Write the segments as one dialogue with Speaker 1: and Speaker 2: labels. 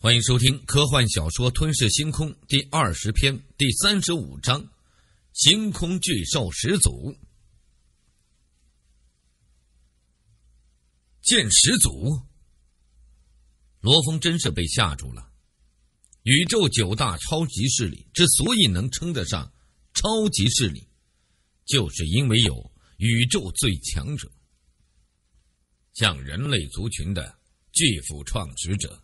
Speaker 1: 欢迎收听科幻小说《吞噬星空》第二十篇第三十五章：星空巨兽始祖，剑始祖。罗峰真是被吓住了。宇宙九大超级势力之所以能称得上超级势力，就是因为有宇宙最强者，像人类族群的巨斧创始者。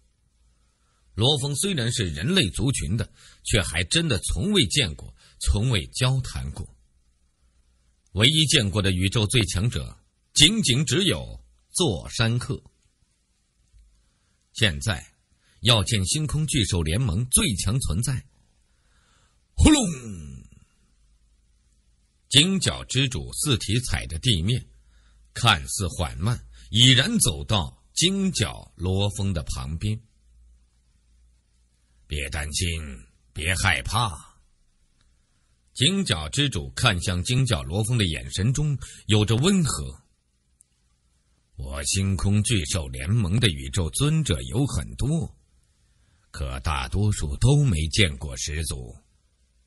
Speaker 1: 罗峰虽然是人类族群的，却还真的从未见过，从未交谈过。唯一见过的宇宙最强者，仅仅只有座山客。现在，要见星空巨兽联盟最强存在。呼隆！金角之主四蹄踩着地面，看似缓慢，已然走到金角罗峰的旁边。别担心，别害怕。金角之主看向金角罗峰的眼神中有着温和。我星空巨兽联盟的宇宙尊者有很多，可大多数都没见过始祖。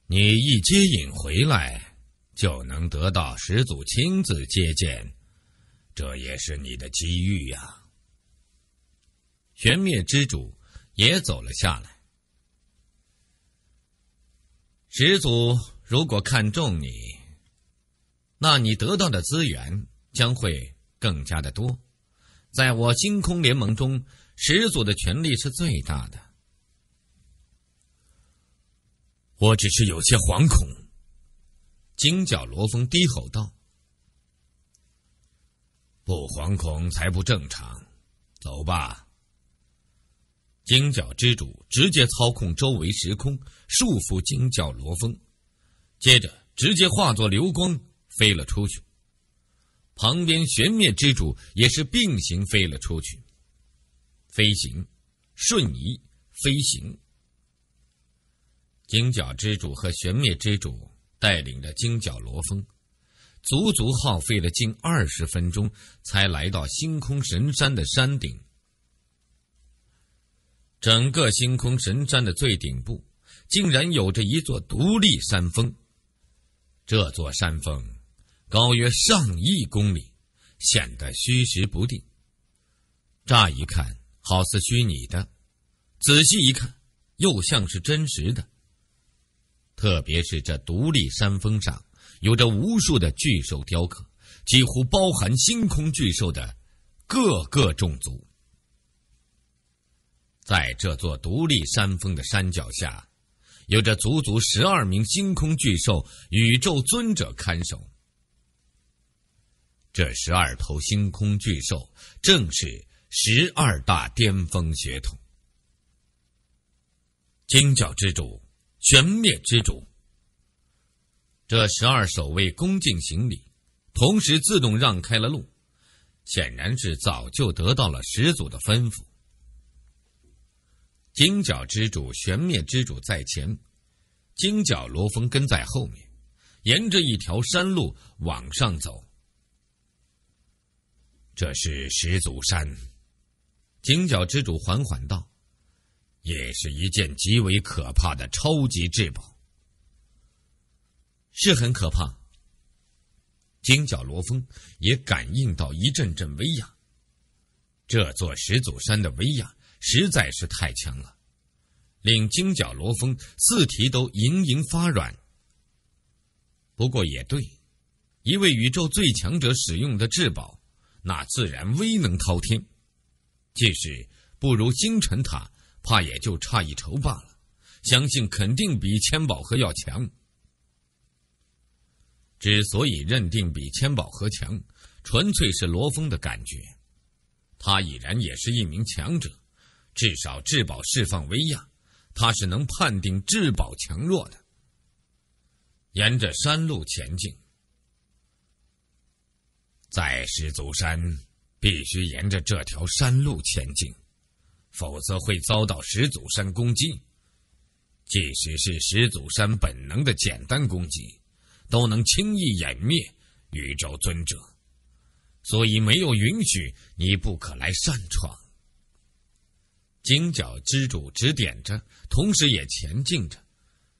Speaker 1: 你一接引回来，就能得到始祖亲自接见，这也是你的机遇呀。玄灭之主也走了下来。始祖如果看中你，那你得到的资源将会更加的多。在我星空联盟中，始祖的权力是最大的。我只是有些惶恐。”金角罗峰低吼道，“不惶恐才不正常。走吧。”金角之主直接操控周围时空。束缚金角罗峰，接着直接化作流光飞了出去。旁边玄灭之主也是并行飞了出去。飞行，瞬移，飞行。金角之主和玄灭之主带领着金角罗峰，足足耗费了近二十分钟，才来到星空神山的山顶。整个星空神山的最顶部。竟然有着一座独立山峰，这座山峰高约上亿公里，显得虚实不定。乍一看好似虚拟的，仔细一看又像是真实的。特别是这独立山峰上有着无数的巨兽雕刻，几乎包含星空巨兽的各个种族。在这座独立山峰的山脚下。有着足足十二名星空巨兽、宇宙尊者看守。这十二头星空巨兽正是十二大巅峰血统——金角之主、玄灭之主。这十二守卫恭敬行礼，同时自动让开了路，显然是早就得到了始祖的吩咐。金角之主、玄灭之主在前，金角罗峰跟在后面，沿着一条山路往上走。这是始祖山，金角之主缓缓道：“也是一件极为可怕的超级至宝，是很可怕。”金角罗峰也感应到一阵阵威压，这座始祖山的威压。实在是太强了，令金角罗峰四蹄都盈盈发软。不过也对，一位宇宙最强者使用的至宝，那自然威能滔天。即使不如星辰塔，怕也就差一筹罢了。相信肯定比千宝盒要强。之所以认定比千宝盒强，纯粹是罗峰的感觉。他已然也是一名强者。至少，至宝释放威压，他是能判定至宝强弱的。沿着山路前进，在始祖山必须沿着这条山路前进，否则会遭到始祖山攻击。即使是始祖山本能的简单攻击，都能轻易湮灭宇宙尊者，所以没有允许你不可来擅闯。金角之主指点着，同时也前进着，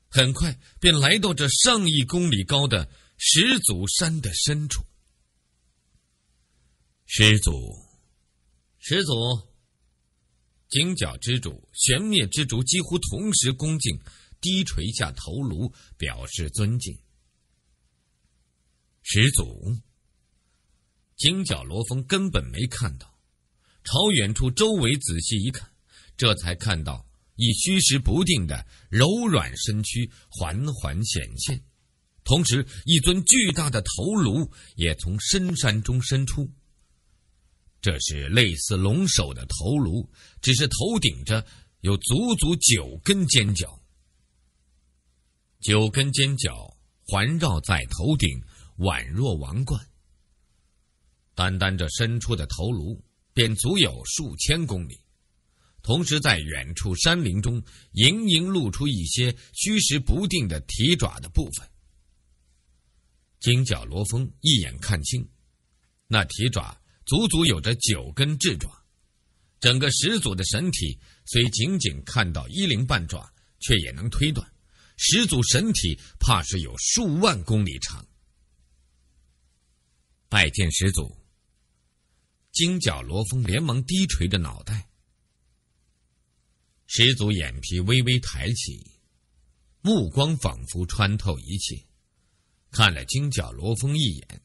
Speaker 1: 很快便来到这上亿公里高的始祖山的深处。始祖，始祖。金角之主、玄灭之主几乎同时恭敬低垂下头颅，表示尊敬。始祖，金角罗峰根本没看到，朝远处周围仔细一看。这才看到一虚实不定的柔软身躯缓缓显现，同时一尊巨大的头颅也从深山中伸出。这是类似龙首的头颅，只是头顶着有足足九根尖角，九根尖角环绕在头顶，宛若王冠。单单这伸出的头颅，便足有数千公里。同时，在远处山林中，隐隐露出一些虚实不定的蹄爪的部分。金角罗峰一眼看清，那蹄爪足足有着九根智爪。整个始祖的神体虽仅仅看到一零半爪，却也能推断，始祖神体怕是有数万公里长。拜见始祖！金角罗峰连忙低垂着脑袋。始祖眼皮微微抬起，目光仿佛穿透一切，看了金角罗峰一眼，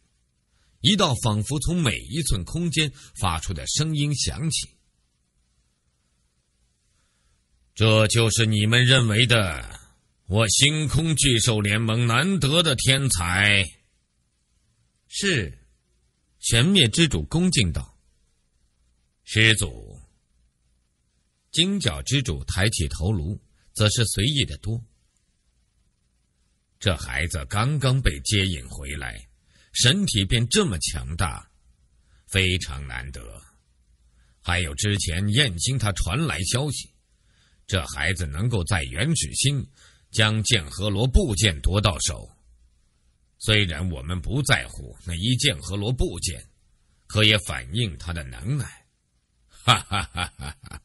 Speaker 1: 一道仿佛从每一寸空间发出的声音响起：“这就是你们认为的我星空巨兽联盟难得的天才。”是，玄灭之主恭敬道：“师祖。”金角之主抬起头颅，则是随意的多。这孩子刚刚被接引回来，身体便这么强大，非常难得。还有之前燕青他传来消息，这孩子能够在元始星将剑河罗布剑夺到手，虽然我们不在乎那一剑河罗布剑，可也反映他的能耐。哈哈哈哈哈！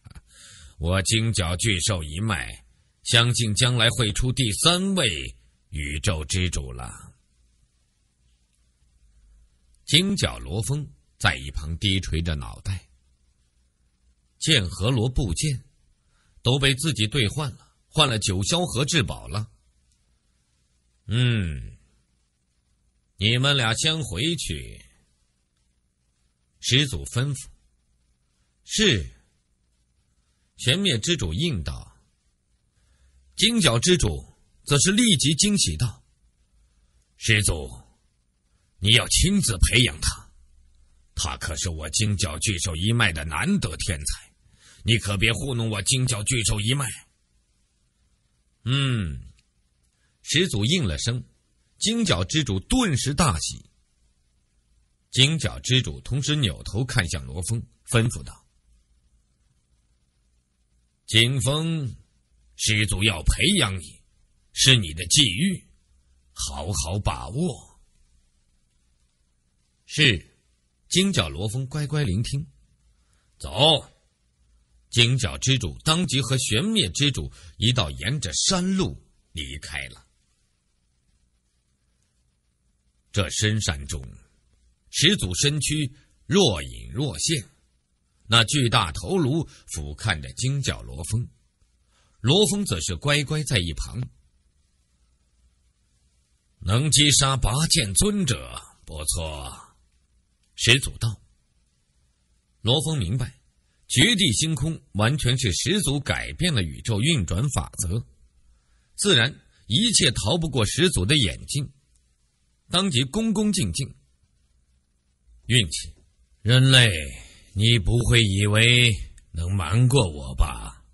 Speaker 1: 我金角巨兽一脉，相信将来会出第三位宇宙之主了。金角罗峰在一旁低垂着脑袋。剑和罗布剑都被自己兑换了，换了九霄和至宝了。嗯，你们俩先回去。始祖吩咐。是。玄灭之主应道：“金角之主则是立即惊喜道：‘师祖，你要亲自培养他，他可是我金角巨兽一脉的难得天才，你可别糊弄我金角巨兽一脉。’嗯，始祖应了声，金角之主顿时大喜。金角之主同时扭头看向罗峰，吩咐道。”金风，师祖要培养你，是你的际遇，好好把握。是，金角罗峰乖乖聆听。走，金角之主当即和玄灭之主一道沿着山路离开了。这深山中，始祖身躯若隐若现。那巨大头颅俯瞰着惊叫罗峰，罗峰则是乖乖在一旁。能击杀拔剑尊者，不错，始祖道。罗峰明白，绝地星空完全是始祖改变了宇宙运转法则，自然一切逃不过始祖的眼睛，当即恭恭敬敬。运气，人类。你不会以为能瞒过我吧？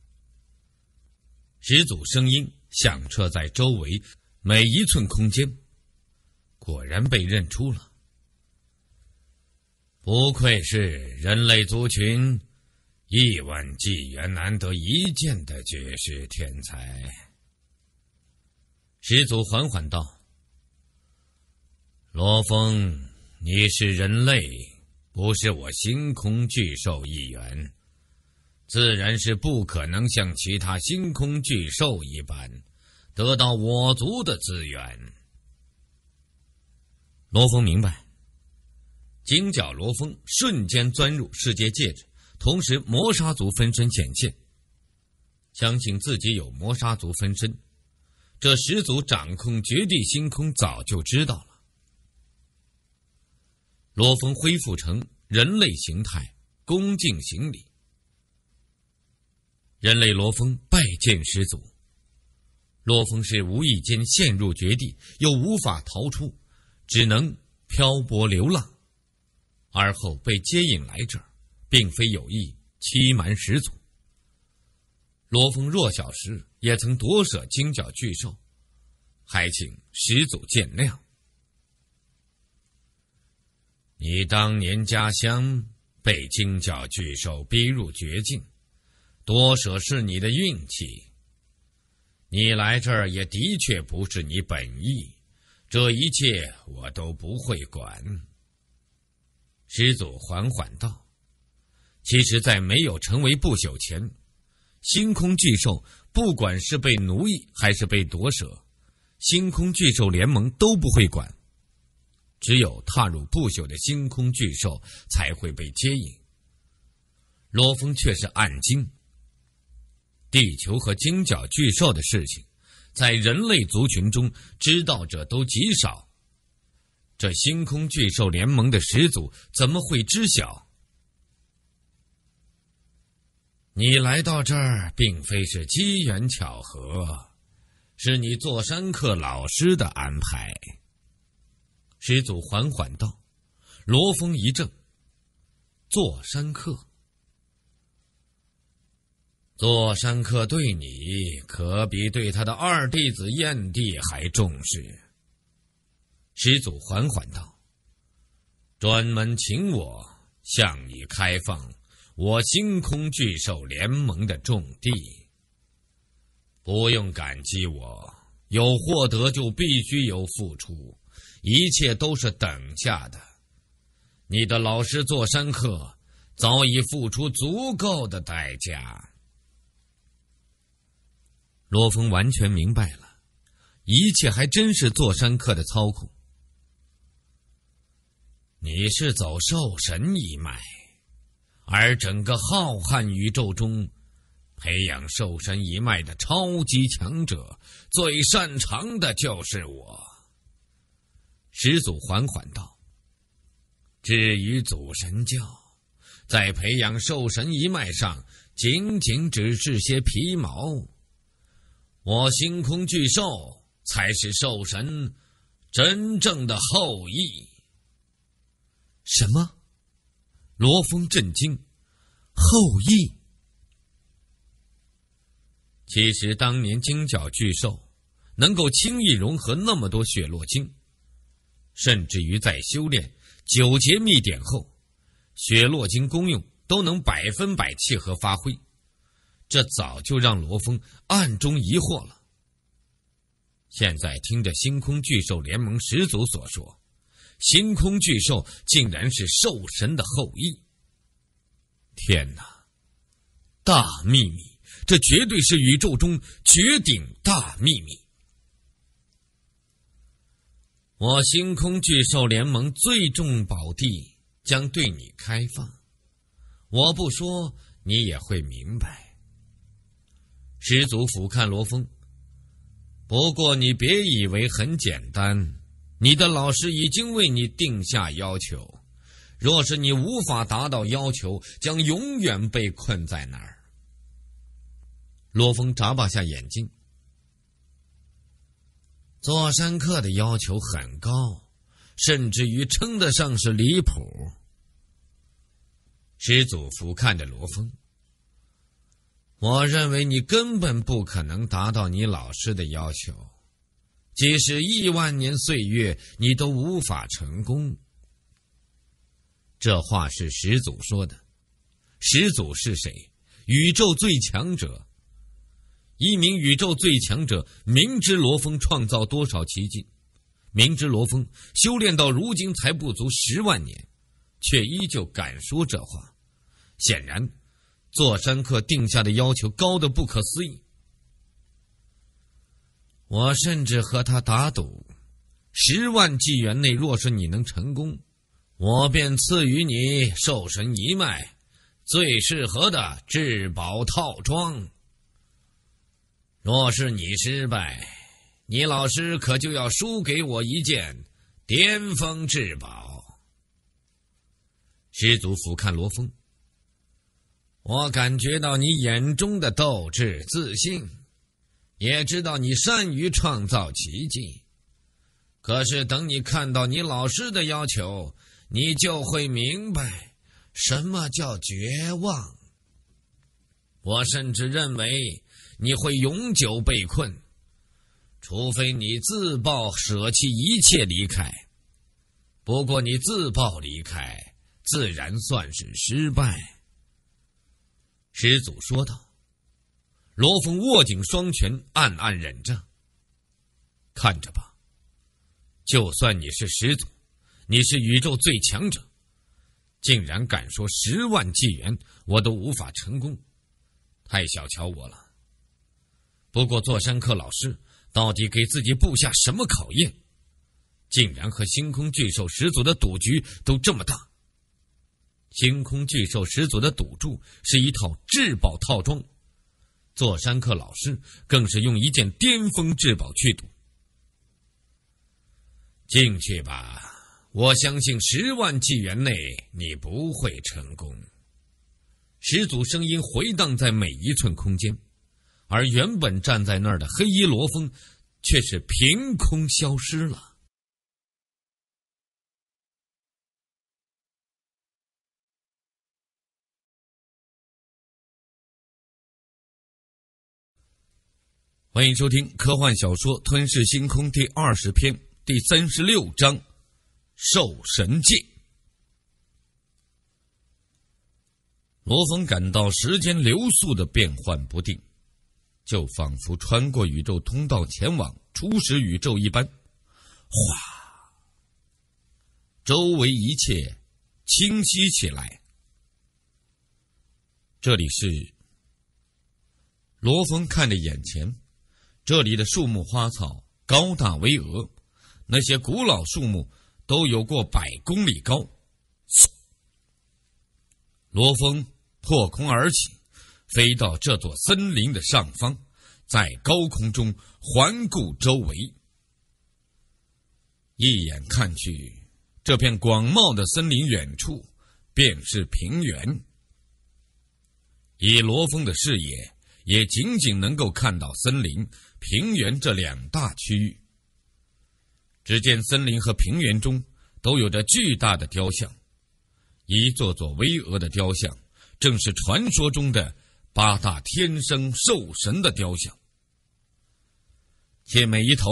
Speaker 1: 始祖声音响彻在周围每一寸空间，果然被认出了。不愧是人类族群亿万纪元难得一见的绝世天才。始祖缓缓道：“罗峰，你是人类。”不是我星空巨兽一员，自然是不可能像其他星空巨兽一般得到我族的资源。罗峰明白，金角罗峰瞬间钻入世界戒指，同时磨砂族分身显现。相信自己有磨砂族分身，这十祖掌控绝地星空早就知道了。罗峰恢复成人类形态，恭敬行礼。人类罗峰拜见始祖。罗峰是无意间陷入绝地，又无法逃出，只能漂泊流浪，而后被接引来这儿，并非有意欺瞒始祖。罗峰弱小时也曾夺舍金角巨兽，还请始祖见谅。你当年家乡被惊叫巨兽逼入绝境，夺舍是你的运气。你来这儿也的确不是你本意，这一切我都不会管。师祖缓缓道：“其实，在没有成为不朽前，星空巨兽不管是被奴役还是被夺舍，星空巨兽联盟都不会管。”只有踏入不朽的星空巨兽，才会被接引。罗峰却是暗惊：地球和金角巨兽的事情，在人类族群中知道者都极少，这星空巨兽联盟的始祖怎么会知晓？你来到这儿，并非是机缘巧合，是你座山客老师的安排。师祖缓缓道：“罗峰一怔，坐山客。坐山客对你可比对他的二弟子燕帝还重视。”师祖缓缓道：“专门请我向你开放我星空巨兽联盟的重地。不用感激我，有获得就必须有付出。”一切都是等价的，你的老师座山客早已付出足够的代价。罗峰完全明白了，一切还真是座山客的操控。你是走兽神一脉，而整个浩瀚宇宙中，培养兽神一脉的超级强者，最擅长的就是我。始祖缓缓道：“至于祖神教，在培养兽神一脉上，仅仅只是些皮毛。我星空巨兽才是兽神真正的后裔。”什么？罗峰震惊：“后裔？其实当年金角巨兽能够轻易融合那么多血落精。”甚至于在修炼《九劫秘典》后，雪落经功用都能百分百契合发挥，这早就让罗峰暗中疑惑了。现在听着星空巨兽联盟始祖所说，星空巨兽竟然是兽神的后裔！天哪，大秘密！这绝对是宇宙中绝顶大秘密！我星空巨兽联盟最重宝地将对你开放，我不说你也会明白。始祖俯瞰罗峰，不过你别以为很简单，你的老师已经为你定下要求，若是你无法达到要求，将永远被困在那儿。罗峰眨巴下眼睛。座山客的要求很高，甚至于称得上是离谱。始祖俯瞰着罗峰，我认为你根本不可能达到你老师的要求，即使亿万年岁月，你都无法成功。这话是始祖说的，始祖是谁？宇宙最强者。一名宇宙最强者，明知罗峰创造多少奇迹，明知罗峰修炼到如今才不足十万年，却依旧敢说这话。显然，座山客定下的要求高的不可思议。我甚至和他打赌，十万纪元内，若是你能成功，我便赐予你兽神一脉最适合的至宝套装。若是你失败，你老师可就要输给我一件巅峰至宝。师祖俯瞰罗峰，我感觉到你眼中的斗志、自信，也知道你善于创造奇迹。可是，等你看到你老师的要求，你就会明白什么叫绝望。我甚至认为。你会永久被困，除非你自爆，舍弃一切离开。不过你自爆离开，自然算是失败。始祖说道。罗峰握紧双拳，暗暗忍着。看着吧，就算你是始祖，你是宇宙最强者，竟然敢说十万纪元我都无法成功，太小瞧我了。不过，座山客老师到底给自己布下什么考验？竟然和星空巨兽始祖的赌局都这么大。星空巨兽始祖的赌注是一套至宝套装，座山客老师更是用一件巅峰至宝去赌。进去吧，我相信十万纪元内你不会成功。始祖声音回荡在每一寸空间。而原本站在那儿的黑衣罗峰，却是凭空
Speaker 2: 消失了。欢迎收听科幻小说《吞噬星空》第
Speaker 1: 二十篇第三十六章《兽神界》。罗峰感到时间流速的变幻不定。就仿佛穿过宇宙通道前往初始宇宙一般，哗！周围一切清晰起来。这里是罗峰看着眼前，这里的树木花草高大巍峨，那些古老树木都有过百公里高。罗峰破空而起。飞到这座森林的上方，在高空中环顾周围，一眼看去，这片广袤的森林远处便是平原。以罗峰的视野，也仅仅能够看到森林、平原这两大区域。只见森林和平原中都有着巨大的雕像，一座座巍峨的雕像，正是传说中的。八大天生兽神的雕像，且每一头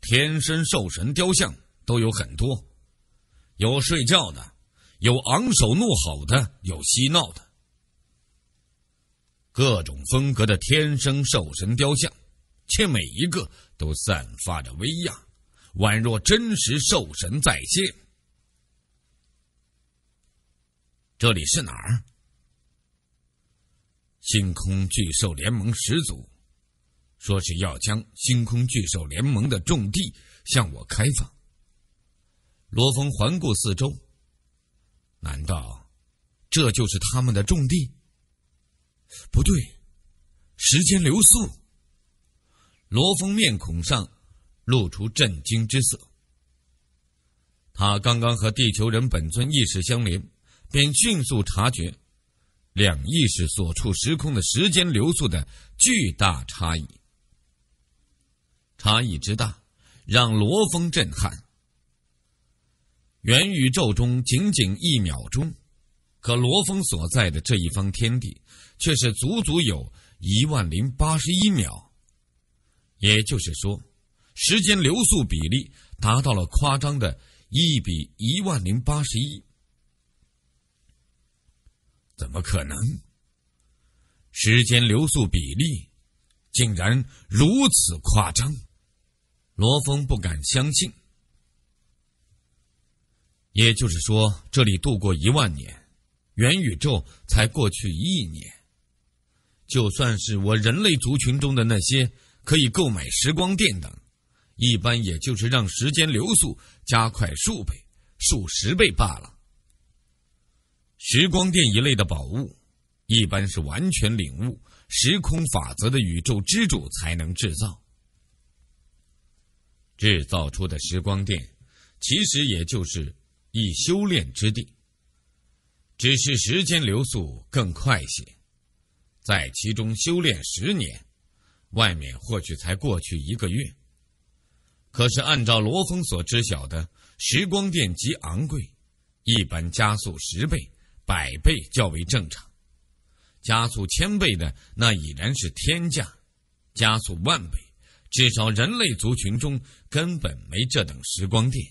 Speaker 1: 天生兽神雕像都有很多，有睡觉的，有昂首怒吼的，有嬉闹的，各种风格的天生兽神雕像，且每一个都散发着威压，宛若真实兽神再现。这里是哪儿？
Speaker 2: 星空
Speaker 1: 巨兽联盟始祖说是要将星空巨兽联盟的重地向我开放。罗峰环顾四周，难道这就是他们的重地？不对，时间流速。罗峰面孔上露出震惊之色，他刚刚和地球人本尊意识相连，便迅速察觉。两意识所处时空的时间流速的巨大差异，差异之大，让罗峰震撼。元宇宙中仅仅一秒钟，可罗峰所在的这一方天地，却是足足有一万零八十一秒，也就是说，时间流速比例达到了夸张的一比一万零八十一。怎么可能？时间流速比例竟然如此夸张，罗峰不敢相信。也就是说，这里度过一万年，元宇宙才过去一年。就算是我人类族群中的那些可以购买时光电的，一般也就是让时间流速加快数倍、数十倍罢了。时光殿一类的宝物，一般是完全领悟时空法则的宇宙之主才能制造。制造出的时光殿，其实也就是一修炼之地，只是时间流速更快些。在其中修炼十年，外面或许才过去一个月。可是按照罗峰所知晓的，时光殿极昂贵，一般加速十倍。百倍较为正常，加速千倍的那已然是天价，加速万倍，至少人类族群中根本没这等时光殿。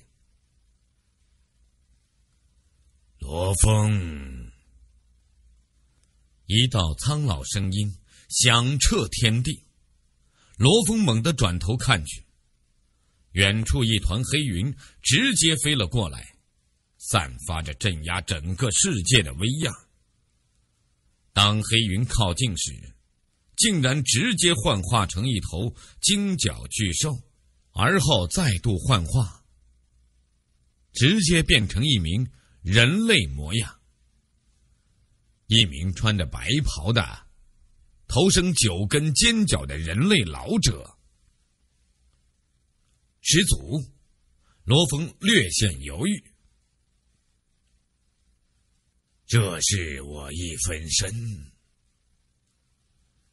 Speaker 1: 罗峰，一道苍老声音响彻天地。罗峰猛地转头看去，远处一团黑云直接飞了过来。散发着镇压整个世界的威压。当黑云靠近时，竟然直接幻化成一头金角巨兽，而后再度幻化，直接变成一名人类模样，一名穿着白袍的、头生九根尖角的人类老者。始祖，罗峰略显犹豫。这是我一分身。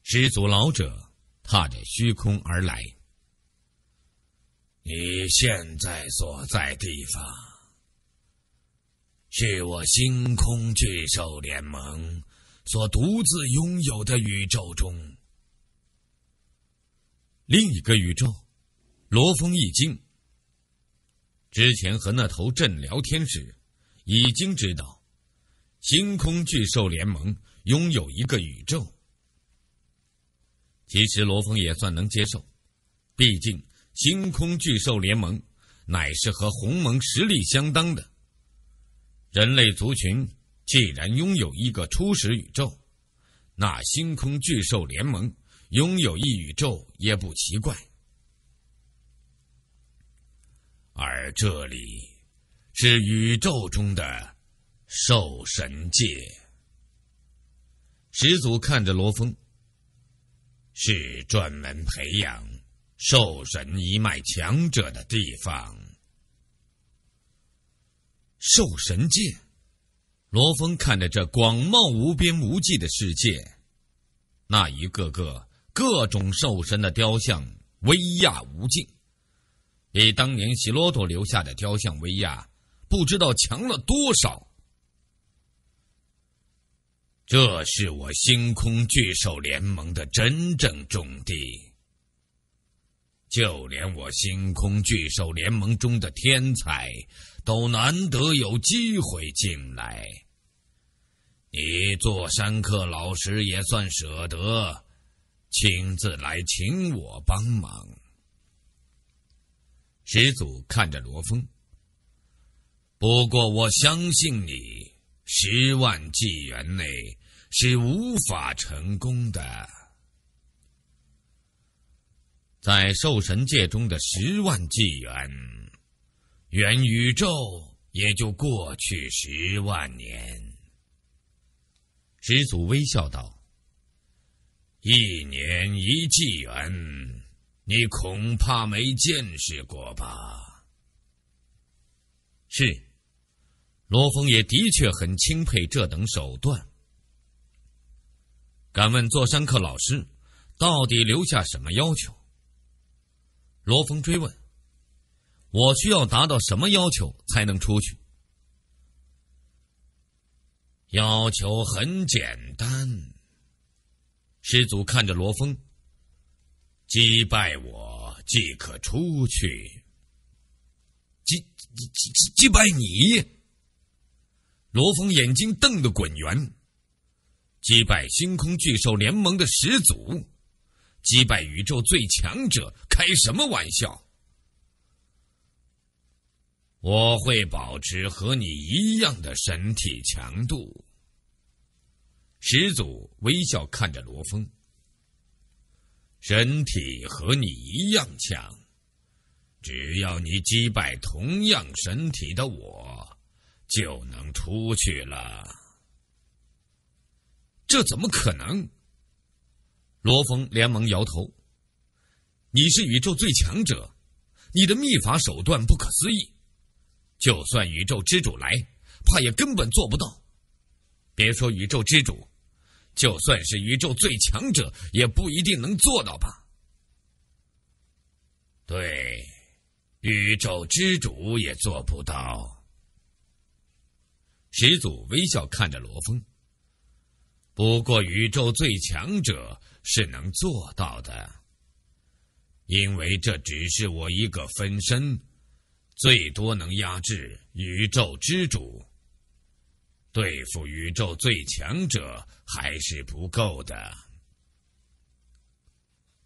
Speaker 1: 始祖老者踏着虚空而来。你现在所在地方，是我星空巨兽联盟所独自拥有的宇宙中另一个宇宙。罗峰一惊，之前和那头阵聊天时，已经知道。星空巨兽联盟拥有一个宇宙，其实罗峰也算能接受，毕竟星空巨兽联盟乃是和鸿蒙实力相当的。人类族群既然拥有一个初始宇宙，那星空巨兽联盟拥有一宇宙也不奇怪。而这里，是宇宙中的。兽神界，始祖看着罗峰，是专门培养兽神一脉强者的地方。兽神界，罗峰看着这广袤无边无际的世界，那一个个各种兽神的雕像威亚无尽，比当年希罗多留下的雕像威亚不知道强了多少。这是我星空巨兽联盟的真正重地，就连我星空巨兽联盟中的天才都难得有机会进来。你做山客老师也算舍得，亲自来请我帮忙。始祖看着罗峰，不过我相信你，十万纪元内。是无法成功的。在兽神界中的十万纪元，元宇宙也就过去十万年。始祖微笑道：“一年一纪元，你恐怕没见识过吧？”是，罗峰也的确很钦佩这等手段。敢问座山客老师，到底留下什么要求？罗峰追问：“我需要达到什么要求才能出去？”要求很简单。师祖看着罗峰：“击败我即可出去。”击击击击败你！罗峰眼睛瞪得滚圆。击败星空巨兽联盟的始祖，击败宇宙最强者，开什么玩笑？我会保持和你一样的身体强度。始祖微笑看着罗峰，身体和你一样强，只要你击败同样身体的我，就能出去了。这怎么可能？罗峰连忙摇头。你是宇宙最强者，你的秘法手段不可思议，就算宇宙之主来，怕也根本做不到。别说宇宙之主，就算是宇宙最强者，也不一定能做到吧？对，宇宙之主也做不到。始祖微笑看着罗峰。不过，宇宙最强者是能做到的，因为这只是我一个分身，最多能压制宇宙之主。对付宇宙最强者还是不够的。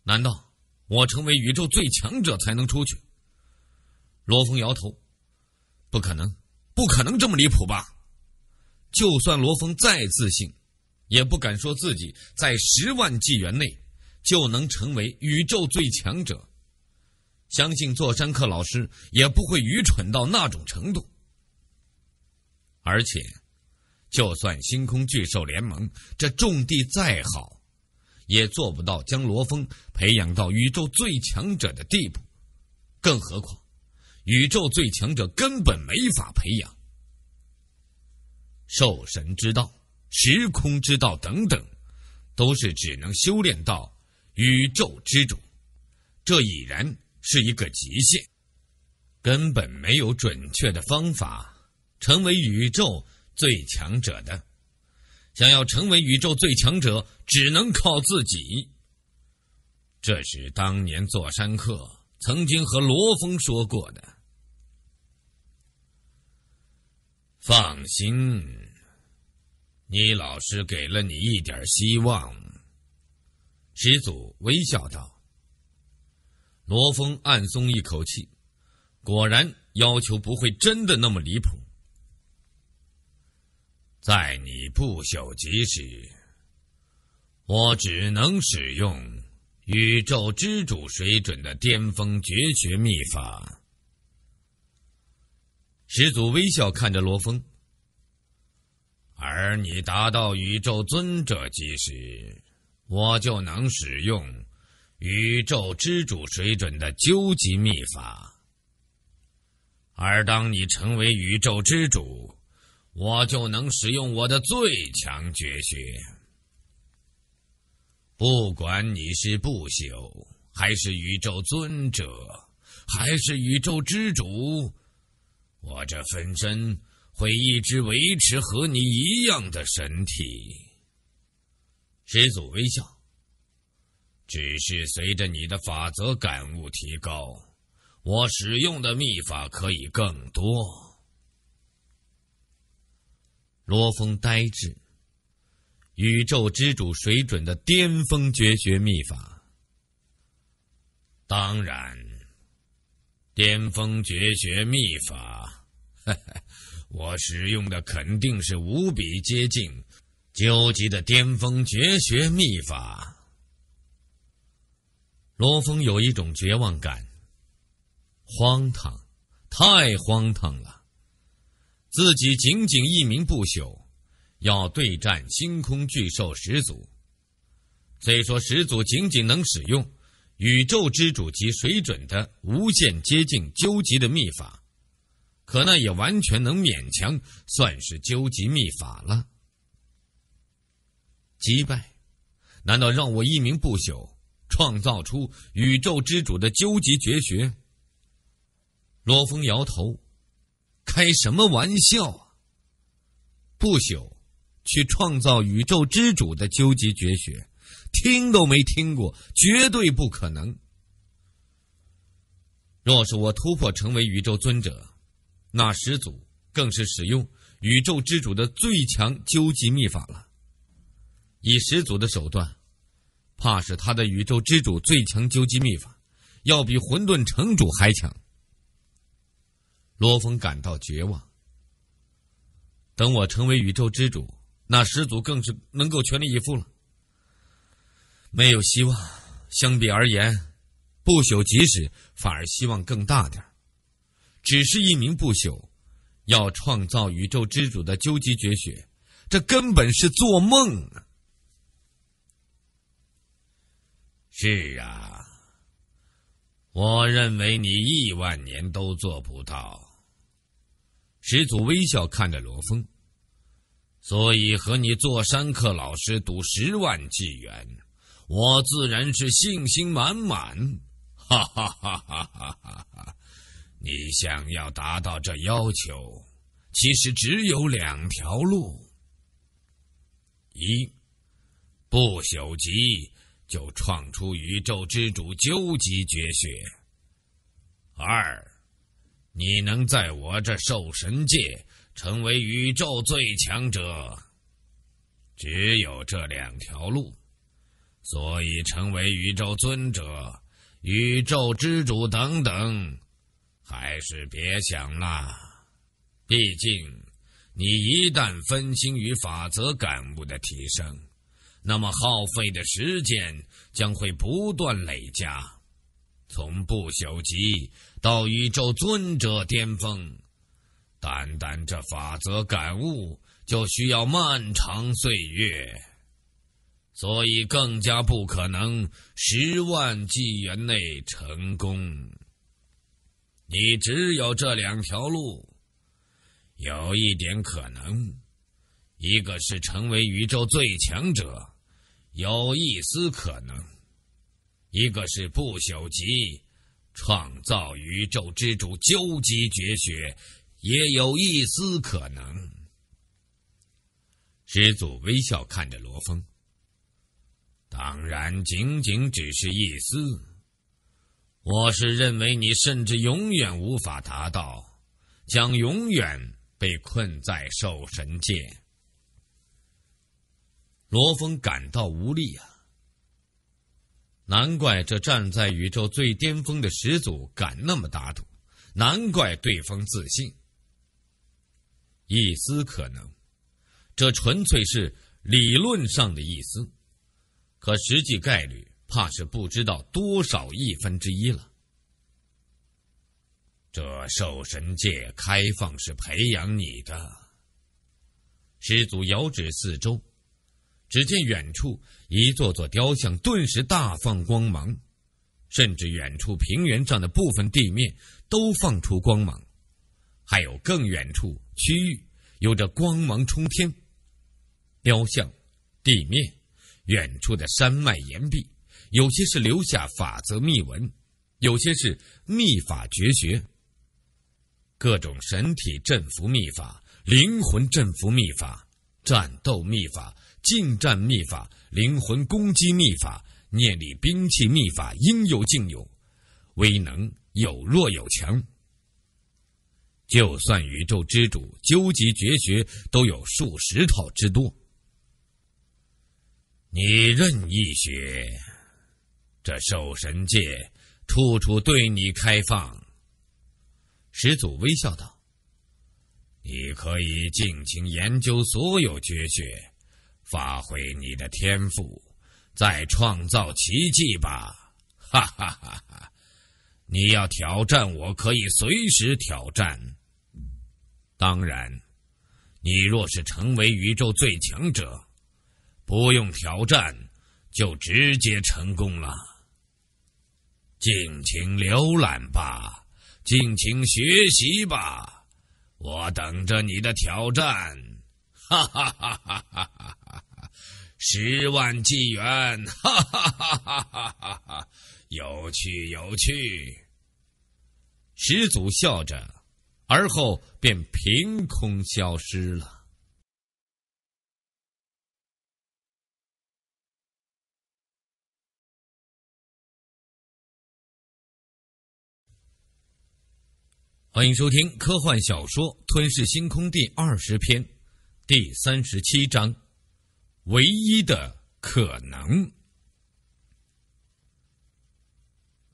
Speaker 1: 难道我成为宇宙最强者才能出去？罗峰摇头：“不可能，不可能这么离谱吧？就算罗峰再自信。”也不敢说自己在十万纪元内就能成为宇宙最强者。相信座山客老师也不会愚蠢到那种程度。而且，就算星空巨兽联盟这种地再好，也做不到将罗峰培养到宇宙最强者的地步。更何况，宇宙最强者根本没法培养。兽神之道。时空之道等等，都是只能修炼到宇宙之主，这已然是一个极限，根本没有准确的方法成为宇宙最强者的。想要成为宇宙最强者，只能靠自己。这是当年座山客曾经和罗峰说过的。放心。你老师给了你一点希望。始祖微笑道。罗峰暗松一口气，果然要求不会真的那么离谱。在你不朽之时，我只能使用宇宙之主水准的巅峰绝学秘法。始祖微笑看着罗峰。而你达到宇宙尊者级时，我就能使用宇宙之主水准的究极秘法；而当你成为宇宙之主，我就能使用我的最强绝学。不管你是不朽，还是宇宙尊者，还是宇宙之主，我这分身。会一直维持和你一样的身体。师祖微笑，只是随着你的法则感悟提高，我使用的秘法可以更多。罗峰呆滞，宇宙之主水准的巅峰绝学秘法，当然，巅峰绝学秘法，哈哈。我使用的肯定是无比接近、究极的巅峰绝学秘法。罗峰有一种绝望感。荒唐，太荒唐了！自己仅仅一名不朽，要对战星空巨兽始祖。虽说始祖仅仅能使用宇宙之主级水准的无限接近究极的秘法。可那也完全能勉强算是究极秘法了。击败？难道让我一名不朽创造出宇宙之主的究极绝学？罗峰摇头，开什么玩笑啊！不朽去创造宇宙之主的究极绝学，听都没听过，绝对不可能。若是我突破成为宇宙尊者？那始祖更是使用宇宙之主的最强究极秘法了，以始祖的手段，怕是他的宇宙之主最强究极秘法，要比混沌城主还强。罗峰感到绝望。等我成为宇宙之主，那始祖更是能够全力以赴了。没有希望，相比而言，不朽即使反而希望更大点儿。只是一名不朽，要创造宇宙之主的究极绝学，这根本是做梦啊！是啊，我认为你亿万年都做不到。始祖微笑看着罗峰，所以和你做山客老师赌十万纪元，我自然是信心满满。哈哈哈哈哈哈！你想要达到这要求，其实只有两条路：一，不朽级就创出宇宙之主究极绝学；二，你能在我这兽神界成为宇宙最强者。只有这两条路，所以成为宇宙尊者、宇宙之主等等。还是别想了，毕竟，你一旦分心于法则感悟的提升，那么耗费的时间将会不断累加。从不朽级到宇宙尊者巅峰，单单这法则感悟就需要漫长岁月，所以更加不可能十万纪元内成功。你只有这两条路，有一点可能，一个是成为宇宙最强者，有一丝可能；一个是不朽级，创造宇宙之主究极绝学，也有一丝可能。师祖微笑看着罗峰，当然，仅仅只是一丝。我是认为你甚至永远无法达到，将永远被困在兽神界。罗峰感到无力啊！难怪这站在宇宙最巅峰的始祖敢那么打赌，难怪对方自信。一丝可能，这纯粹是理论上的意思，可实际概率。怕是不知道多少亿分之一了。这兽神界开放是培养你的。师祖遥指四周，只见远处一座座雕像顿时大放光芒，甚至远处平原上的部分地面都放出光芒，还有更远处区域有着光芒冲天，雕像、地面、远处的山脉岩壁。有些是留下法则秘文，有些是秘法绝学。各种神体镇服秘法、灵魂镇服秘法、战斗秘法、近战秘法、灵魂攻击秘法、念力兵器秘法，应有尽有，威能有弱有强。就算宇宙之主究极绝学，都有数十套之多。你任意学。这兽神界处处对你开放。始祖微笑道：“你可以尽情研究所有绝学，发挥你的天赋，再创造奇迹吧！哈哈哈哈！你要挑战，我可以随时挑战。当然，你若是成为宇宙最强者，不用挑战，就直接成功了。”尽情浏览吧，尽情学习吧，我等着你的挑战！哈哈哈哈哈！哈哈，十万纪元！哈哈哈哈哈哈！有趣，有趣。始祖笑着，
Speaker 2: 而后便凭空消失了。欢迎收听科幻小说《吞噬星空》第二十篇，第三十
Speaker 1: 七章，《唯一的可能》。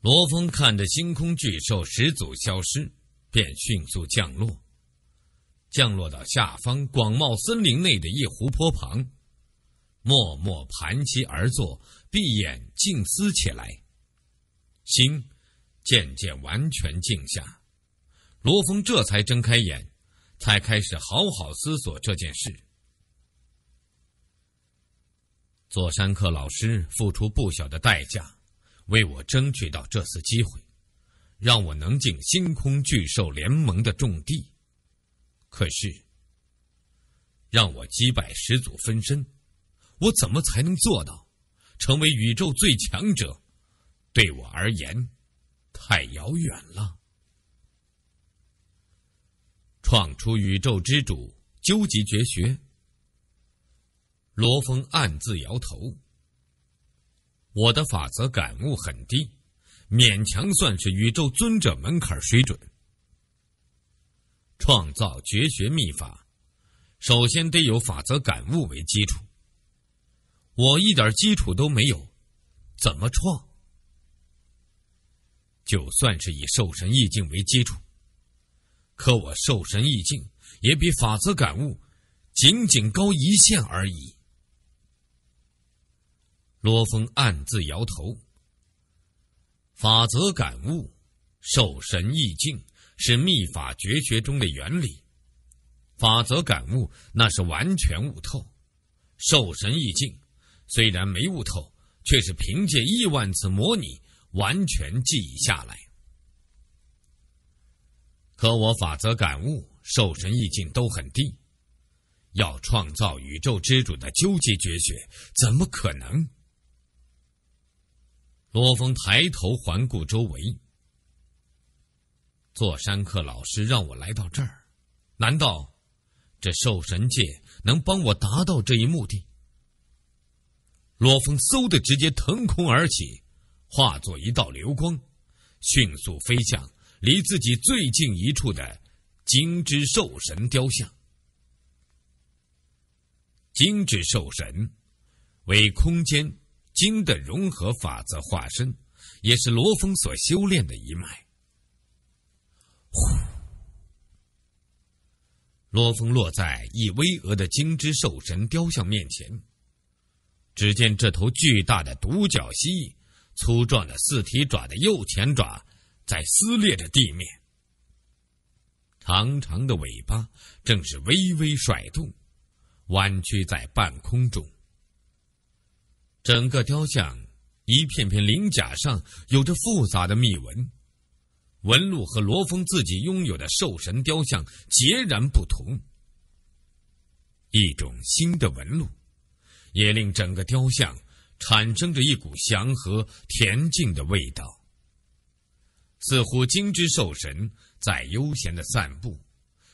Speaker 1: 罗峰看着星空巨兽始祖消失，便迅速降落，降落到下方广袤森林内的一湖泊旁，默默盘膝而坐，闭眼静思起来，心渐渐完全静下。罗峰这才睁开眼，才开始好好思索这件事。佐山克老师付出不小的代价，为我争取到这次机会，让我能进星空巨兽联盟的重地。可是，让我击败始祖分身，我怎么才能做到？成为宇宙最强者，对我而言，太遥远了。创出宇宙之主究极绝学，罗峰暗自摇头。我的法则感悟很低，勉强算是宇宙尊者门槛水准。创造绝学秘法，首先得有法则感悟为基础。我一点基础都没有，怎么创？就算是以兽神意境为基础。可我兽神意境也比法则感悟仅仅高一线而已。罗峰暗自摇头。法则感悟、兽神意境是秘法绝学中的原理。法则感悟那是完全悟透，兽神意境虽然没悟透，却是凭借亿万次模拟完全记忆下来。可我法则感悟、兽神意境都很低，要创造宇宙之主的究极绝学，怎么可能？罗峰抬头环顾周围，座山客老师让我来到这儿，难道这兽神界能帮我达到这一目的？罗峰嗖的直接腾空而起，化作一道流光，迅速飞向。离自己最近一处的金之兽神雕像。金之兽神，为空间金的融合法则化身，也是罗峰所修炼的一脉。呼！罗峰落在一巍峨的金之兽神雕像面前。只见这头巨大的独角蜥，粗壮的四蹄爪的右前爪。在撕裂着地面，长长的尾巴正是微微甩动，弯曲在半空中。整个雕像一片片鳞甲上有着复杂的密纹，纹路和罗峰自己拥有的兽神雕像截然不同。一种新的纹路，也令整个雕像产生着一股祥和恬静的味道。似乎精之兽神在悠闲的散步，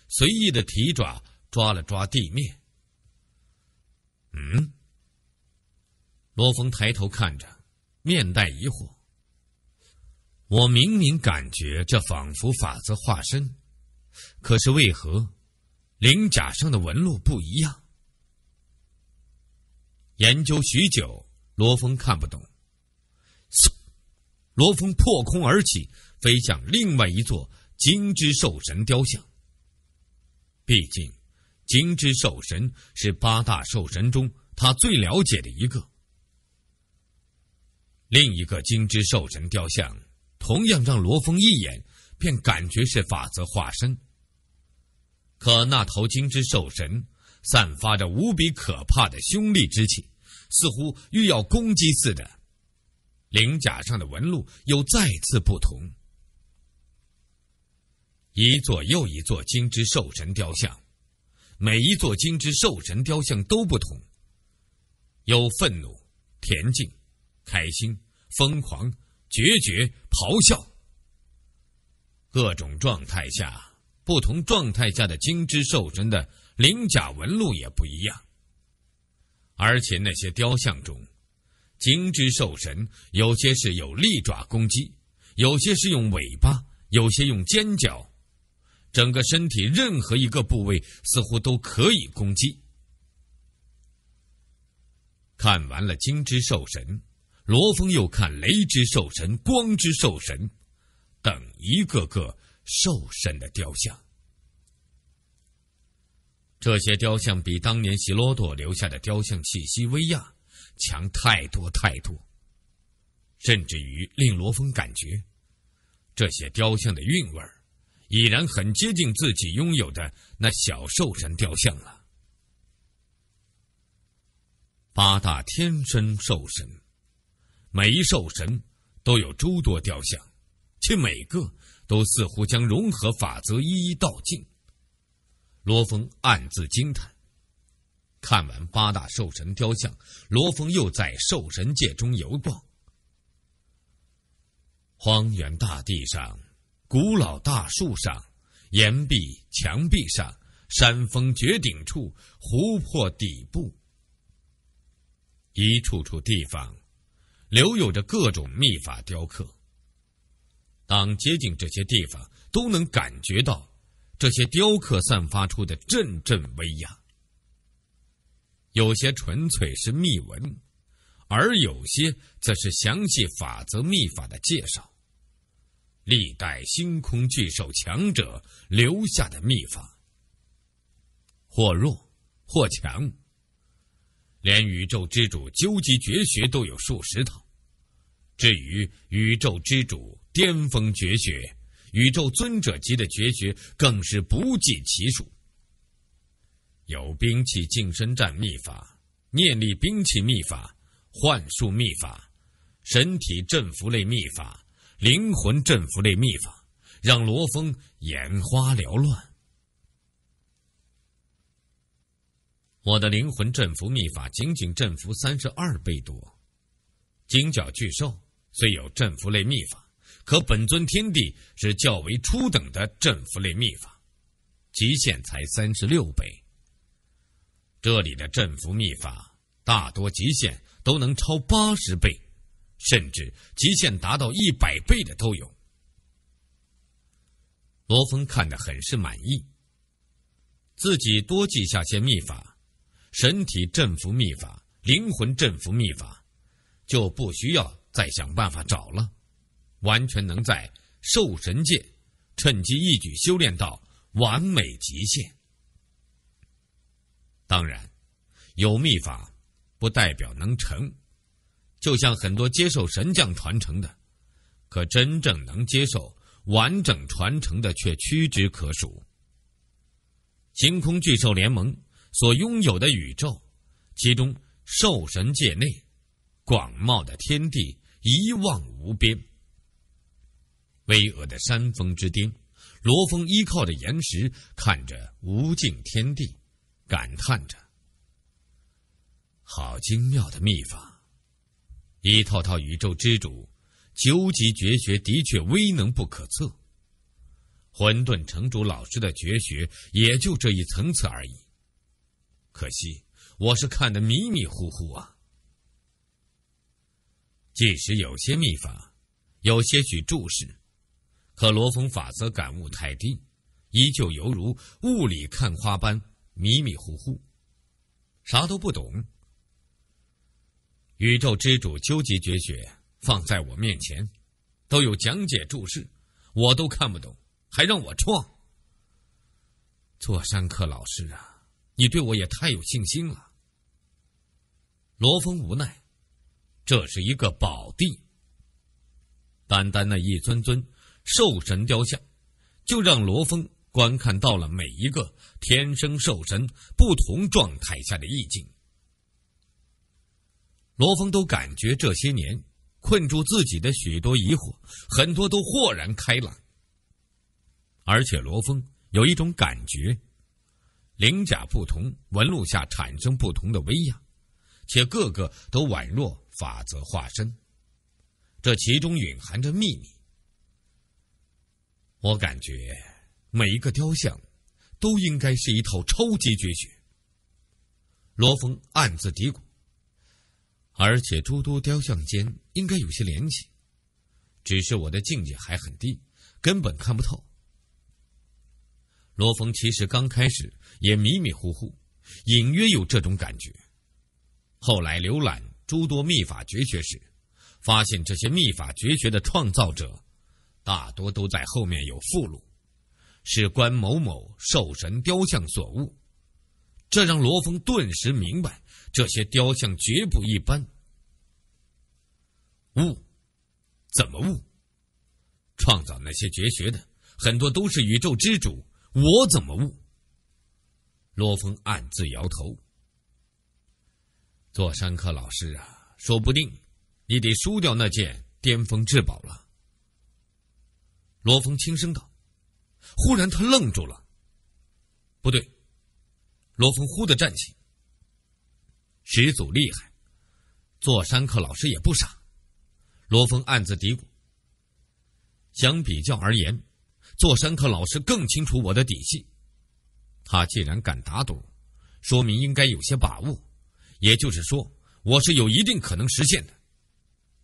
Speaker 1: 随意的提爪抓了抓地面。嗯。罗峰抬头看着，面带疑惑。我明明感觉这仿佛法则化身，可是为何，鳞甲上的纹路不一样？研究许久，罗峰看不懂。嗖！罗峰破空而起。飞向另外一座金之兽神雕像。毕竟，金之兽神是八大兽神中他最了解的一个。另一个金之兽神雕像，同样让罗峰一眼便感觉是法则化身。可那头金之兽神散发着无比可怕的凶戾之气，似乎欲要攻击似的。鳞甲上的纹路又再次不同。一座又一座金之兽神雕像，每一座金之兽神雕像都不同，有愤怒、恬静、开心、疯狂、决绝、咆哮，各种状态下、不同状态下的金之兽神的鳞甲纹路也不一样。而且那些雕像中，金之兽神有些是有利爪攻击，有些是用尾巴，有些用尖角。整个身体任何一个部位似乎都可以攻击。看完了金之兽神，罗峰又看雷之兽神、光之兽神等一个个兽神的雕像。这些雕像比当年希罗朵留下的雕像气息微亚强太多太多，甚至于令罗峰感觉这些雕像的韵味儿。已然很接近自己拥有的那小兽神雕像了。八大天生兽神，每一兽神都有诸多雕像，且每个都似乎将融合法则一一道尽。罗峰暗自惊叹。看完八大兽神雕像，罗峰又在兽神界中游逛。荒原大地上。古老大树上、岩壁墙壁上、山峰绝顶处、湖泊底部，一处处地方，留有着各种秘法雕刻。当接近这些地方，都能感觉到这些雕刻散发出的阵阵威压。有些纯粹是秘文，而有些则是详细法则秘法的介绍。历代星空巨兽强者留下的秘法，或弱或强，连宇宙之主究极绝学都有数十套。至于宇宙之主巅峰绝学、宇宙尊者级的绝学，更是不计其数。有兵器近身战秘法、念力兵器秘法、幻术秘法、神体振幅类秘法。灵魂振幅类秘法让罗峰眼花缭乱。我的灵魂振幅秘法仅仅振幅三十二倍多，金角巨兽虽有振幅类秘法，可本尊天地是较为初等的振幅类秘法，极限才三十六倍。这里的振幅秘法大多极限都能超八十倍。甚至极限达到一百倍的都有。罗峰看得很是满意，自己多记下些秘法，身体振幅秘法、灵魂振幅秘法，就不需要再想办法找了，完全能在兽神界趁机一举修炼到完美极限。当然，有秘法不代表能成。就像很多接受神将传承的，可真正能接受完整传承的却屈指可数。星空巨兽联盟所拥有的宇宙，其中兽神界内广袤的天地一望无边。巍峨的山峰之巅，罗峰依靠着岩石，看着无尽天地，感叹着：“好精妙的秘法。”一套套宇宙之主，究极绝学的确威能不可测。混沌城主老师的绝学也就这一层次而已。可惜我是看得迷迷糊糊啊。即使有些秘法，有些许注释，可罗峰法则感悟太低，依旧犹如雾里看花般迷迷糊糊，啥都不懂。宇宙之主究极绝学放在我面前，都有讲解注释，我都看不懂，还让我创。座山客老师啊，你对我也太有信心了。罗峰无奈，这是一个宝地。单单那一尊尊兽神雕像，就让罗峰观看到了每一个天生兽神不同状态下的意境。罗峰都感觉这些年困住自己的许多疑惑，很多都豁然开朗。而且罗峰有一种感觉，鳞甲不同纹路下产生不同的威压，且个个都宛若法则化身，这其中蕴含着秘密。我感觉每一个雕像都应该是一套超级绝学。罗峰暗自嘀咕。而且诸多雕像间应该有些联系，只是我的境界还很低，根本看不透。罗峰其实刚开始也迷迷糊糊，隐约有这种感觉。后来浏览诸多秘法绝学时，发现这些秘法绝学的创造者，大多都在后面有附录，是关某某受神雕像所悟，这让罗峰顿时明白。这些雕像绝不一般。悟，怎么悟？创造那些绝学的很多都是宇宙之主，我怎么悟？罗峰暗自摇头。做山客老师啊，说不定，你得输掉那件巅峰至宝了。罗峰轻声道。忽然，他愣住了。不对，罗峰忽地站起。始祖厉害，做山客老师也不傻。罗峰暗自嘀咕。相比较而言，做山客老师更清楚我的底细。他既然敢打赌，说明应该有些把握。也就是说，我是有一定可能实现的。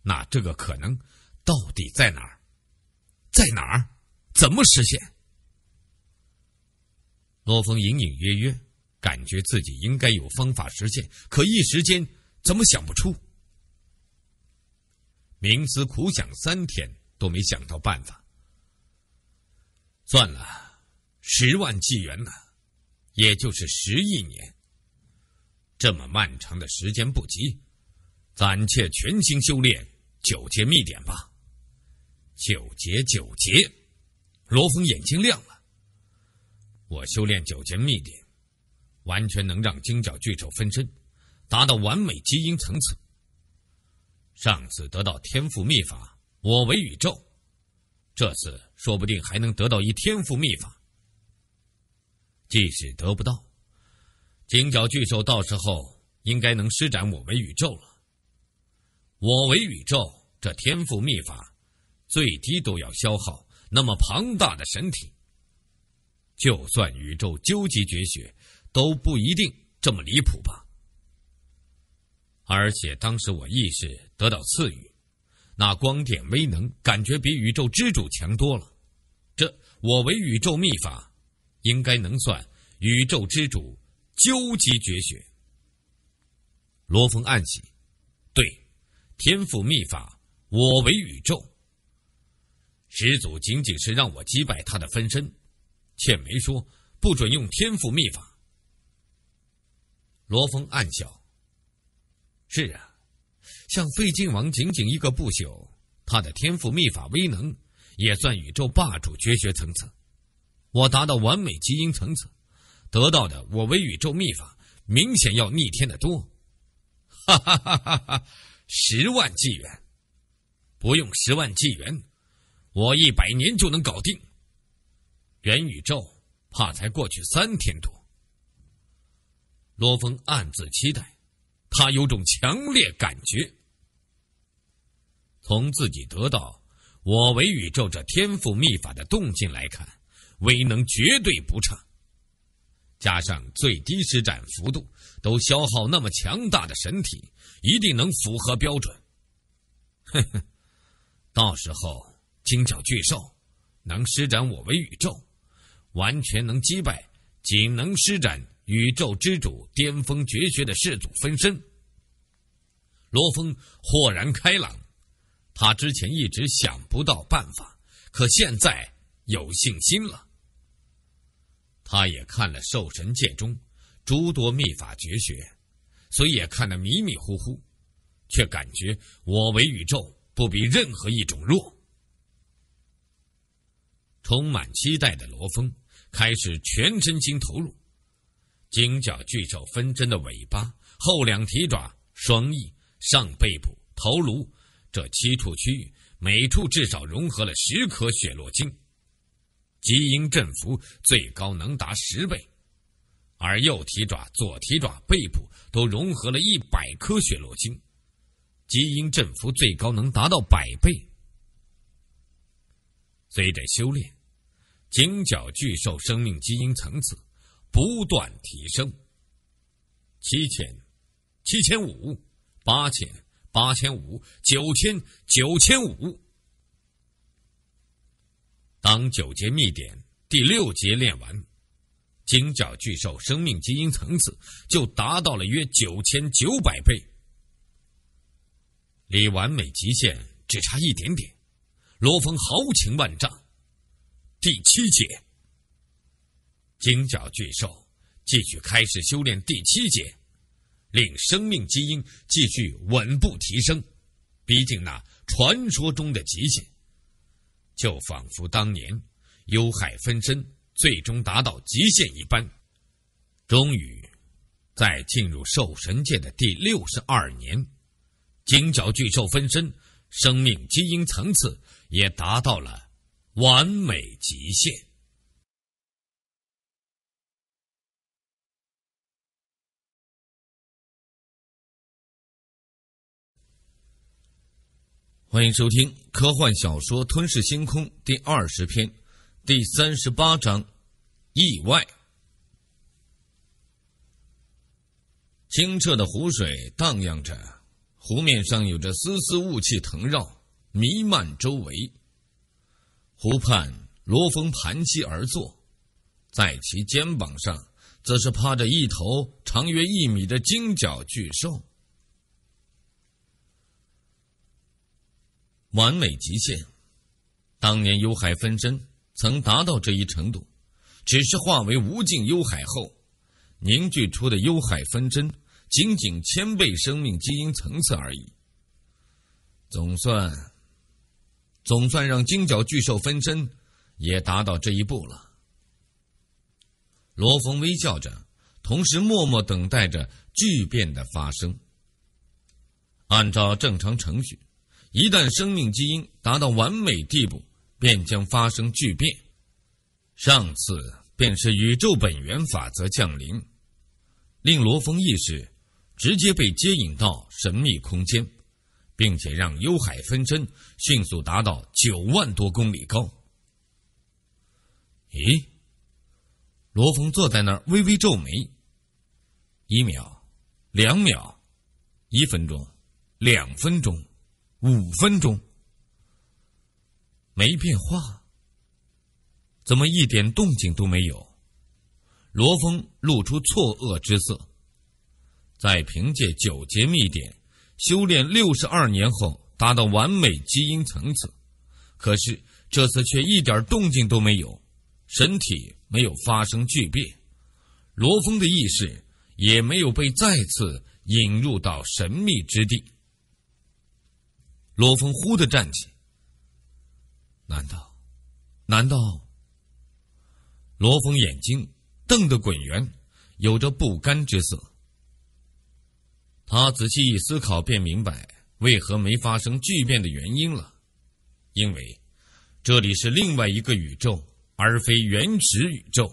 Speaker 1: 那这个可能到底在哪儿？在哪儿？怎么实现？罗峰隐隐约约。感觉自己应该有方法实现，可一时间怎么想不出。冥思苦想三天都没想到办法。算了，十万纪元呢，也就是十亿年。这么漫长的时间不急，暂且全心修炼九阶秘典吧。九阶九阶，罗峰眼睛亮了。我修炼九阶秘典。完全能让金角巨兽分身，达到完美基因层次。上次得到天赋秘法“我为宇宙”，这次说不定还能得到一天赋秘法。即使得不到，金角巨兽到时候应该能施展“我为宇宙”了。“我为宇宙”这天赋秘法，最低都要消耗那么庞大的神体。就算宇宙究极绝学。都不一定这么离谱吧？而且当时我意识得到赐予，那光电威能感觉比宇宙之主强多了。这我为宇宙秘法，应该能算宇宙之主究极绝学。罗峰暗喜，对，天赋秘法，我为宇宙始祖，仅仅是让我击败他的分身，却没说不准用天赋秘法。罗峰暗笑：“是啊，像费劲王仅仅一个不朽，他的天赋秘法威能也算宇宙霸主绝学层次。我达到完美基因层次，得到的我为宇宙秘法，明显要逆天的多。哈哈哈哈哈！十万纪元，不用十万纪元，我一百年就能搞定。元宇宙怕才过去三天多。”罗峰暗自期待，他有种强烈感觉。从自己得到“我为宇宙”这天赋秘法的动静来看，威能绝对不差。加上最低施展幅度都消耗那么强大的神体，一定能符合标准。到时候金角巨兽能施展“我为宇宙”，完全能击败仅能施展。宇宙之主巅峰绝学的世祖分身。罗峰豁然开朗，他之前一直想不到办法，可现在有信心了。他也看了兽神界中诸多秘法绝学，虽也看得迷迷糊糊，却感觉我为宇宙不比任何一种弱。充满期待的罗峰开始全身心投入。金角巨兽分身的尾巴、后两蹄爪、双翼、上背部、头颅这七处区域，每处至少融合了十颗血落精。基因振幅最高能达十倍；而右蹄爪、左蹄爪、背部都融合了一百颗血落精，基因振幅最高能达到百倍。随着修炼，金角巨兽生命基因层次。不断提升，七千、七千五、八千、八千五、九千、九千五。当九阶秘典第六阶练完，金角巨兽生命基因层次就达到了约九千九百倍，离完美极限只差一点点。罗峰豪情万丈，第七阶。金角巨兽继续开始修炼第七阶，令生命基因继续稳步提升，逼近那传说中的极限。就仿佛当年幽海分身最终达到极限一般。终于，在进入兽神界的第六十二年，金角巨兽分身生命基因层
Speaker 2: 次也达到了完美极限。欢迎收听科幻小说《吞噬星空》第二十篇第三十八章：
Speaker 1: 意外。清澈的湖水荡漾着，湖面上有着丝丝雾气腾绕，弥漫周围。湖畔，罗峰盘膝而坐，在其肩膀上，则是趴着一头长约一米的金角巨兽。完美极限，当年幽海分身曾达到这一程度，只是化为无尽幽海后，凝聚出的幽海分身，仅仅千倍生命基因层次而已。总算，总算让金角巨兽分身也达到这一步了。罗峰微笑着，同时默默等待着巨变的发生。按照正常程序。一旦生命基因达到完美地步，便将发生巨变。上次便是宇宙本源法则降临，令罗峰意识直接被接引到神秘空间，并且让幽海分身迅速达到九万多公里高。咦？罗峰坐在那儿微微皱眉。一秒，两秒，一分钟，两分钟。五分钟，没变化，怎么一点动静都没有？罗峰露出错愕之色。在凭借九劫秘典修炼六十二年后达到完美基因层次，可是这次却一点动静都没有，身体没有发生巨变，罗峰的意识也没有被再次引入到神秘之地。罗峰忽地站起。难道，难道？罗峰眼睛瞪得滚圆，有着不甘之色。他仔细一思考，便明白为何没发生巨变的原因了。因为这里是另外一个宇宙，而非原始宇宙。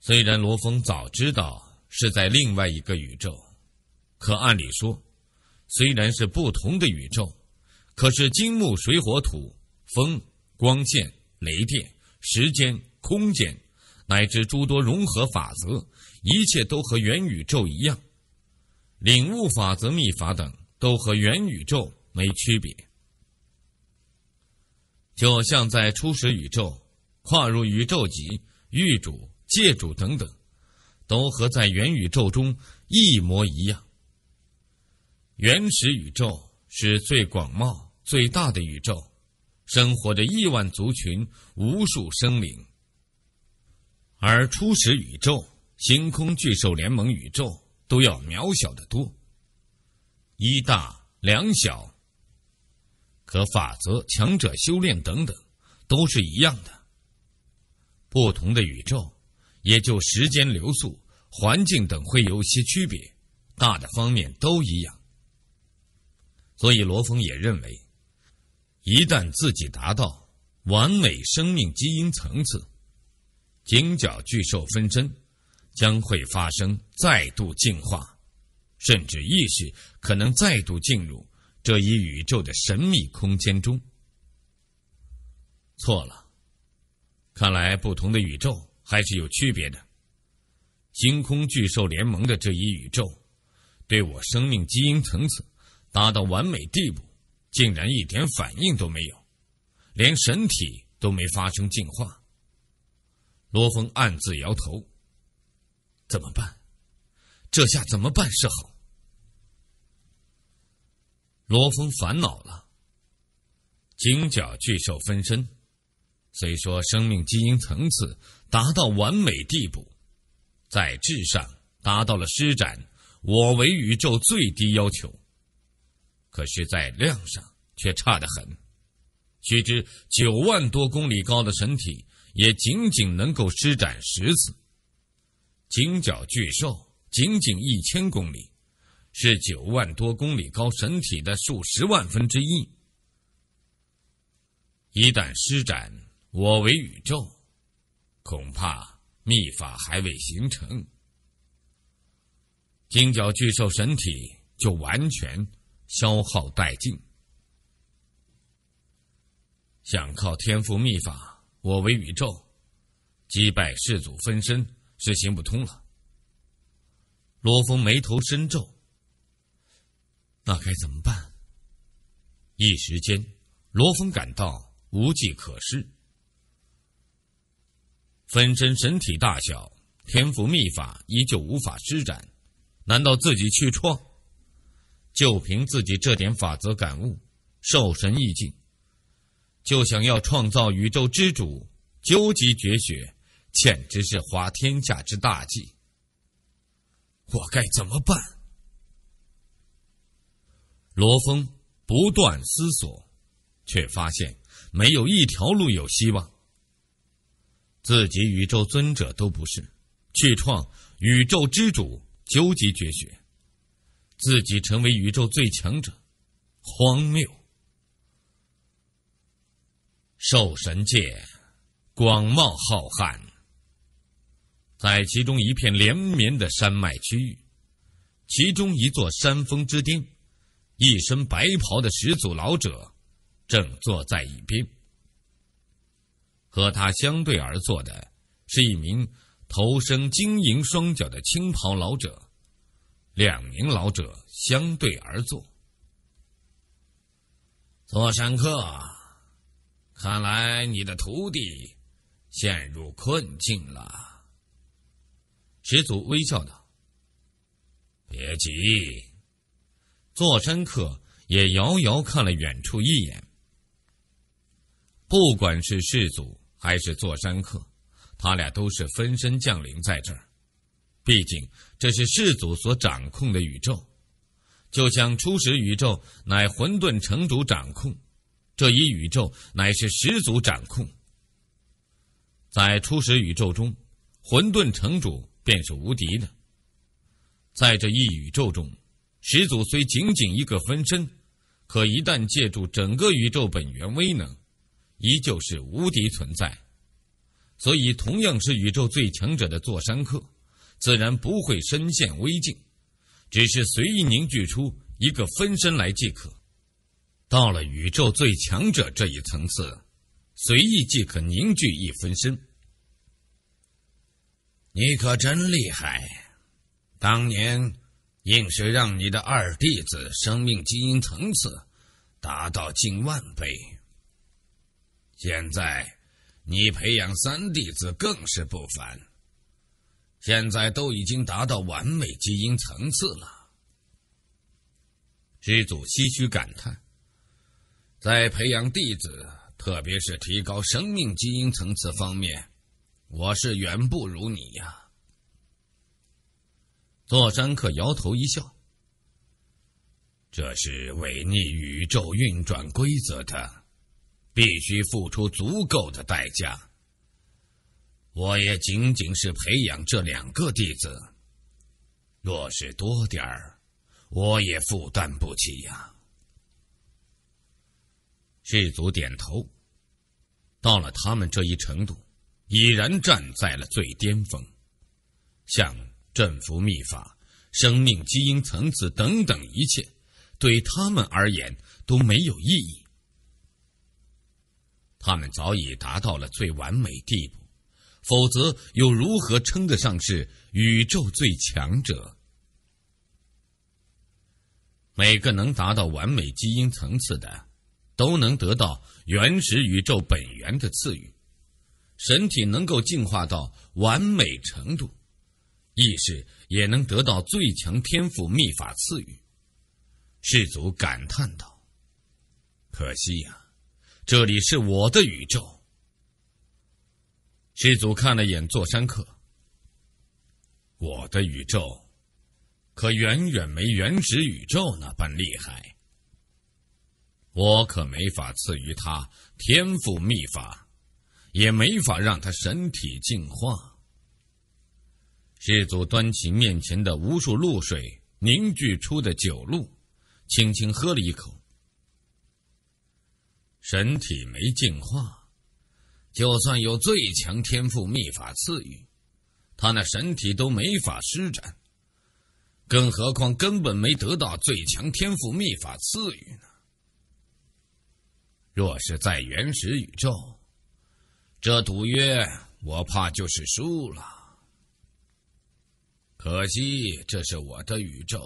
Speaker 1: 虽然罗峰早知道是在另外一个宇宙，可按理说。虽然是不同的宇宙，可是金木水火土、风、光线、雷电、时间、空间，乃至诸多融合法则，一切都和元宇宙一样。领悟法则秘法等都和元宇宙没区别。就像在初始宇宙，跨入宇宙级域主、界主等等，都和在元宇宙中一模一样。原始宇宙是最广袤、最大的宇宙，生活着亿万族群、无数生灵。而初始宇宙、星空巨兽联盟宇宙都要渺小得多，一大两小。可法则、强者修炼等等，都是一样的。不同的宇宙，也就时间流速、环境等会有些区别，大的方面都一样。所以，罗峰也认为，一旦自己达到完美生命基因层次，金角巨兽分身将会发生再度进化，甚至意识可能再度进入这一宇宙的神秘空间中。错了，看来不同的宇宙还是有区别的。星空巨兽联盟的这一宇宙，对我生命基因层次。达到完美地步，竟然一点反应都没有，连神体都没发生进化。罗峰暗自摇头，怎么办？这下怎么办是好？罗峰烦恼了。金角巨兽分身，虽说生命基因层次达到完美地步，在质上达到了施展我为宇宙最低要求。可是，在量上却差得很。须知，九万多公里高的神体，也仅仅能够施展十次。金角巨兽仅仅一千公里，是九万多公里高神体的数十万分之一。一旦施展“我为宇宙”，恐怕秘法还未形成，金角巨兽神体就完全。消耗殆尽，想靠天赋秘法，我为宇宙击败世祖分身是行不通了。罗峰眉头深皱，那该怎么办？一时间，罗峰感到无计可施。分身身体大小，天赋秘法依旧无法施展，难道自己去创？就凭自己这点法则感悟，兽神意境，就想要创造宇宙之主究极绝学，简直是滑天下之大稽。我该怎么办？罗峰不断思索，却发现没有一条路有希望。自己宇宙尊者都不是，去创宇宙之主究极绝学。自己成为宇宙最强者，荒谬。兽神界广袤浩瀚，在其中一片连绵的山脉区域，其中一座山峰之巅，一身白袍的始祖老者正坐在一边。和他相对而坐的是一名头生金银、双脚的青袍老者。两名老者相对而坐。座山客，看来你的徒弟陷入困境了。始祖微笑道：“别急。”座山客也遥遥看了远处一眼。不管是世祖还是座山客，他俩都是分身降临在这儿，毕竟。这是世祖所掌控的宇宙，就像初始宇宙乃混沌城主掌控，这一宇宙乃是始祖掌控。在初始宇宙中，混沌城主便是无敌的；在这一宇宙中，始祖虽仅仅一个分身，可一旦借助整个宇宙本源威能，依旧是无敌存在。所以，同样是宇宙最强者的座山客。自然不会身陷危境，只是随意凝聚出一个分身来即可。到了宇宙最强者这一层次，随意即可凝聚一分身。你可真厉害！当年硬是让你的二弟子生命基因层次达到近万倍。现在你培养三弟子更是不凡。现在都已经达到完美基因层次了，师祖唏嘘感叹：“在培养弟子，特别是提高生命基因层次方面，我是远不如你呀。”座山客摇头一笑：“这是违逆宇宙运转规则的，必须付出足够的代价。”我也仅仅是培养这两个弟子，若是多点儿，我也负担不起呀。氏族点头，到了他们这一程度，已然站在了最巅峰。像阵服秘法、生命基因层次等等一切，对他们而言都没有意义。他们早已达到了最完美地步。否则，又如何称得上是宇宙最强者？每个能达到完美基因层次的，都能得到原始宇宙本源的赐予，神体能够进化到完美程度，意识也能得到最强天赋秘法赐予。氏族感叹道：“可惜呀，这里是我的宇宙。”师祖看了眼座山客。我的宇宙，可远远没原始宇宙那般厉害。我可没法赐予他天赋秘法，也没法让他神体进化。师祖端起面前的无数露水凝聚出的酒露，轻轻喝了一口。神体没进化。就算有最强天赋秘法赐予，他那神体都没法施展，更何况根本没得到最强天赋秘法赐予呢？若是在原始宇宙，这赌约我怕就是输了。可惜这是我的宇宙。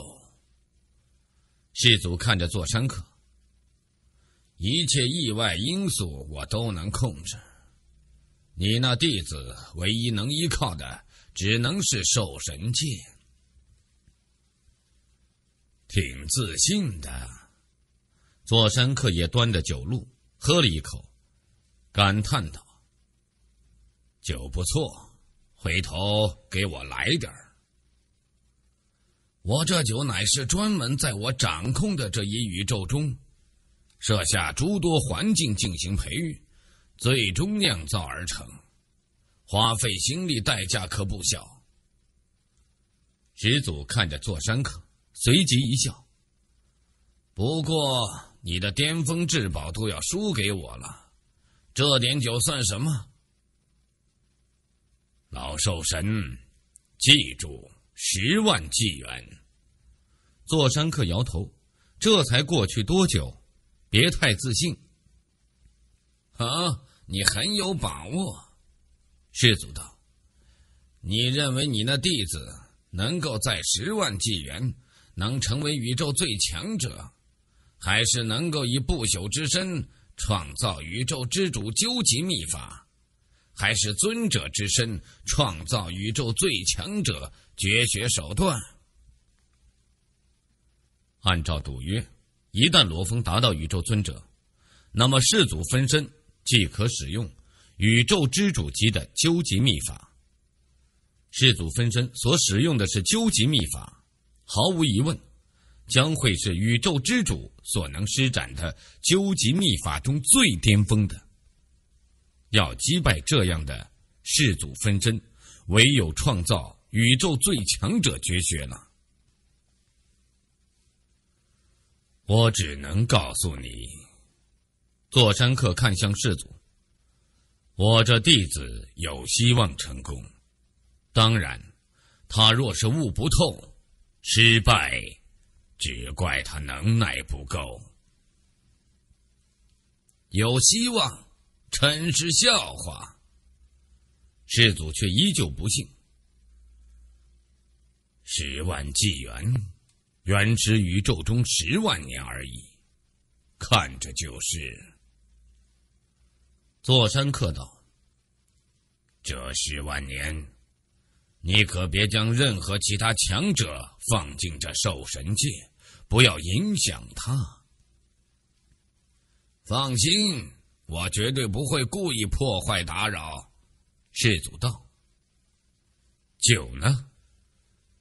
Speaker 1: 系祖看着座山客，一切意外因素我都能控制。你那弟子唯一能依靠的，只能是兽神剑。挺自信的。左山客也端着酒露喝了一口，感叹道：“酒不错，回头给我来点儿。”我这酒乃是专门在我掌控的这一宇宙中，设下诸多环境进行培育。最终酿造而成，花费心力代价可不小。始祖看着座山客，随即一笑。不过你的巅峰至宝都要输给我了，这点酒算什么？老寿神，记住十万纪元。座山客摇头，这才过去多久？别太自信。啊。你很有把握，世祖道：“你认为你那弟子能够在十万纪元能成为宇宙最强者，还是能够以不朽之身创造宇宙之主究极秘法，还是尊者之身创造宇宙最强者绝学手段？”按照赌约，一旦罗峰达到宇宙尊者，那么世祖分身。即可使用宇宙之主级的究极秘法。世祖分身所使用的是究极秘法，毫无疑问，将会是宇宙之主所能施展的究极秘法中最巅峰的。要击败这样的世祖分身，唯有创造宇宙最强者绝学了。我只能告诉你。洛山客看向世祖：“我这弟子有希望成功，当然，他若是悟不透，失败，只怪他能耐不够。有希望，真是笑话。”世祖却依旧不信：“十万纪元，原始宇宙中十万年而已，看着就是。”座山客道：“这十万年，你可别将任何其他强者放进这兽神界，不要影响他。”放心，我绝对不会故意破坏打扰。”世祖道：“酒呢？”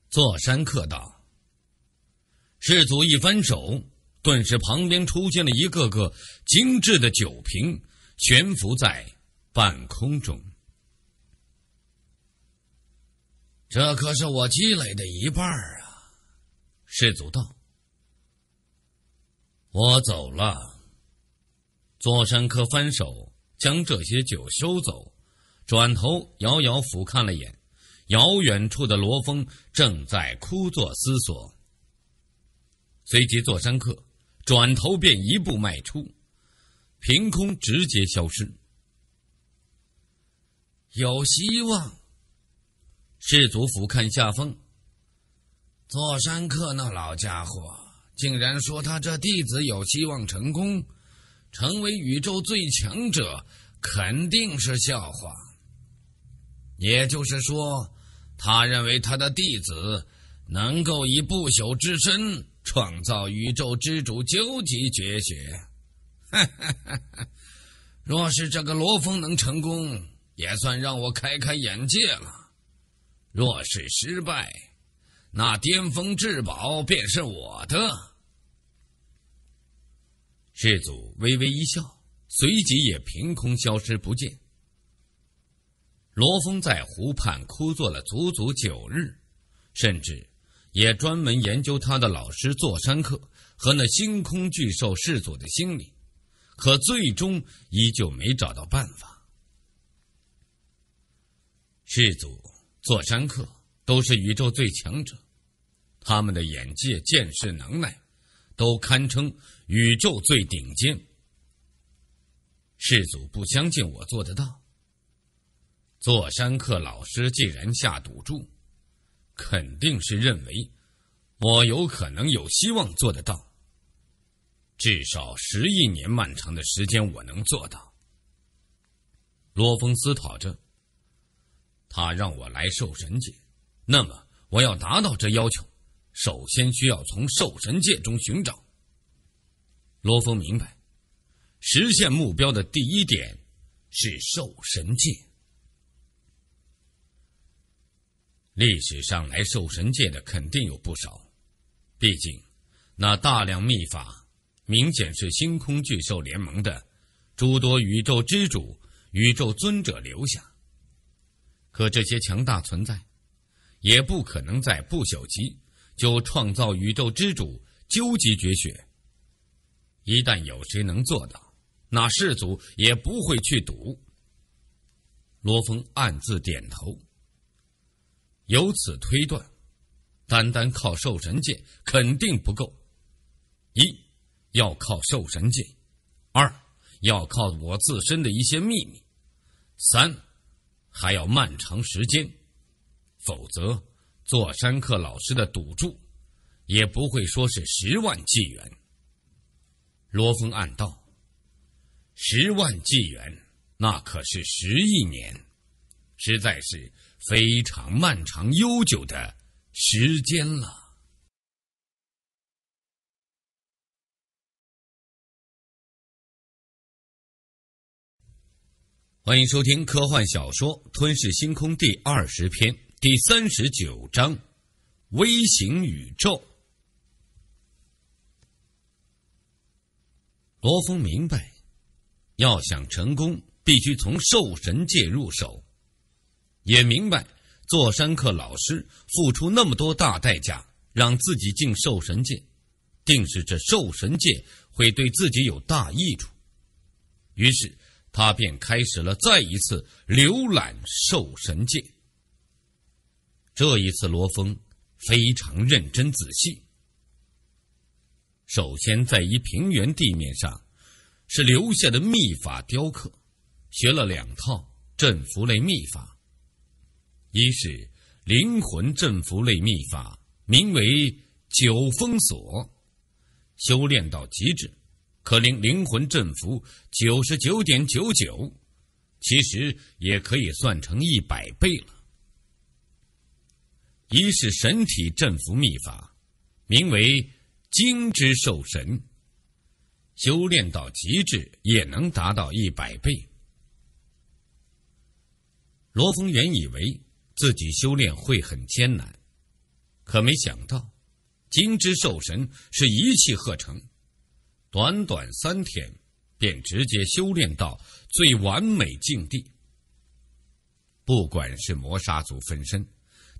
Speaker 1: 座山客道：“世祖一翻手，顿时旁边出现了一个个精致的酒瓶。”悬浮在半空中，这可是我积累的一半啊！世祖道，我走了。座山客翻手将这些酒收走，转头遥遥俯看了眼，遥远处的罗峰正在枯坐思索。随即，座山客转头便一步迈出。凭空直接消失，有希望。世祖俯瞰下风，座山客那老家伙竟然说他这弟子有希望成功，成为宇宙最强者，肯定是笑话。也就是说，他认为他的弟子能够以不朽之身创造宇宙之主究极绝学。哈哈哈哈若是这个罗峰能成功，也算让我开开眼界了。若是失败，那巅峰至宝便是我的。世祖微微一笑，随即也凭空消失不见。罗峰在湖畔枯坐了足足九日，甚至也专门研究他的老师座山客和那星空巨兽世祖的心理。可最终依旧没找到办法。世祖、座山客都是宇宙最强者，他们的眼界、见识、能耐，都堪称宇宙最顶尖。世祖不相信我做得到。座山客老师既然下赌注，肯定是认为我有可能有希望做得到。至少十亿年漫长的时间，我能做到。罗峰思考着，他让我来兽神界，那么我要达到这要求，首先需要从兽神界中寻找。罗峰明白，实现目标的第一点是兽神界。历史上来兽神界的肯定有不少，毕竟那大量秘法。明显是星空巨兽联盟的诸多宇宙之主、宇宙尊者留下。可这些强大存在，也不可能在不朽期就创造宇宙之主究极绝学。一旦有谁能做到，那世祖也不会去赌。罗峰暗自点头。由此推断，单单靠兽神剑肯定不够。一。要靠兽神界；二要靠我自身的一些秘密，三还要漫长时间，否则做山客老师的赌注，也不会说是十万纪元。罗峰暗道：十万纪元，那可是十亿年，
Speaker 2: 实在是非常漫长悠久的时间了。欢迎收听科幻小说《吞噬星空》第二十篇第三十九章《微型宇宙》。
Speaker 1: 罗峰明白，要想成功，必须从兽神界入手；也明白，座山客老师付出那么多大代价让自己进兽神界，定是这兽神界会对自己有大益处。于是。他便开始了再一次浏览兽神界。这一次，罗峰非常认真仔细。首先，在一平原地面上，是留下的秘法雕刻，学了两套镇符类秘法。一是灵魂镇符类秘法，名为九封锁，修炼到极致。可令灵魂振幅九十九点九九，其实也可以算成一百倍了。一是神体振幅秘法，名为“精之兽神”，修炼到极致也能达到一百倍。罗峰原以为自己修炼会很艰难，可没想到，“精之兽神”是一气呵成。短短三天，便直接修炼到最完美境地。不管是魔杀族分身、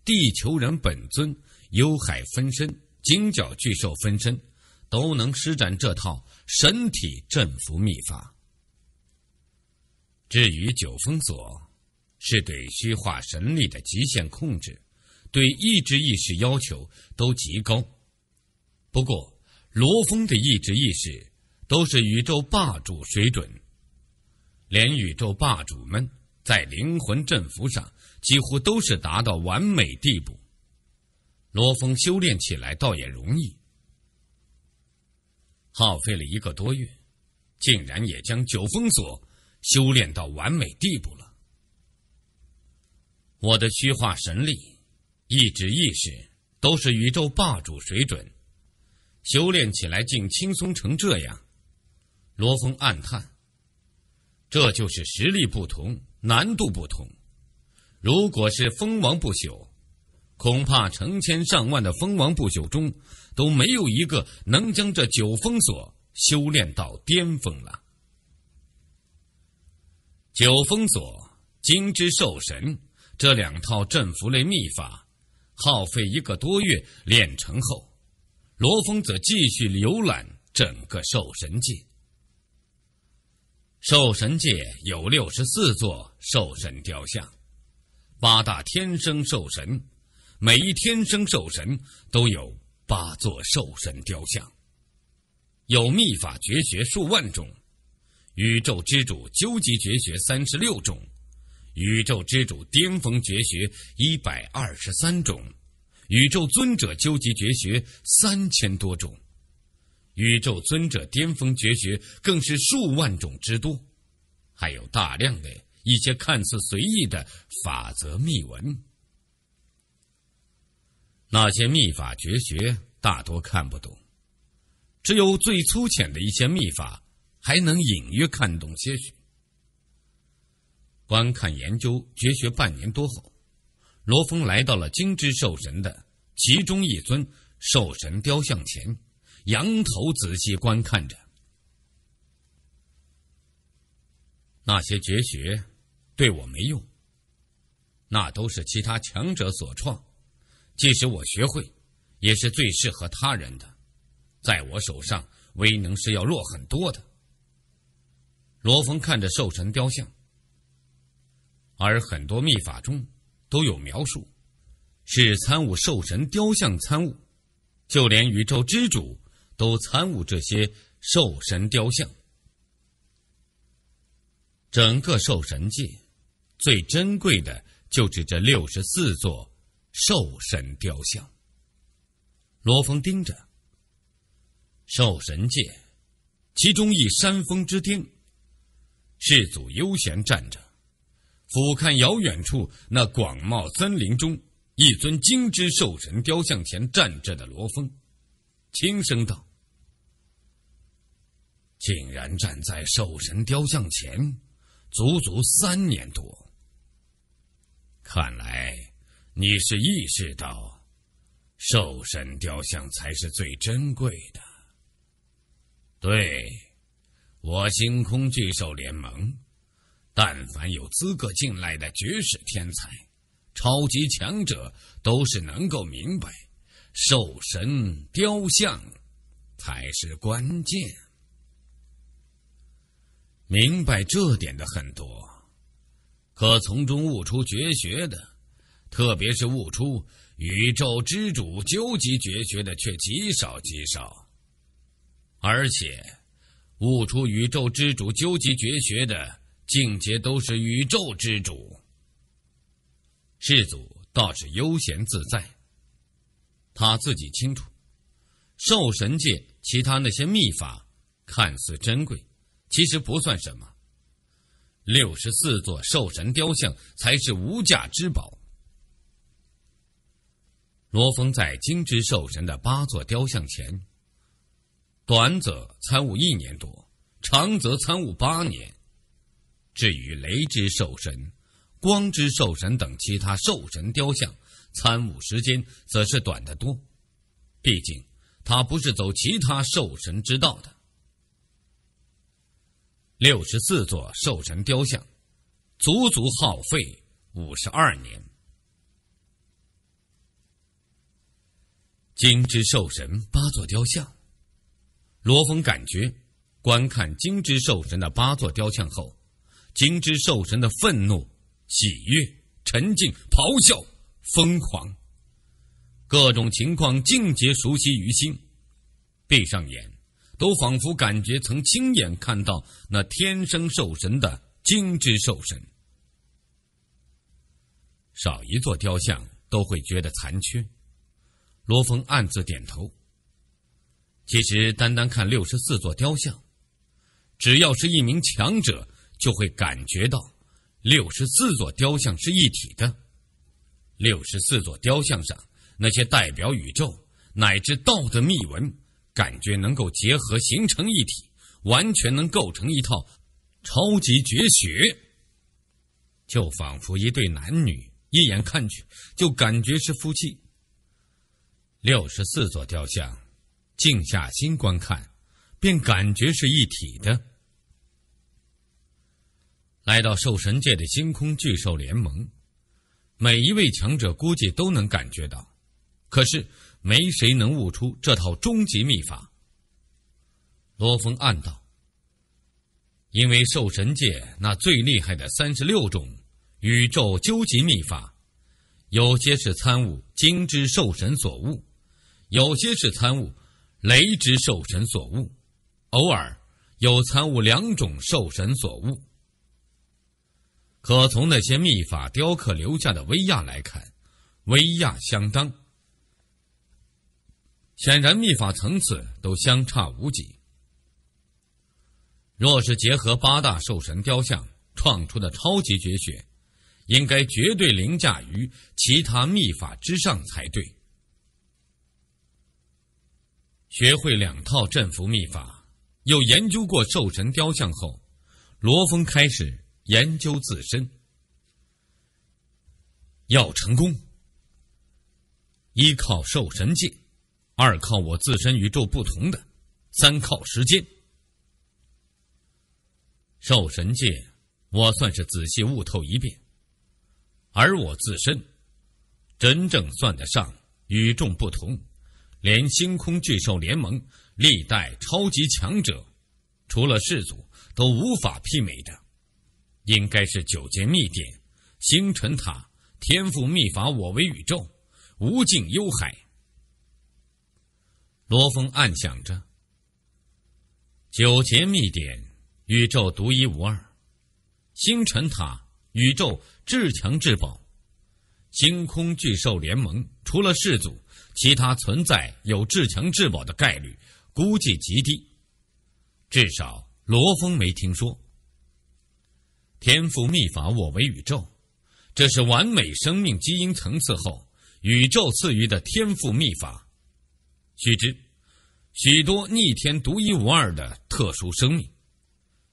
Speaker 1: 地球人本尊、幽海分身、金角巨兽分身，都能施展这套神体镇服秘法。至于九峰锁，是对虚化神力的极限控制，对意志意识要求都极高。不过。罗峰的意志意识，都是宇宙霸主水准。连宇宙霸主们在灵魂振幅上，几乎都是达到完美地步。罗峰修炼起来倒也容易，耗费了一个多月，竟然也将九峰锁修炼到完美地步了。我的虚化神力，意志意识都是宇宙霸主水准。修炼起来竟轻松成这样，罗峰暗叹：“这就是实力不同，难度不同。如果是蜂王不朽，恐怕成千上万的蜂王不朽中，都没有一个能将这九封锁修炼到巅峰了。”九封锁、金之兽神这两套阵符类秘法，耗费一个多月练成后。罗峰则继续浏览整个兽神界。兽神界有六十四座兽神雕像，八大天生兽神，每一天生兽神都有八座兽神雕像，有秘法绝学数万种，宇宙之主究极绝学三十六种，宇宙之主巅峰绝学一百二十三种。宇宙尊者究极绝学三千多种，宇宙尊者巅峰绝学更是数万种之多，还有大量的一些看似随意的法则秘文。那些秘法绝学大多看不懂，只有最粗浅的一些秘法还能隐约看懂些许。观看研究绝学半年多后。罗峰来到了金之兽神的其中一尊兽神雕像前，仰头仔细观看着。那些绝学对我没用，那都是其他强者所创，即使我学会，也是最适合他人的，在我手上威能是要弱很多的。罗峰看着兽神雕像，而很多秘法中。都有描述，是参悟兽神雕像参悟，就连宇宙之主都参悟这些兽神雕像。整个兽神界，最珍贵的就指这六十四座兽神雕像。罗峰盯着兽神界，其中一山峰之巅，氏祖悠闲站着。俯瞰遥远处那广袤森林中，一尊金之兽神雕像前站着的罗峰，轻声道：“竟然站在兽神雕像前，足足三年多。看来你是意识到，兽神雕像才是最珍贵的。对我星空巨兽联盟。”但凡有资格进来的绝世天才、超级强者，都是能够明白，兽神雕像才是关键。明白这点的很多，可从中悟出绝学的，特别是悟出宇宙之主究极绝学的，却极少极少。而且，悟出宇宙之主究极绝学的。境界都是宇宙之主，世祖倒是悠闲自在。他自己清楚，兽神界其他那些秘法看似珍贵，其实不算什么。六十四座兽神雕像才是无价之宝。罗峰在金之兽神的八座雕像前，短则参悟一年多，长则参悟八年。至于雷之兽神、光之兽神等其他兽神雕像，参悟时间则是短得多。毕竟，他不是走其他兽神之道的。六十四座兽神雕像，足足耗费五十二年。金之兽神八座雕像，罗峰感觉观看金之兽神的八座雕像后。金之兽神的愤怒、喜悦、沉静、咆哮、疯狂，各种情况境界熟悉于心，闭上眼都仿佛感觉曾亲眼看到那天生兽神的金之兽神。少一座雕像都会觉得残缺，罗峰暗自点头。其实，单单看六十四座雕像，只要是一名强者。就会感觉到，六十四座雕像是一体的。六十四座雕像上那些代表宇宙乃至道的密文，感觉能够结合形成一体，完全能构成一套超级绝学。就仿佛一对男女，一眼看去就感觉是夫妻。六十四座雕像，静下心观看，便感觉是一体的。来到兽神界的星空巨兽联盟，每一位强者估计都能感觉到，可是没谁能悟出这套终极秘法。罗峰暗道：，因为兽神界那最厉害的三十六种宇宙究极秘法，有些是参悟金之兽神所悟，有些是参悟雷之兽神所悟，偶尔有参悟两种兽神所悟。可从那些秘法雕刻留下的威亚来看，威亚相当。显然，秘法层次都相差无几。若是结合八大兽神雕像创出的超级绝学，应该绝对凌驾于其他秘法之上才对。学会两套镇服秘法，又研究过兽神雕像后，罗峰开始。研究自身，要成功，依靠兽神界，二靠我自身与众不同的，三靠时间。兽神界，我算是仔细悟透一遍。而我自身，真正算得上与众不同，连星空巨兽联盟历代超级强者，除了世祖，都无法媲美的。应该是九劫秘典、星辰塔、天赋秘法。我为宇宙，无尽幽海。罗峰暗想着：九节秘典，宇宙独一无二；星辰塔，宇宙至强至宝。星空巨兽联盟除了氏祖，其他存在有至强至宝的概率，估计极低。至少罗峰没听说。天赋秘法，我为宇宙。这是完美生命基因层次后，宇宙赐予的天赋秘法。须知，许多逆天独一无二的特殊生命，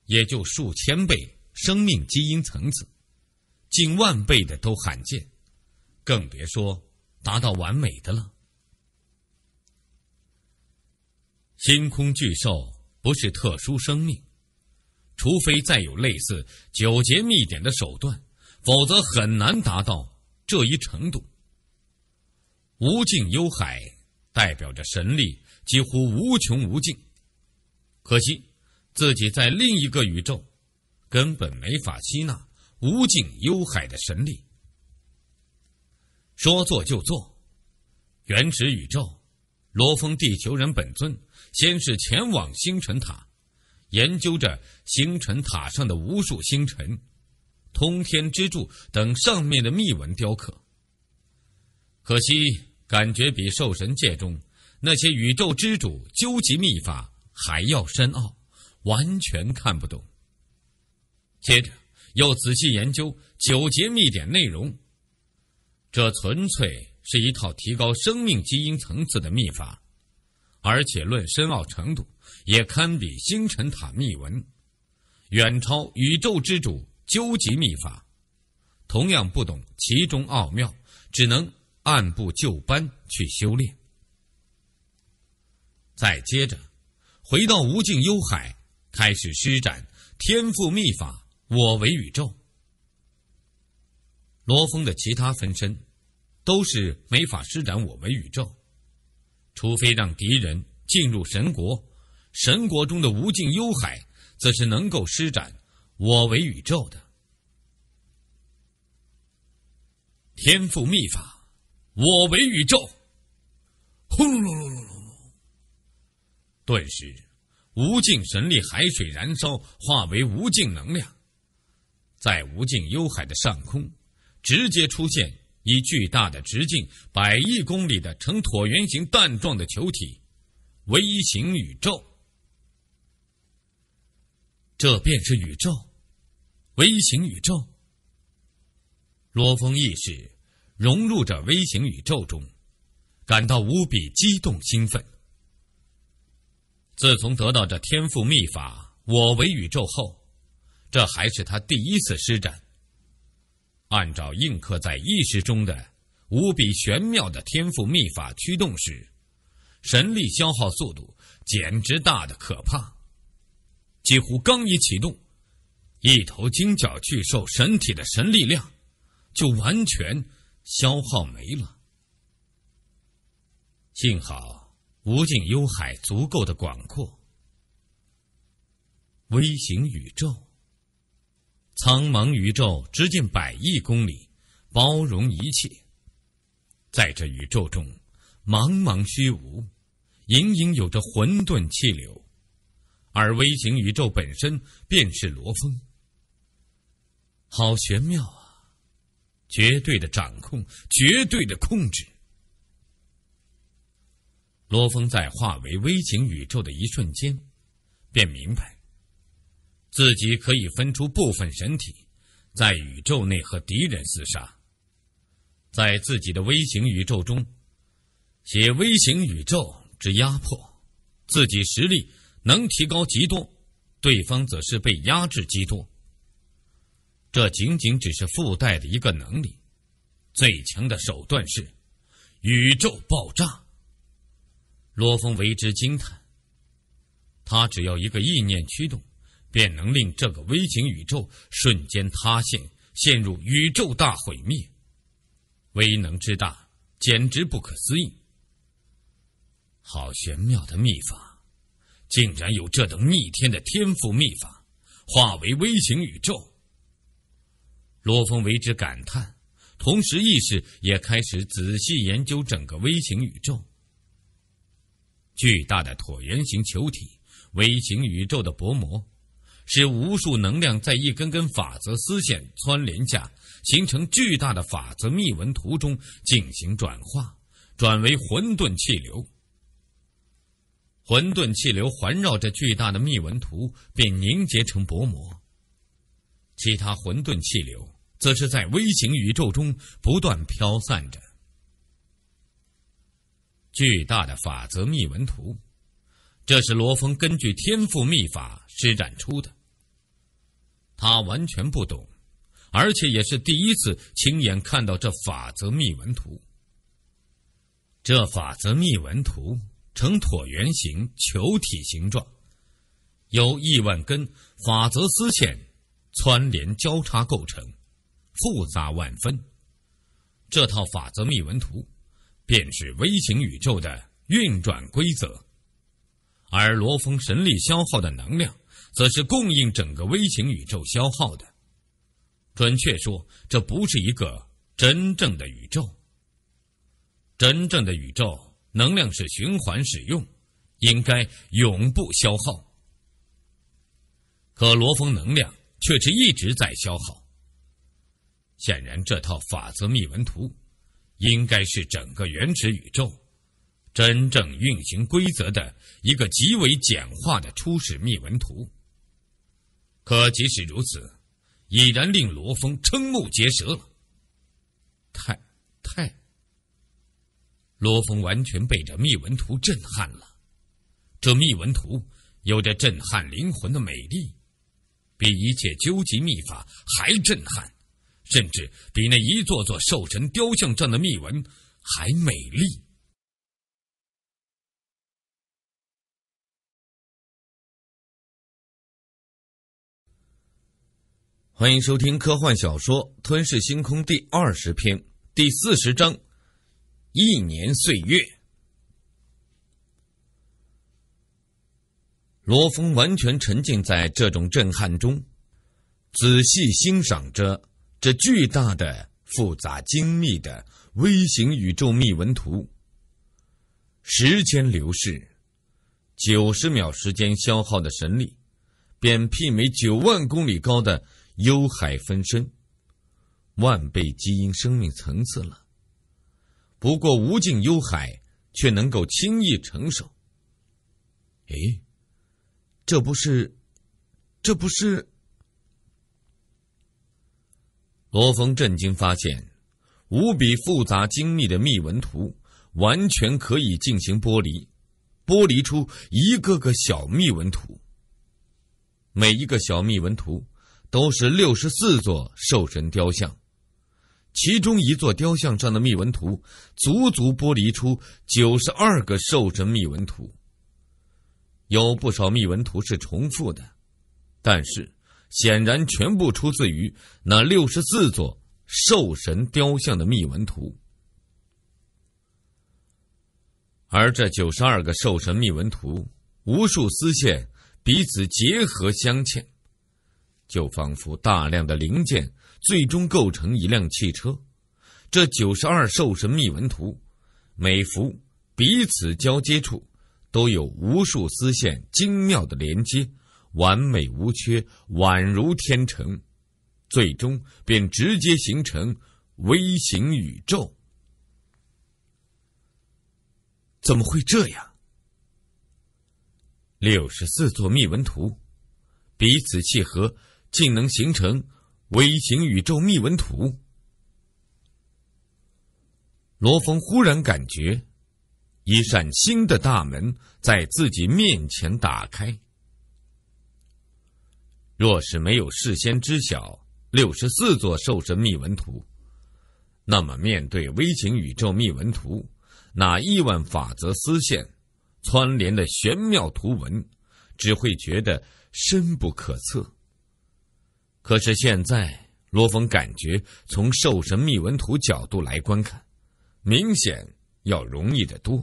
Speaker 1: 也就数千倍生命基因层次，近万倍的都罕见，更别说达到完美的了。星空巨兽不是特殊生命。除非再有类似九节密典的手段，否则很难达到这一程度。无尽幽海代表着神力几乎无穷无尽，可惜自己在另一个宇宙根本没法吸纳无尽幽海的神力。说做就做，原始宇宙，罗峰地球人本尊先是前往星辰塔。研究着星辰塔上的无数星辰、通天之柱等上面的密文雕刻，可惜感觉比兽神界中那些宇宙之主究极秘法还要深奥，完全看不懂。接着又仔细研究九节秘典内容，这纯粹是一套提高生命基因层次的秘法，而且论深奥程度。也堪比星辰塔秘文，远超宇宙之主究极秘法。同样不懂其中奥妙，只能按部就班去修炼。再接着，回到无尽幽海，开始施展天赋秘法“我为宇宙”。罗峰的其他分身，都是没法施展“我为宇宙”，除非让敌人进入神国。神国中的无尽幽海，则是能够施展“我为宇宙”的天赋秘法。“我为宇宙！”轰隆隆隆隆隆！顿时，无尽神力海水燃烧，化为无尽能量，在无尽幽海的上空，直接出现一巨大的、直径百亿公里的、呈椭圆形蛋状的球体——微型宇宙。这便是宇宙，微型宇宙。罗峰意识融入这微型宇宙中，感到无比激动兴奋。自从得到这天赋秘法“我为宇宙”后，这还是他第一次施展。按照印刻在意识中的无比玄妙的天赋秘法驱动时，神力消耗速度简直大的可怕。几乎刚一启动，一头金角巨兽神体的神力量就完全消耗没了。幸好无尽幽海足够的广阔，微型宇宙、苍茫宇宙直径百亿公里，包容一切。在这宇宙中，茫茫虚无，隐隐有着混沌气流。而微型宇宙本身便是罗峰，好玄妙啊！绝对的掌控，绝对的控制。罗峰在化为微型宇宙的一瞬间，便明白，自己可以分出部分神体，在宇宙内和敌人厮杀，在自己的微型宇宙中，写微型宇宙之压迫，自己实力。能提高极多，对方则是被压制极多。这仅仅只是附带的一个能力，最强的手段是宇宙爆炸。罗峰为之惊叹，他只要一个意念驱动，便能令这个微型宇宙瞬间塌陷，陷入宇宙大毁灭。威能之大，简直不可思议。好玄妙的秘法。竟然有这等逆天的天赋秘法，化为微型宇宙。罗峰为之感叹，同时意识也开始仔细研究整个微型宇宙。巨大的椭圆形球体，微型宇宙的薄膜，使无数能量在一根根法则丝线串联下，形成巨大的法则密文图中进行转化，转为混沌气流。混沌气流环绕着巨大的密文图，并凝结成薄膜。其他混沌气流则是在微型宇宙中不断飘散着。巨大的法则密文图，这是罗峰根据天赋秘法施展出的。他完全不懂，而且也是第一次亲眼看到这法则密文图。这法则密文图。呈椭圆形球体形状，由亿万根法则丝线串联交叉构成，复杂万分。这套法则密文图，便是微型宇宙的运转规则，而罗峰神力消耗的能量，则是供应整个微型宇宙消耗的。准确说，这不是一个真正的宇宙。真正的宇宙。能量是循环使用，应该永不消耗。可罗峰能量却是一直在消耗。显然，这套法则密文图，应该是整个原始宇宙，真正运行规则的一个极为简化的初始密文图。可即使如此，已然令罗峰瞠目结舌了。太！罗峰完全被这密文图震撼了，这密文图有着震撼灵魂的美丽，比一切究极秘法还震撼，甚至比那一座座兽
Speaker 2: 神雕像上的密文还美丽。欢迎收听科幻小说《吞噬星空》第二十篇
Speaker 1: 第四十章。一年岁月，罗峰完全沉浸在这种震撼中，仔细欣赏着这巨大的、复杂精密的微型宇宙密文图。时间流逝，九十秒时间消耗的神力，便媲美九万公里高的幽海分身，万倍基因生命层次了。不过，无尽幽海却能够轻易承受。诶，这不是，这不是？罗峰震惊发现，无比复杂精密的密文图完全可以进行剥离，剥离出一个个小密文图。每一个小密文图都是六十四座兽神雕像。其中一座雕像上的密文图，足足剥离出九十二个兽神密文图。有不少密文图是重复的，但是显然全部出自于那六十四座兽神雕像的密文图。而这九十二个兽神密文图，无数丝线彼此结合镶嵌。就仿佛大量的零件最终构成一辆汽车，这九十二兽神秘文图，每幅彼此交接处都有无数丝线精妙的连接，完美无缺，宛如天成，最终便直接形成微型宇宙。怎么会这样？六十四座密文图彼此契合。竟能形成微型宇宙密文图，罗峰忽然感觉一扇新的大门在自己面前打开。若是没有事先知晓六十四座兽神密文图，那么面对微型宇宙密文图那亿万法则丝线串联的玄妙图文，只会觉得深不可测。可是现在，罗峰感觉从兽神秘文图角度来观看，明显要容易得多。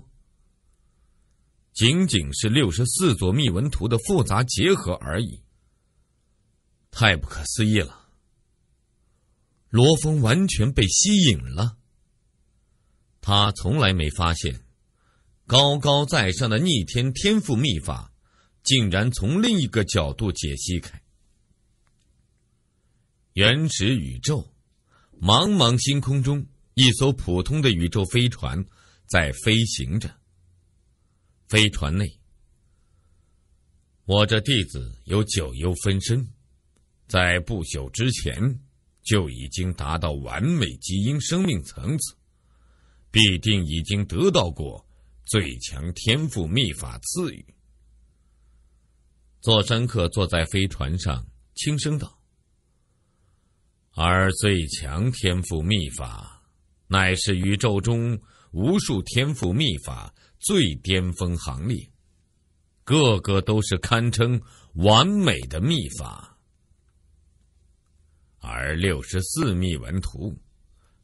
Speaker 1: 仅仅是六十四座密文图的复杂结合而已，太不可思议了！罗峰完全被吸引了。他从来没发现，高高在上的逆天天赋秘法，竟然从另一个角度解析开。原始宇宙，茫茫星空中，一艘普通的宇宙飞船在飞行着。飞船内，我这弟子有九幽分身，在不久之前就已经达到完美基因生命层次，必定已经得到过最强天赋秘法赐予。座山客坐在飞船上，轻声道。而最强天赋秘法，乃是宇宙中无数天赋秘法最巅峰行列，个个都是堪称完美的秘法。而六十四秘文图，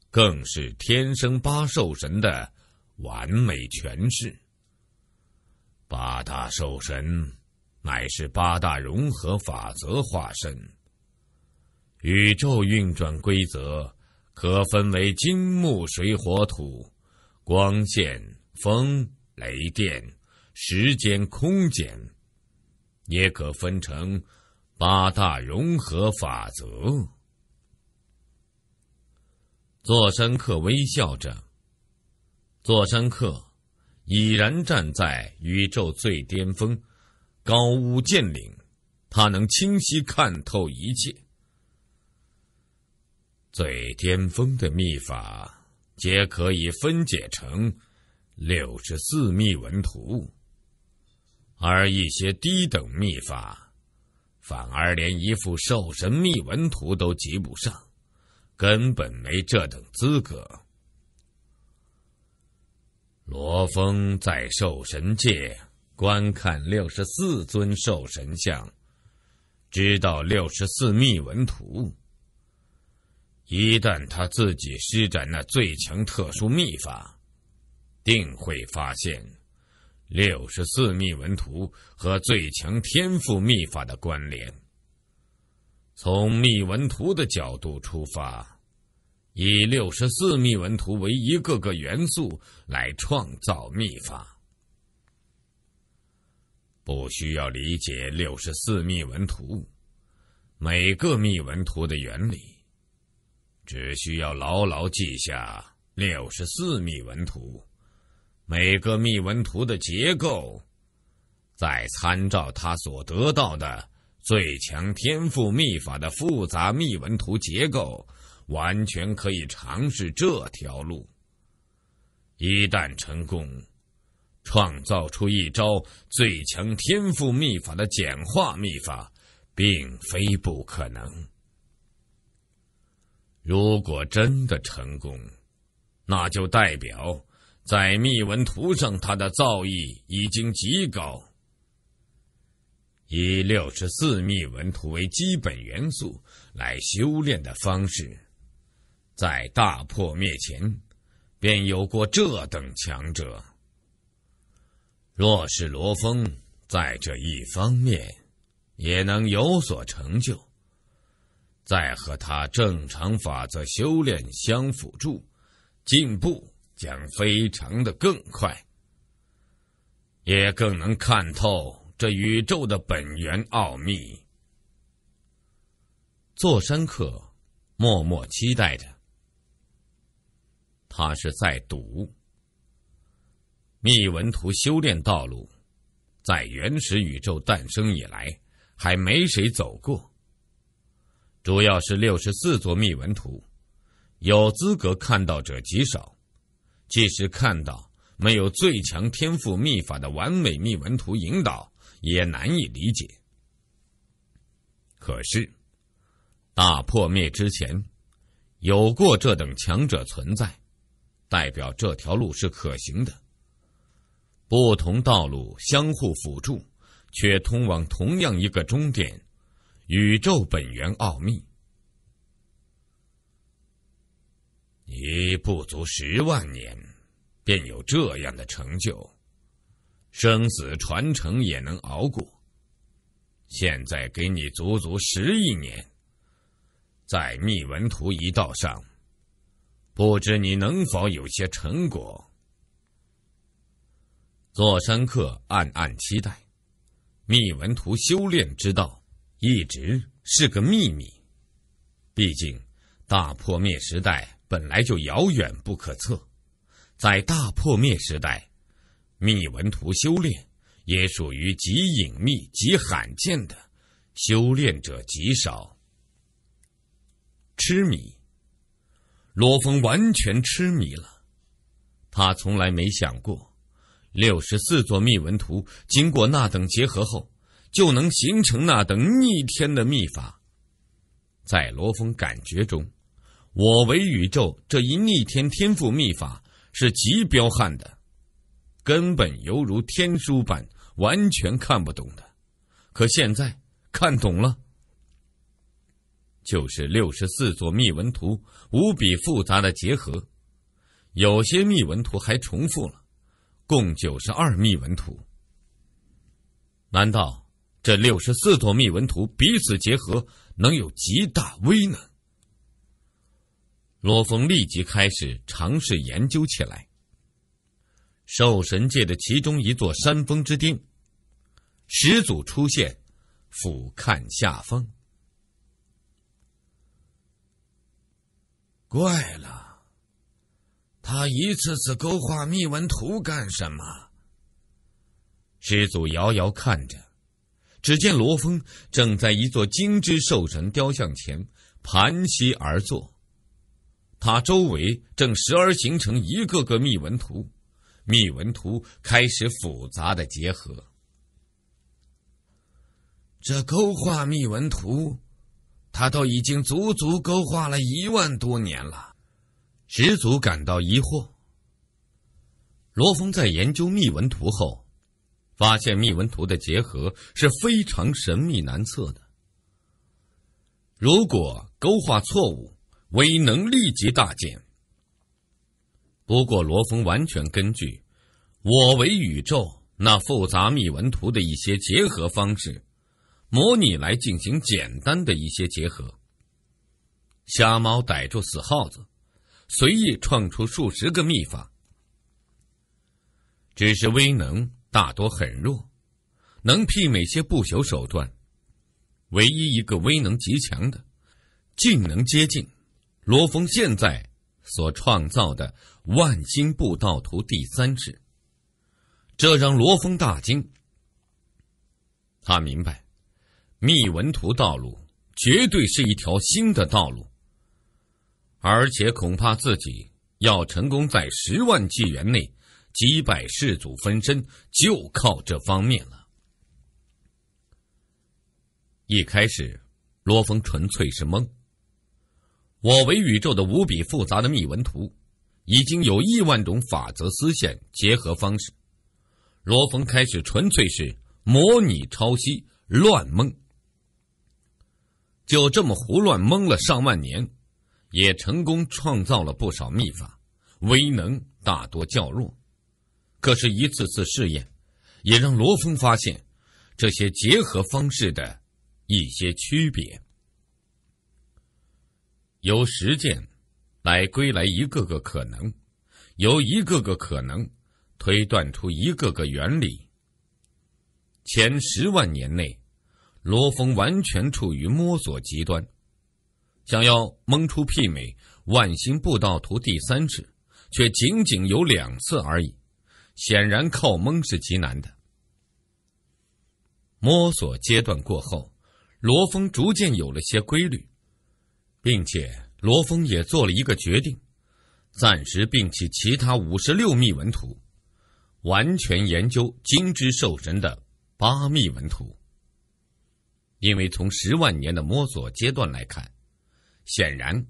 Speaker 1: 更是天生八兽神的完美诠释。八大兽神，乃是八大融合法则化身。宇宙运转规则可分为金木水火土、光线、风、雷电、时间、空间，也可分成八大融合法则。座山客微笑着。座山客已然站在宇宙最巅峰，高屋建瓴，他能清晰看透一切。最巅峰的秘法，皆可以分解成六十四秘文图，而一些低等秘法，反而连一幅兽神秘文图都集不上，根本没这等资格。罗峰在兽神界观看六十四尊兽神像，知道六十四秘文图。一旦他自己施展那最强特殊秘法，定会发现六十四密文图和最强天赋秘法的关联。从密文图的角度出发，以六十四密文图为一个个元素来创造秘法，不需要理解六十四密文图每个密文图的原理。只需要牢牢记下六十四密文图，每个密文图的结构，再参照他所得到的最强天赋秘法的复杂密文图结构，完全可以尝试这条路。一旦成功，创造出一招最强天赋秘法的简化秘法，并非不可能。如果真的成功，那就代表在密文图上，他的造诣已经极高。以六十四密文图为基本元素来修炼的方式，在大破灭前，便有过这等强者。若是罗峰在这一方面，也能有所成就。再和他正常法则修炼相辅助，进步将非常的更快，也更能看透这宇宙的本源奥秘。座山客默默期待着，他是在赌，密文图修炼道路，在原始宇宙诞生以来，还没谁走过。主要是六十四座密文图，有资格看到者极少，即使看到，没有最强天赋秘法的完美密文图引导，也难以理解。可是，大破灭之前，有过这等强者存在，代表这条路是可行的。不同道路相互辅助，却通往同样一个终点。宇宙本源奥秘，你不足十万年，便有这样的成就，生死传承也能熬过。现在给你足足十亿年，在密文图一道上，不知你能否有些成果？座山客暗暗期待，密文图修炼之道。一直是个秘密，毕竟大破灭时代本来就遥远不可测，在大破灭时代，密文图修炼也属于极隐秘、极罕见的，修炼者极少。痴迷，罗峰完全痴迷了，他从来没想过，六十四座密文图经过那等结合后。就能形成那等逆天的秘法。在罗峰感觉中，我为宇宙这一逆天天赋秘法是极彪悍的，根本犹如天书般完全看不懂的。可现在看懂了，就是六十四座密文图无比复杂的结合，有些密文图还重复了，共九十二密文图。难道？这六十四朵密文图彼此结合，能有极大威能。罗峰立即开始尝试研究起来。兽神界的其中一座山峰之巅，始祖出现，俯瞰下方。怪了，他一次次勾画密文图干什么？始祖遥遥看着。只见罗峰正在一座金之兽神雕像前盘膝而坐，他周围正时而形成一个个密文图，密文图开始复杂的结合。这勾画密文图，他都已经足足勾画了一万多年了，始祖感到疑惑。罗峰在研究密文图后。发现密文图的结合是非常神秘难测的。如果勾画错误，威能立即大减。不过罗峰完全根据“我为宇宙”那复杂密文图的一些结合方式，模拟来进行简单的一些结合。瞎猫逮住死耗子，随意创出数十个秘法，只是威能。大多很弱，能媲美些不朽手段。唯一一个威能极强的，竟能接近罗峰现在所创造的万星步道图第三式。这让罗峰大惊，他明白，密文图道路绝对是一条新的道路，而且恐怕自己要成功在十万纪元内。击败世祖分身就靠这方面了。一开始，罗峰纯粹是懵。我为宇宙的无比复杂的密文图，已经有亿万种法则丝线结合方式。罗峰开始纯粹是模拟抄袭乱蒙，就这么胡乱蒙了上万年，也成功创造了不少秘法，威能大多较弱。可是，一次次试验，也让罗峰发现这些结合方式的一些区别。由实践来归来一个个可能，由一个个可能推断出一个个原理。前十万年内，罗峰完全处于摸索极端，想要蒙出媲美《万星步道图》第三世，却仅仅有两次而已。显然靠蒙是极难的。摸索阶段过后，罗峰逐渐有了些规律，并且罗峰也做了一个决定：暂时摒弃其他五十六密文图，完全研究金之兽神的八密文图。因为从十万年的摸索阶段来看，显然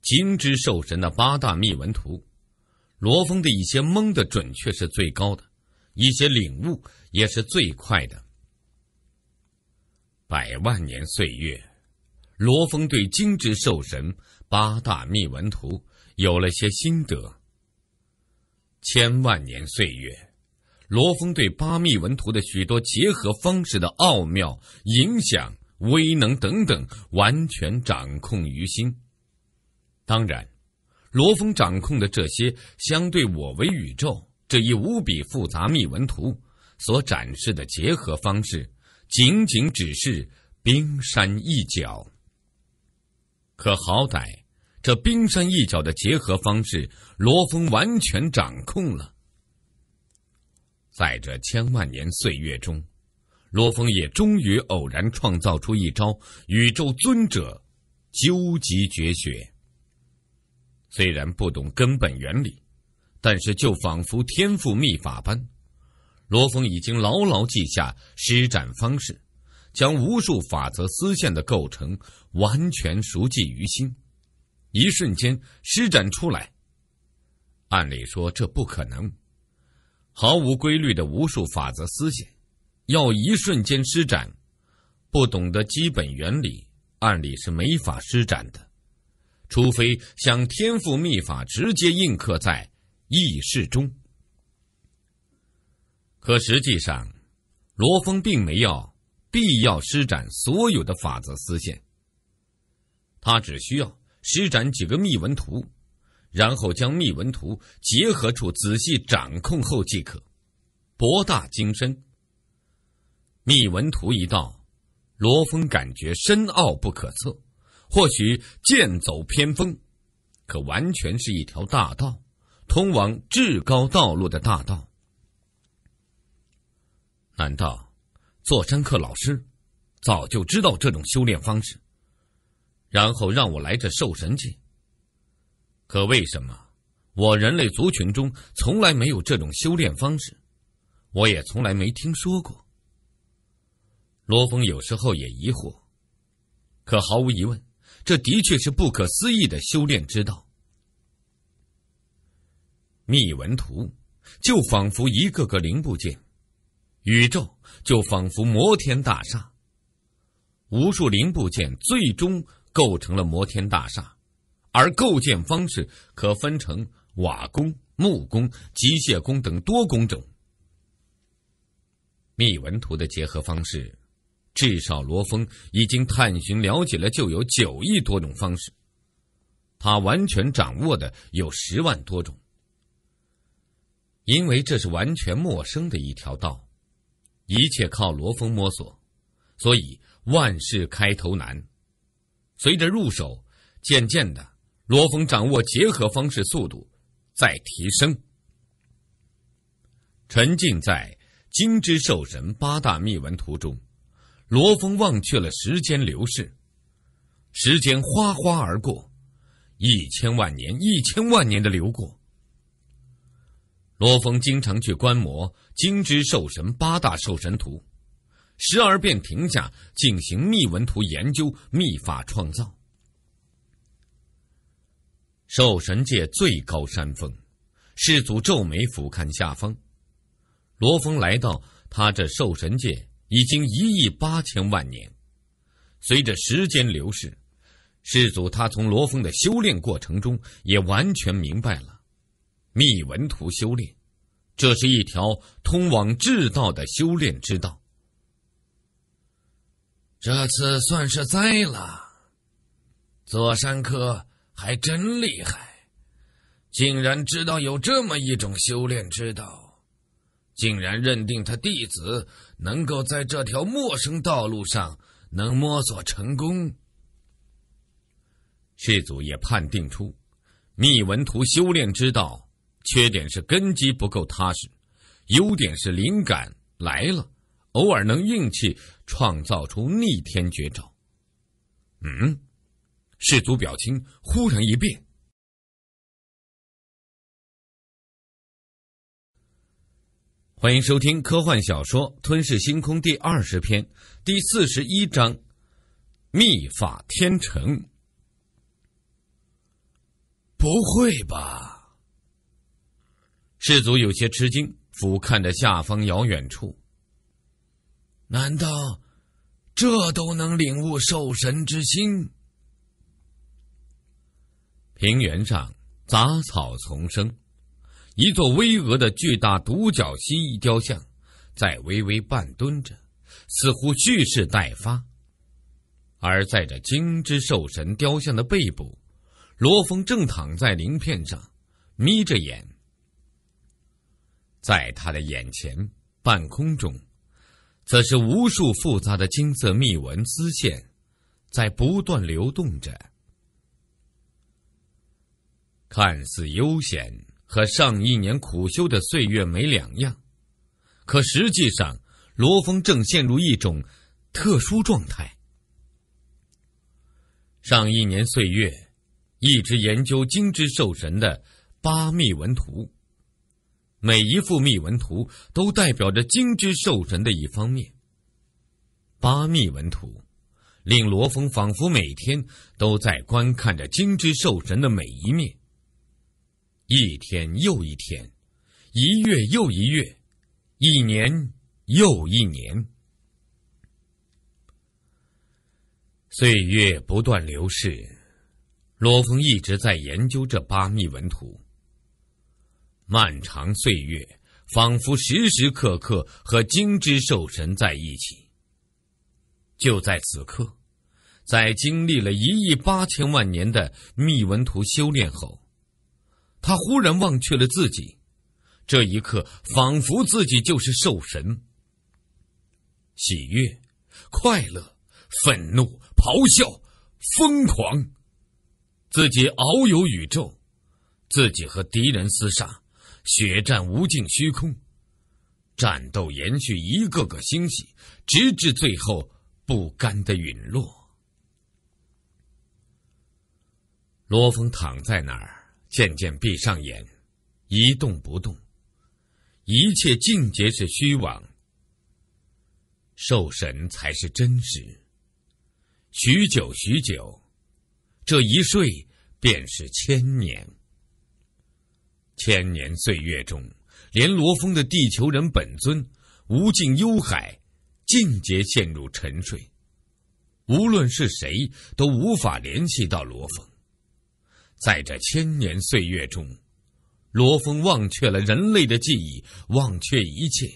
Speaker 1: 金之兽神的八大密文图。罗峰的一些蒙的准确是最高的，一些领悟也是最快的。百万年岁月，罗峰对《精致兽神八大秘文图》有了些心得。千万年岁月，罗峰对八秘文图的许多结合方式的奥妙、影响、威能等等，完全掌控于心。当然。罗峰掌控的这些相对“我为宇宙”这一无比复杂密文图所展示的结合方式，仅仅只是冰山一角。可好歹，这冰山一角的结合方式，罗峰完全掌控了。在这千万年岁月中，罗峰也终于偶然创造出一招宇宙尊者，究极绝学。虽然不懂根本原理，但是就仿佛天赋秘法般，罗峰已经牢牢记下施展方式，将无数法则丝线的构成完全熟记于心，一瞬间施展出来。按理说这不可能，毫无规律的无数法则丝线，要一瞬间施展，不懂得基本原理，按理是没法施展的。除非将天赋秘法直接印刻在意识中，可实际上，罗峰并没有必要施展所有的法则丝线。他只需要施展几个密文图，然后将密文图结合处仔细掌控后即可，博大精深。密文图一道，罗峰感觉深奥不可测。或许剑走偏锋，可完全是一条大道，通往至高道路的大道。难道座山客老师早就知道这种修炼方式，然后让我来这兽神界？可为什么我人类族群中从来没有这种修炼方式，我也从来没听说过。罗峰有时候也疑惑，可毫无疑问。这的确是不可思议的修炼之道。密文图就仿佛一个个零部件，宇宙就仿佛摩天大厦。无数零部件最终构成了摩天大厦，而构建方式可分成瓦工、木工、机械工等多工种。密文图的结合方式。至少罗峰已经探寻了解了就有九亿多种方式，他完全掌握的有十万多种。因为这是完全陌生的一条道，一切靠罗峰摸索，所以万事开头难。随着入手，渐渐的，罗峰掌握结合方式速度在提升。沉浸在《金之兽神八大秘闻图》中。罗峰忘却了时间流逝，时间哗哗而过，一千万年一千万年的流过。罗峰经常去观摩《金之兽神八大兽神图》，时而便停下进行秘文图研究、秘法创造。兽神界最高山峰，世祖皱眉俯瞰下方。罗峰来到他这兽神界。已经一亿八千万年，随着时间流逝，世祖他从罗峰的修炼过程中也完全明白了，密文图修炼，这是一条通往至道的修炼之道。这次算是栽了，左山科还真厉害，竟然知道有这么一种修炼之道。竟然认定他弟子能够在这条陌生道路上能摸索成功。世祖也判定出，密文图修炼之道缺点是根基不够踏实，优点是灵感来了，偶尔能硬气创造出逆天绝招。嗯，
Speaker 2: 世祖表情忽然一变。欢迎收听科幻小说
Speaker 1: 《吞噬星空》第二十篇第四十一章《秘法天成》。不会吧？氏族有些吃惊，俯瞰着下方遥远处。难道这都能领悟兽神之心？平原上杂草丛生。一座巍峨的巨大独角蜥蜴雕像，在微微半蹲着，似乎蓄势待发。而在这金之兽神雕像的背部，罗峰正躺在鳞片上，眯着眼。在他的眼前，半空中，则是无数复杂的金色密纹丝线，在不断流动着，看似悠闲。和上一年苦修的岁月没两样，可实际上，罗峰正陷入一种特殊状态。上一年岁月，一直研究金之兽神的八密文图。每一幅密文图都代表着金之兽神的一方面。八密文图，令罗峰仿佛每天都在观看着金之兽神的每一面。一天又一天，一月又一月，一年又一年，岁月不断流逝。罗峰一直在研究这八密文图。漫长岁月，仿佛时时刻刻和金之兽神在一起。就在此刻，在经历了一亿八千万年的密文图修炼后。他忽然忘却了自己，这一刻仿佛自己就是兽神。喜悦、快乐、愤怒、咆哮、疯狂，自己遨游宇宙，自己和敌人厮杀，血战无尽虚空，战斗延续一个个星系，直至最后不甘的陨落。罗峰躺在那儿。渐渐闭上眼，一动不动，一切境界是虚妄，受神才是真实。许久许久，这一睡便是千年。千年岁月中，连罗峰的地球人本尊，无尽幽海，尽皆陷入沉睡，无论是谁都无法联系到罗峰。在这千年岁月中，罗峰忘却了人类的记忆，忘却一切。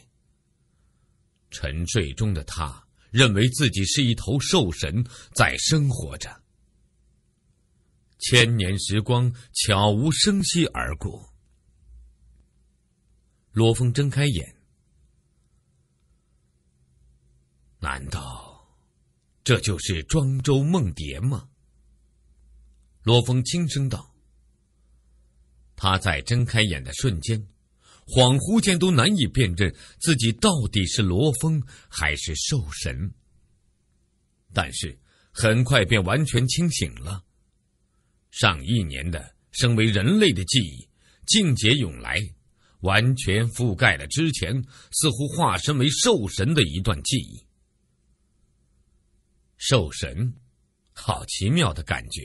Speaker 1: 沉睡中的他认为自己是一头兽神，在生活着。千年时光悄无声息而过，罗峰睁开眼，难道这就是庄周梦蝶吗？罗峰轻声道：“他在睁开眼的瞬间，恍惚间都难以辨认自己到底是罗峰还是兽神。但是很快便完全清醒了，上亿年的身为人类的记忆尽界涌来，完全覆盖了之前似乎化身为兽神的一段记忆。兽神，好奇妙的感觉。”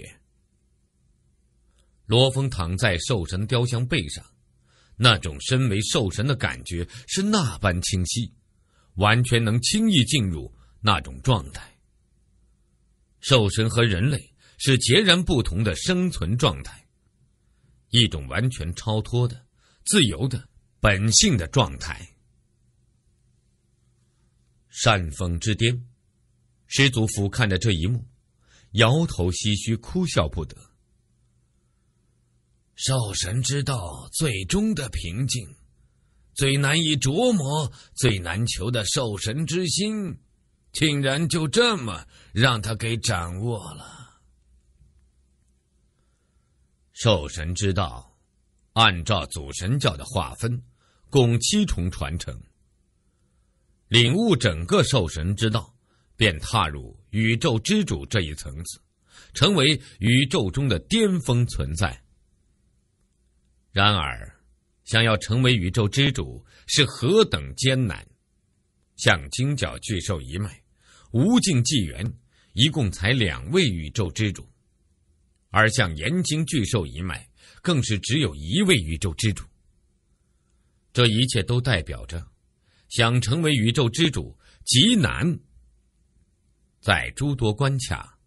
Speaker 1: 罗峰躺在兽神雕像背上，那种身为兽神的感觉是那般清晰，完全能轻易进入那种状态。兽神和人类是截然不同的生存状态，一种完全超脱的、自由的、本性的状态。山峰之巅，师祖俯瞰着这一幕，摇头唏嘘，哭笑不得。兽神之道，最终的平静，最难以琢磨、最难求的兽神之心，竟然就这么让他给掌握了。兽神之道，按照祖神教的划分，共七重传承。领悟整个兽神之道，便踏入宇宙之主这一层次，成为宇宙中的巅峰存在。然而，想要成为宇宙之主是何等艰难！像金角巨兽一脉，无尽纪元一共才两位宇宙之主，而像岩晶巨兽一脉更是只有一位宇宙之主。这一切都代表着，想成为宇宙之主极难。在诸多关卡，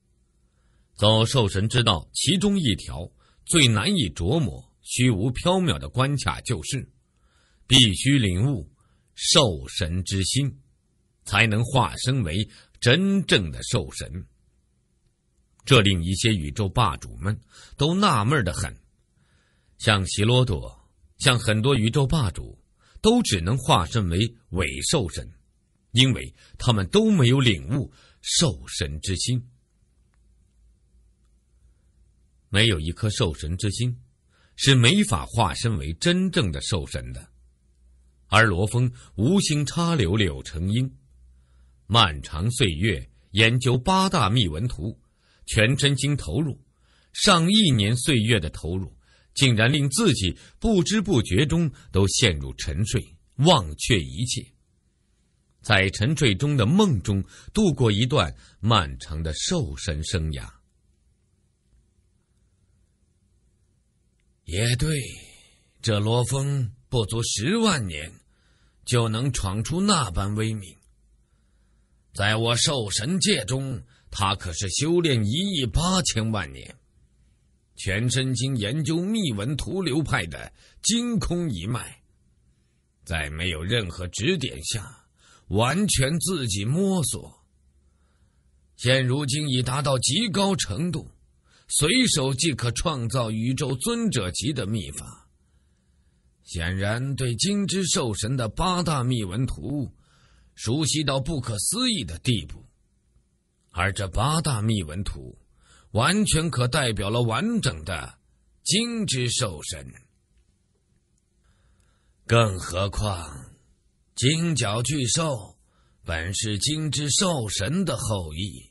Speaker 1: 走兽神之道其中一条最难以琢磨。虚无缥缈的关卡就是，必须领悟兽神之心，才能化身为真正的兽神。这令一些宇宙霸主们都纳闷的很。像希罗多，像很多宇宙霸主，都只能化身为伪兽神，因为他们都没有领悟兽神之心，没有一颗兽神之心。是没法化身为真正的兽神的，而罗峰无心插柳柳成荫，漫长岁月研究八大秘文图，全真经投入上亿年岁月的投入，竟然令自己不知不觉中都陷入沉睡，忘却一切，在沉睡中的梦中度过一段漫长的兽神生涯。
Speaker 2: 也对，这
Speaker 1: 罗峰不足十万年，就能闯出那般威名。在我兽神界中，他可是修炼一亿八千万年，全身心研究秘文图流派的精空一脉，在没有任何指点下，完全自己摸索。现如今已达到极高程度。随手即可创造宇宙尊者级的秘法，显然对金之兽神的八大秘文图熟悉到不可思议的地步。而这八大秘文图，完全可代表了完整的金之兽神。更何况，金角巨兽本是金之兽神的后裔，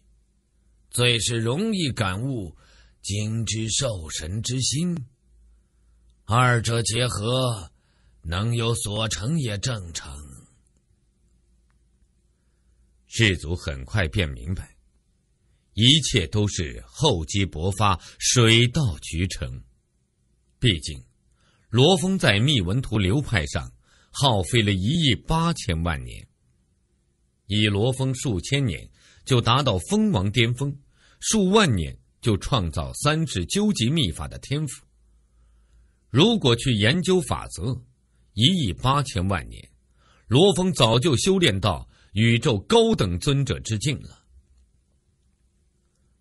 Speaker 1: 最是容易感悟。精之兽神之心，二者结合，能有所成也正常。氏族很快便明白，一切都是厚积薄发、水到渠成。毕竟，罗峰在密文图流派上耗费了一亿八千万年，以罗峰数千年就达到封王巅峰，数万年。就创造三世究极秘法的天赋。如果去研究法则，一亿八千万年，罗峰早就修炼到宇宙高等尊者之境了。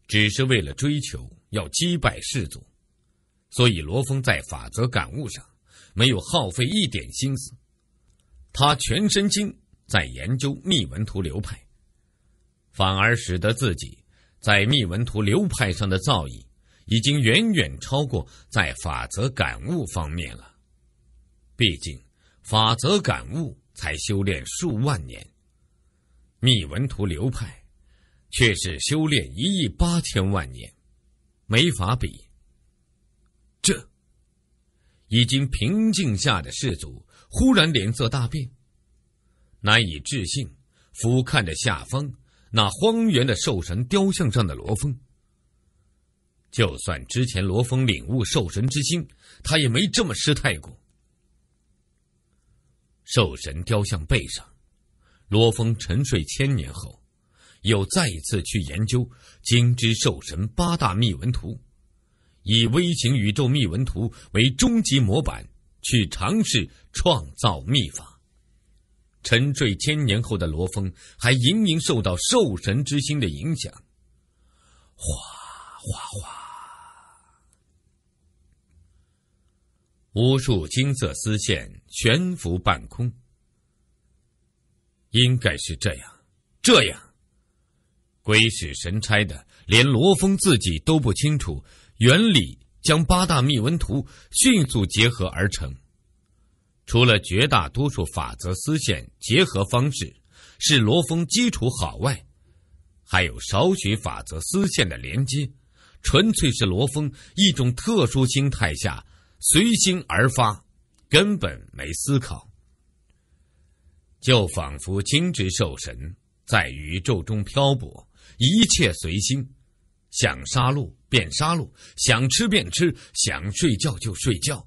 Speaker 1: 只是为了追求要击败世祖，所以罗峰在法则感悟上没有耗费一点心思，他全身心在研究秘文图流派，反而使得自己。在密文图流派上的造诣，已经远远超过在法则感悟方面了。毕竟，法则感悟才修炼数万年，密文图流派却是修炼一亿八千万年，没法比。这已经平静下的氏族忽然脸色大变，难以置信，俯瞰着下方。那荒原的兽神雕像上的罗峰，就算之前罗峰领悟兽神之心，他也没这么失态过。兽神雕像背上，罗峰沉睡千年后，又再一次去研究《金之兽神八大秘文图》，以微型宇宙秘文图为终极模板，去尝试创造秘法。沉睡千年后的罗峰，还隐隐受到兽神之心的影响。哗哗哗，无数金色丝线悬浮半空。应该是这样，这样，鬼使神差的，连罗峰自己都不清楚原理，将八大密文图迅速结合而成。除了绝大多数法则丝线结合方式是罗峰基础好外，还有少许法则丝线的连接，纯粹是罗峰一种特殊心态下随心而发，根本没思考，就仿佛精之兽神在宇宙中漂泊，一切随心，想杀戮便杀戮，想吃便吃，想睡觉就睡觉。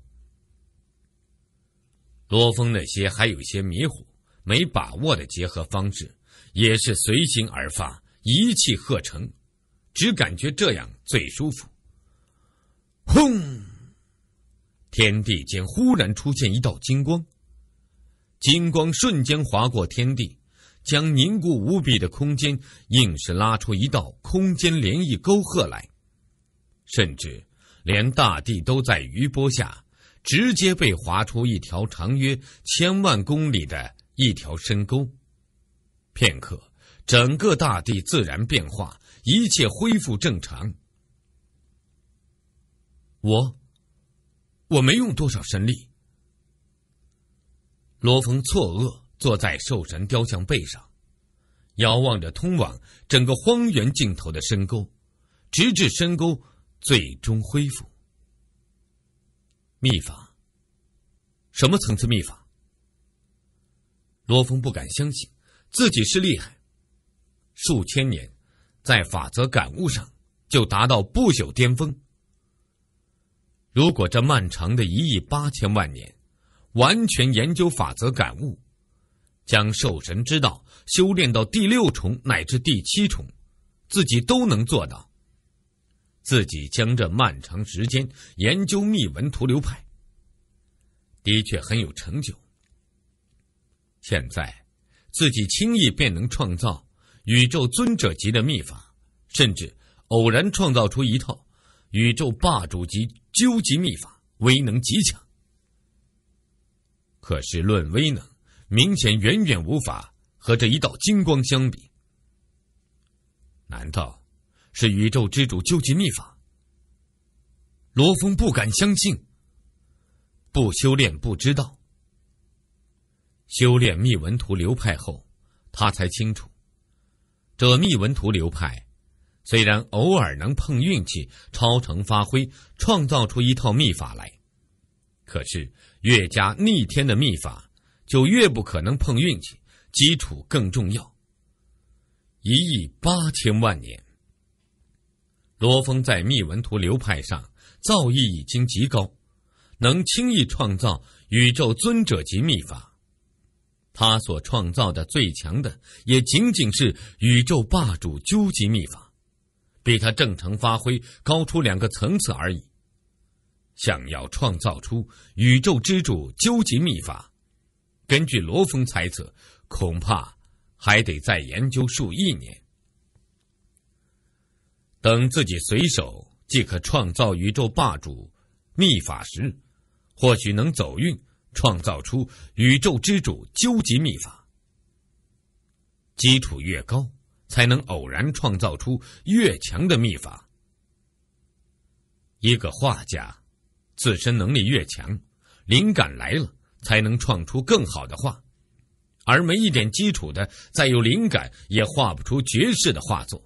Speaker 1: 罗峰那些还有些迷糊、没把握的结合方式，也是随心而发，一气呵成，只感觉这样最舒服。轰！天地间忽然出现一道金光，金光瞬间划过天地，将凝固无比的空间硬是拉出一道空间涟漪沟壑来，甚至连大地都在余波下。直接被划出一条长约千万公里的一条深沟，片刻，整个大地自然变化，一切恢复正常。我，我没用多少神力。罗峰错愕，坐在兽神雕像背上，遥望着通往整个荒原尽头的深沟，直至深沟最终恢复。秘法？什么层次秘法？罗峰不敢相信，自己是厉害，数千年在法则感悟上就达到不朽巅峰。如果这漫长的一亿八千万年，完全研究法则感悟，将兽神之道修炼到第六重乃至第七重，自己都能做到。自己将这漫长时间研究秘文图流派，的确很有成就。现在自己轻易便能创造宇宙尊者级的秘法，甚至偶然创造出一套宇宙霸主级究极秘法，威能极强。可是论威能，明显远远无法和这一道金光相比。难道？是宇宙之主究极秘法，罗峰不敢相信。不修炼不知道，修炼密文图流派后，他才清楚，这密文图流派虽然偶尔能碰运气、超常发挥，创造出一套秘法来，可是越加逆天的秘法，就越不可能碰运气，基础更重要。一亿八千万年。罗峰在密文图流派上造诣已经极高，能轻易创造宇宙尊者级秘法。他所创造的最强的也仅仅是宇宙霸主究极秘法，比他正常发挥高出两个层次而已。想要创造出宇宙之主究极秘法，根据罗峰猜测，恐怕还得再研究数亿年。等自己随手即可创造宇宙霸主秘法时，或许能走运，创造出宇宙之主究极秘法。基础越高，才能偶然创造出越强的秘法。一个画家，自身能力越强，灵感来了才能创出更好的画，而没一点基础的，再有灵感也画不出绝世的画作。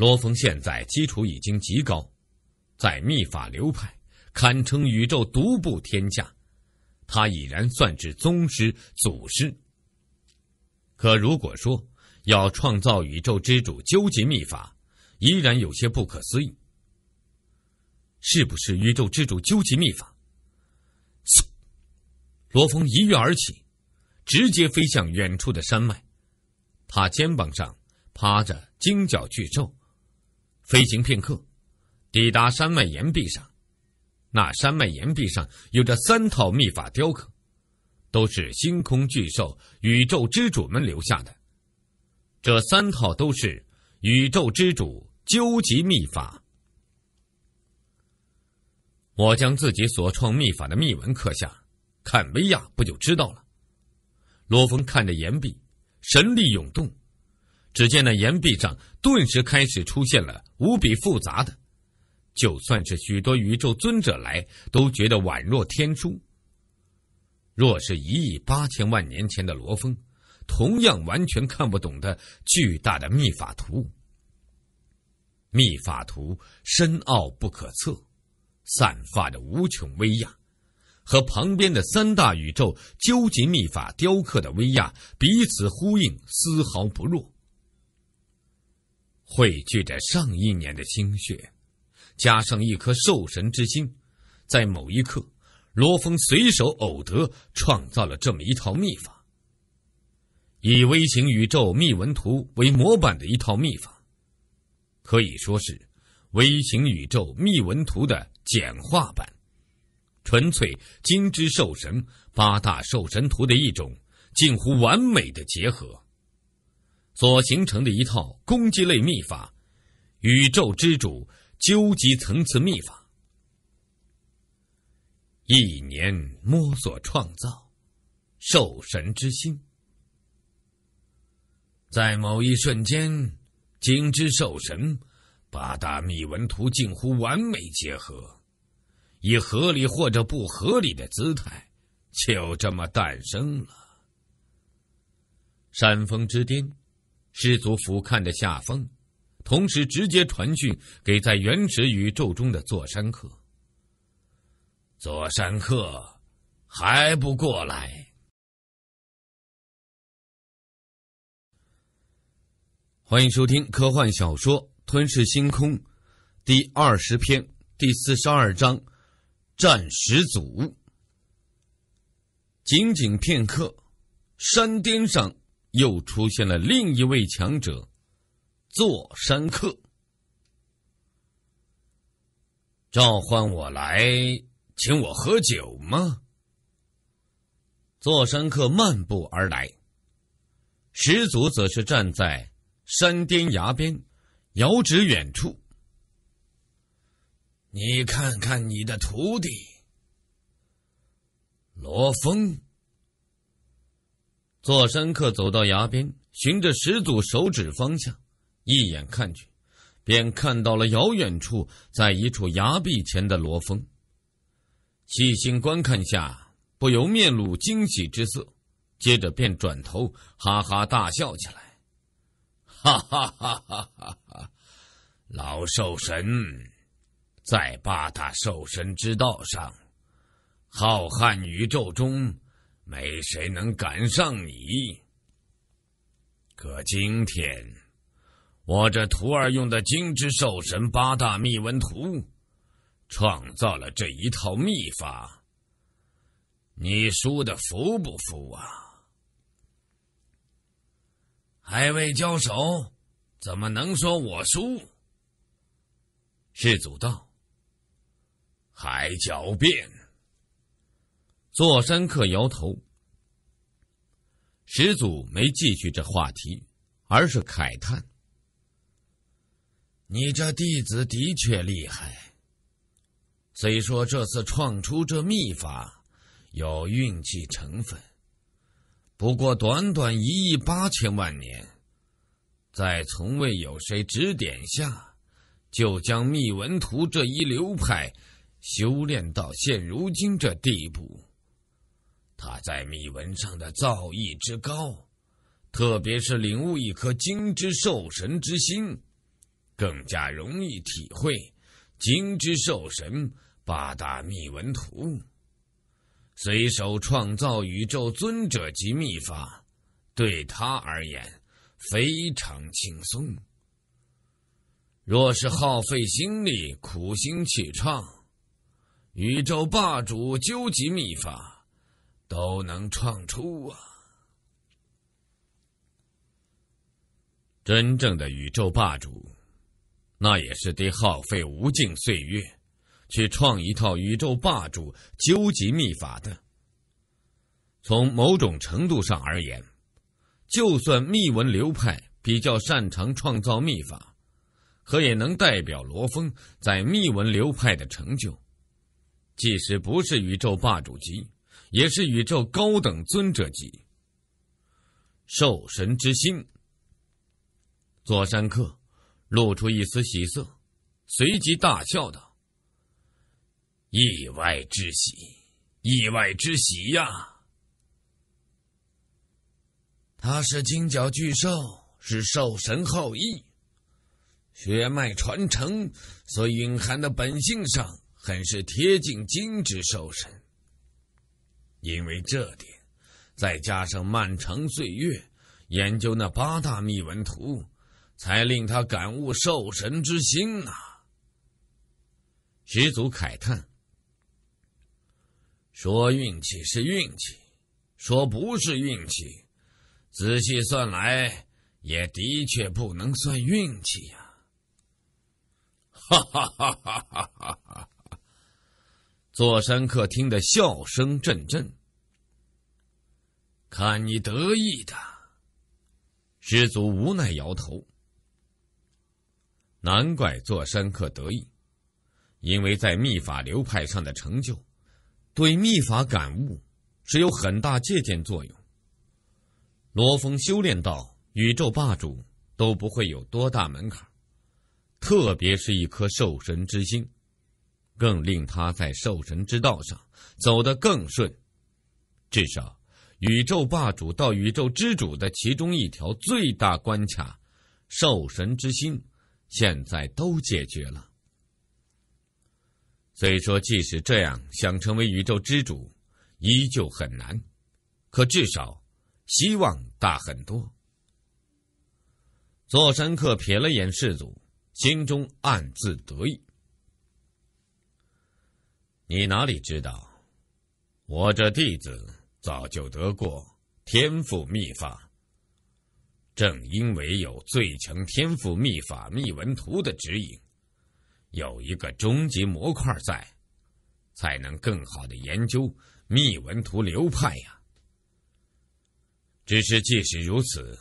Speaker 1: 罗峰现在基础已经极高，在秘法流派堪称宇宙独步天下，他已然算至宗师祖师。可如果说要创造宇宙之主究极秘法，依然有些不可思议。是不是宇宙之主究极秘法？嗖！罗峰一跃而起，直接飞向远处的山脉，他肩膀上趴着金角巨兽。飞行片刻，抵达山脉岩壁上。那山脉岩壁上有着三套秘法雕刻，都是星空巨兽、宇宙之主们留下的。这三套都是宇宙之主究极秘法。我将自己所创秘法的秘文刻下，看威亚不就知道了。罗峰看着岩壁，神力涌动，只见那岩壁上。顿时开始出现了无比复杂的，就算是许多宇宙尊者来都觉得宛若天书。若是一亿八千万年前的罗峰，同样完全看不懂的巨大的秘法图。秘法图深奥不可测，散发着无穷威压，和旁边的三大宇宙究极秘法雕刻的威压彼此呼应，丝毫不弱。汇聚着上一年的心血，加上一颗兽神之心，在某一刻，罗峰随手偶得，创造了这么一套秘法。以微型宇宙密文图为模板的一套秘法，可以说是微型宇宙密文图的简化版，纯粹金之兽神八大兽神图的一种近乎完美的结合。所形成的一套攻击类秘法，宇宙之主究极层次秘法。一年摸索创造，兽神之心，在某一瞬间，精之兽神八大秘文图近乎完美结合，以合理或者不合理的姿态，就这么诞生了。山峰之巅。师祖俯瞰着下方，同时直接传讯给在
Speaker 2: 原始宇宙中的座山客：“座山客，还不过来？”欢迎收听科幻小说《吞噬星空》，
Speaker 1: 第二十篇第四十二章：战始祖。仅仅片刻，山巅上。又出现了另一位强者，座山客。召唤我来，请我喝酒吗？座山客漫步而来，始祖则是站在山巅崖边，遥指远处：“你看看你的徒弟，罗峰。”坐山客走到崖边，循着始祖手指方向，一眼看去，便看到了遥远处在一处崖壁前的罗峰。细心观看下，不由面露惊喜之色，接着便转头哈哈大笑
Speaker 2: 起来：“哈
Speaker 1: 哈哈哈哈哈！老寿神，在八大寿神之道上，浩瀚宇宙中。”没谁能赶上你。可今天，我这徒儿用的《金之兽神八大秘文图》，创造了这一套秘法。你输的服不服啊？还未交手，怎么能说我输？世祖道，还狡辩。座山客摇头，始祖没继续这话题，而是慨叹：“你这弟子的确厉害。虽说这次创出这秘法有运气成分，不过短短一亿八千万年，在从未有谁指点下，就将秘文图这一流派修炼到现如今这地步。”他在秘文上的造诣之高，特别是领悟一颗金之兽神之心，更加容易体会金之兽神八大秘文图，随手创造宇宙尊者级秘法，对他而言非常轻松。若是耗费心力苦心去创宇宙霸主究极秘法。都能创出啊！真正的宇宙霸主，那也是得耗费无尽岁月去创一套宇宙霸主究极秘法的。从某种程度上而言，就算秘文流派比较擅长创造秘法，可也能代表罗峰在秘文流派的成就，即使不是宇宙霸主级。也是宇宙高等尊者级。兽神之心。佐山克露出一丝喜色，随即大笑道：“意外之喜，意外之喜呀！他是金角巨兽，是兽神后裔，血脉传承所蕴含的本性上，很是贴近金之兽神。”因为这点，再加上漫长岁月研究那八大秘文图，才令他感悟兽神之心呐。始祖慨叹：“说运气是运气，说不是运气，仔细算来也的确不能算运气呀。”哈哈哈哈哈哈！座山客听得笑声阵阵，看你得意的，师祖无奈摇头。难怪座山客得意，因为在秘法流派上的成就，对秘法感悟是有很大借鉴作用。罗峰修炼到宇宙霸主都不会有多大门槛，特别是一颗兽神之心。更令他在兽神之道上走得更顺，至少，宇宙霸主到宇宙之主的其中一条最大关卡，兽神之心，现在都解决了。虽说即使这样，想成为宇宙之主，依旧很难，可至少，希望大很多。座山客瞥了眼世祖，心中暗自得意。你哪里知道，我这弟子早就得过天赋秘法。正因为有最强天赋秘法秘文图的指引，有一个终极模块在，才能更好的研究秘文图流派呀。只是即使如此，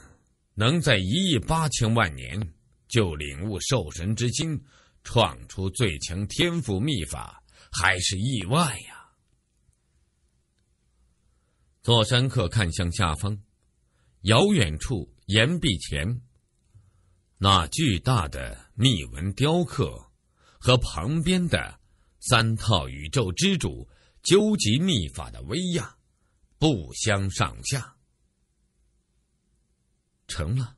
Speaker 1: 能在一亿八千万年就领悟兽神之心，创出最强天赋秘法。还是意外呀！座山客看向下方，遥远处岩壁前那巨大的密文雕刻，和旁边的三套宇宙之主究极秘法的威压不相上下。成了，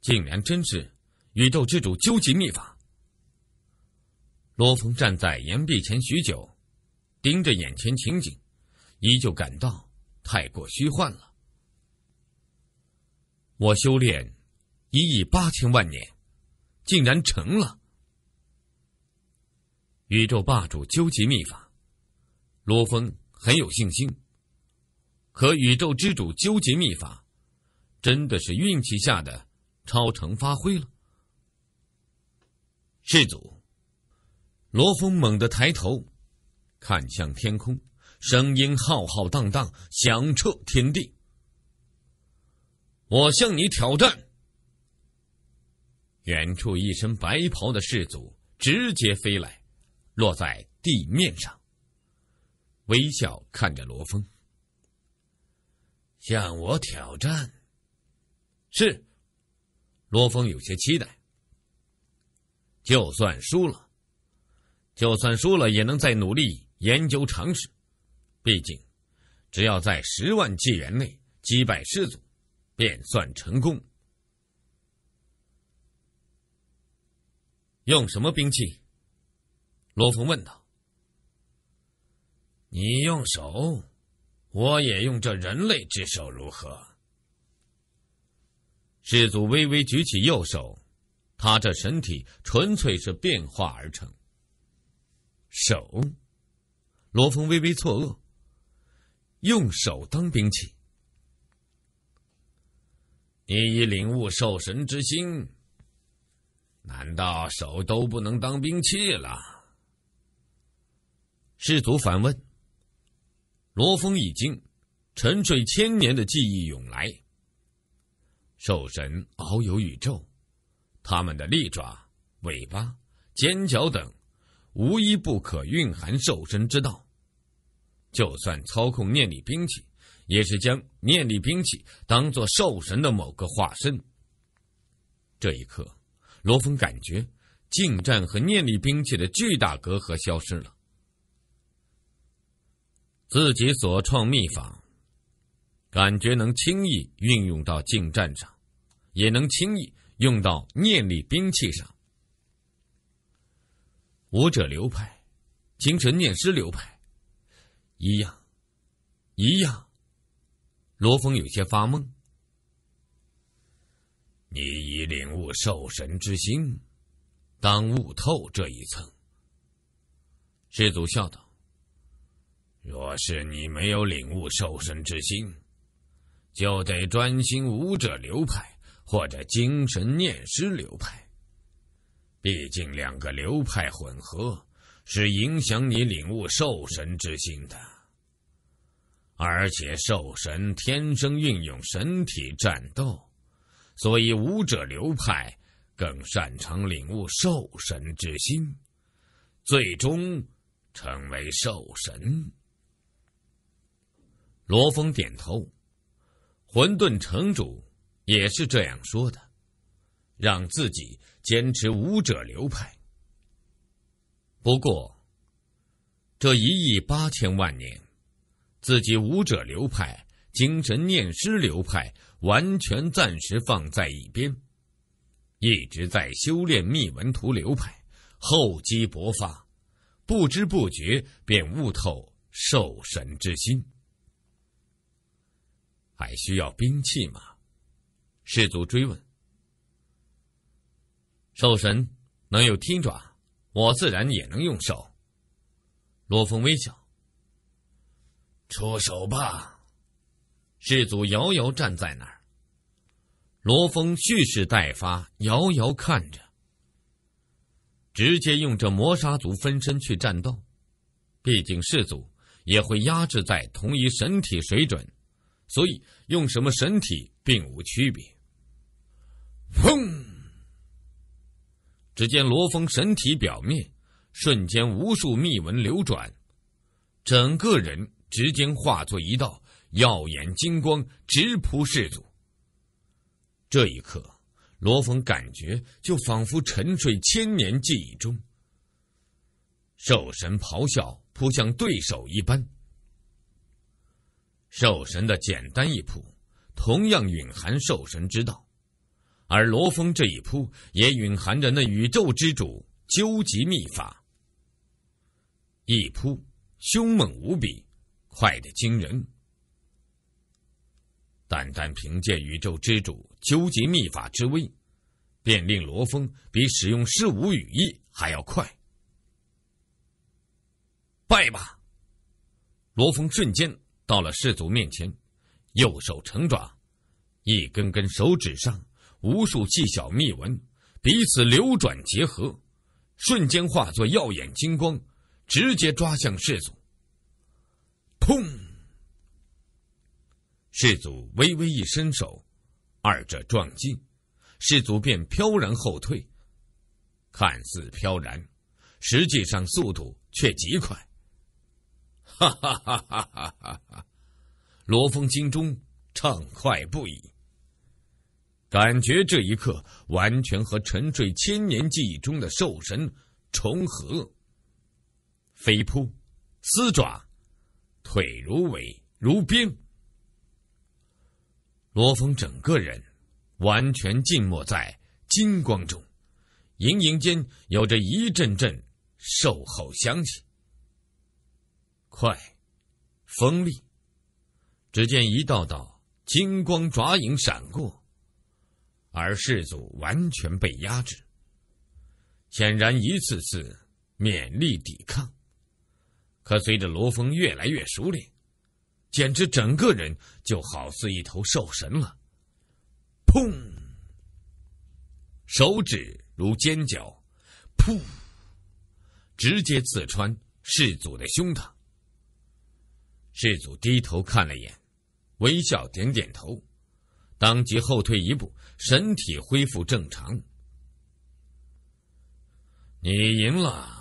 Speaker 1: 竟然真是宇宙之主究极秘法！罗峰站在岩壁前许久，盯着眼前情景，依旧感到太过虚幻了。我修炼一亿八千万年，竟然成了宇宙霸主究极秘法。罗峰很有信心，可宇宙之主究极秘法，真的是运气下的超常发挥了。世祖。罗峰猛地抬头，看向天空，声音浩浩荡荡，响彻天地：“我向你挑战！”远处一身白袍的士卒直接飞来，落在地面上，微笑看着罗峰：“向我挑战。”是，罗峰有些期待。就算输了。就算输了，也能再努力研究常识。毕竟，只要在十万纪元内击败师祖，便算成功。用什么兵器？罗峰问道。你用手，我也用这人类之手，如何？师祖微微举起右手，他这身体纯粹是变化而成。手，罗峰微微错愕。用手当兵器？你已领悟兽神之心，难道手都不能当兵器了？师卒反问。罗峰一惊，沉睡千年的记忆涌来。兽神遨游宇宙，他们的利爪、尾巴、尖角等。无一不可蕴含瘦身之道，就算操控念力兵器，也是将念力兵器当做兽神的某个化身。这一刻，罗峰感觉近战和念力兵器的巨大隔阂消失了，自己所创秘法，感觉能轻易运用到近战上，也能轻易用到念力兵器上。武者流派，精神念师流派，一样，一样。罗峰有些发懵。你已领悟兽神之心，当悟透这一层。师祖笑道：“若是你没有领悟兽神之心，就得专心武者流派或者精神念师流派。”毕竟，两个流派混合是影响你领悟兽神之心的。而且，兽神天生运用神体战斗，所以武者流派更擅长领悟兽神之心，最终成为兽神。罗峰点头，混沌城主也是这样说的，让自己。坚持武者流派。不过，这一亿八千万年，自己武者流派、精神念师流派完全暂时放在一边，一直在修炼秘文图流派，厚积薄发，不知不觉便悟透兽神之心。还需要兵器吗？士卒追问。兽神能有听爪，我自然也能用手。罗峰微笑，出手吧！氏族遥遥站在那儿，罗峰蓄势待发，遥遥看着。直接用这磨砂族分身去战斗，毕竟氏族也会压制在同一神体水准，所以用什么神体并无区别。砰！只见罗峰神体表面瞬间无数密纹流转，整个人直接化作一道耀眼金光，直扑世祖。这一刻，罗峰感觉就仿佛沉睡千年记忆中，兽神咆哮扑向对手一般。兽神的简单一扑，同样蕴含兽神之道。而罗峰这一扑，也蕴含着那宇宙之主究极秘法。一扑，凶猛无比，快得惊人。单单凭借宇宙之主究极秘法之威，便令罗峰比使用噬武羽翼还要快。拜吧！罗峰瞬间到了氏族面前，右手成爪，一根根手指上。无数细小密纹彼此流转结合，瞬间化作耀眼金光，直接抓向世祖。砰！世祖微微一伸手，二者撞击，世祖便飘然后退。看似飘然，实际上速度却极快。哈哈哈哈哈哈！罗峰心中畅快不已。感觉这一刻完全和沉睡千年记忆中的兽神重合。飞扑，撕爪，腿如尾如冰。罗峰整个人完全浸没在金光中，隐隐间有着一阵阵兽吼响起。快，锋利！只见一道道金光爪影闪过。而世祖完全被压制，显然一次次勉力抵抗，可随着罗峰越来越熟练，简直整个人就好似一头兽神了。砰！手指如尖角，噗！直接刺穿世祖的胸膛。世祖低头看了眼，微笑点点头，当即后退一步。身体恢复正常，你赢了。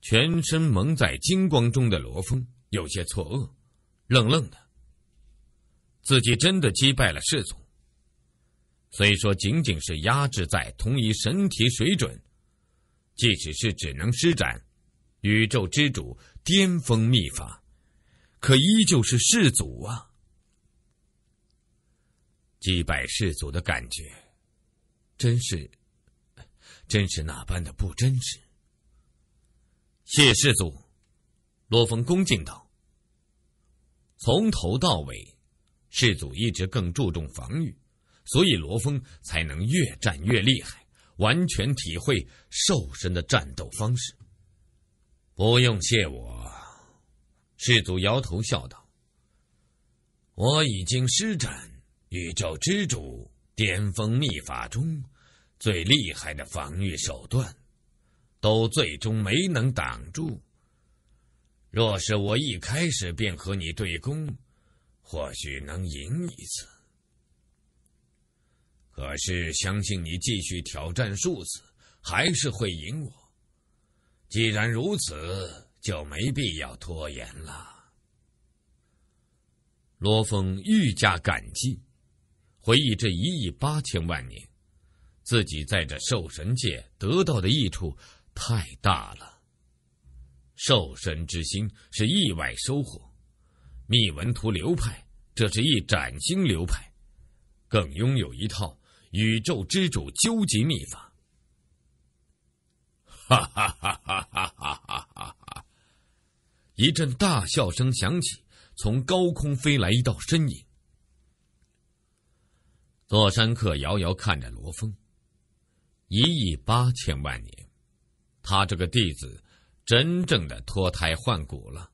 Speaker 1: 全身蒙在金光中的罗峰有些错愕，愣愣的。自己真的击败了世祖。虽说仅仅是压制在同一神体水准，即使是只能施展宇宙之主巅峰秘法，可依旧是世祖啊。击败世祖的感觉，真是，真是那般的不真实。谢世祖，罗峰恭敬道：“从头到尾，世祖一直更注重防御，所以罗峰才能越战越厉害，完全体会兽神的战斗方式。”不用谢我，世祖摇头笑道：“我已经施展。”宇宙之主巅峰秘法中，最厉害的防御手段，都最终没能挡住。若是我一开始便和你对攻，或许能赢一次。可是相信你继续挑战数次，还是会赢我。既然如此，就没必要拖延了。罗峰愈加感激。回忆这一亿八千万年，自己在这兽神界得到的益处太大了。兽神之心是意外收获，秘文图流派这是一崭新流派，更拥有一套宇宙之主究极秘法。哈哈哈哈哈哈哈哈！一阵大笑声响起，从高空飞来一道身影。座山客遥遥看着罗峰，一亿八千万年，他这个弟子真正的脱胎换骨了。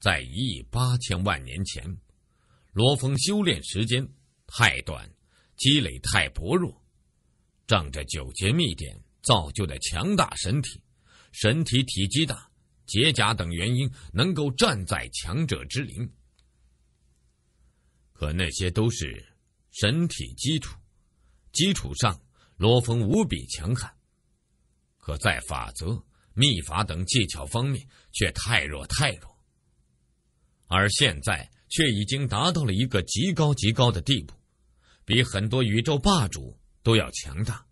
Speaker 1: 在一亿八千万年前，罗峰修炼时间太短，积累太薄弱，仗着九劫秘典造就的强大神体，神体体积大、结甲等原因，能够站在强者之林。可那些都是。身体基础基础上，罗峰无比强悍，可在法则、秘法等技巧方面却太弱太弱。而现在却已经达到了一个极高极高的地步，比很多宇宙霸主都要强大。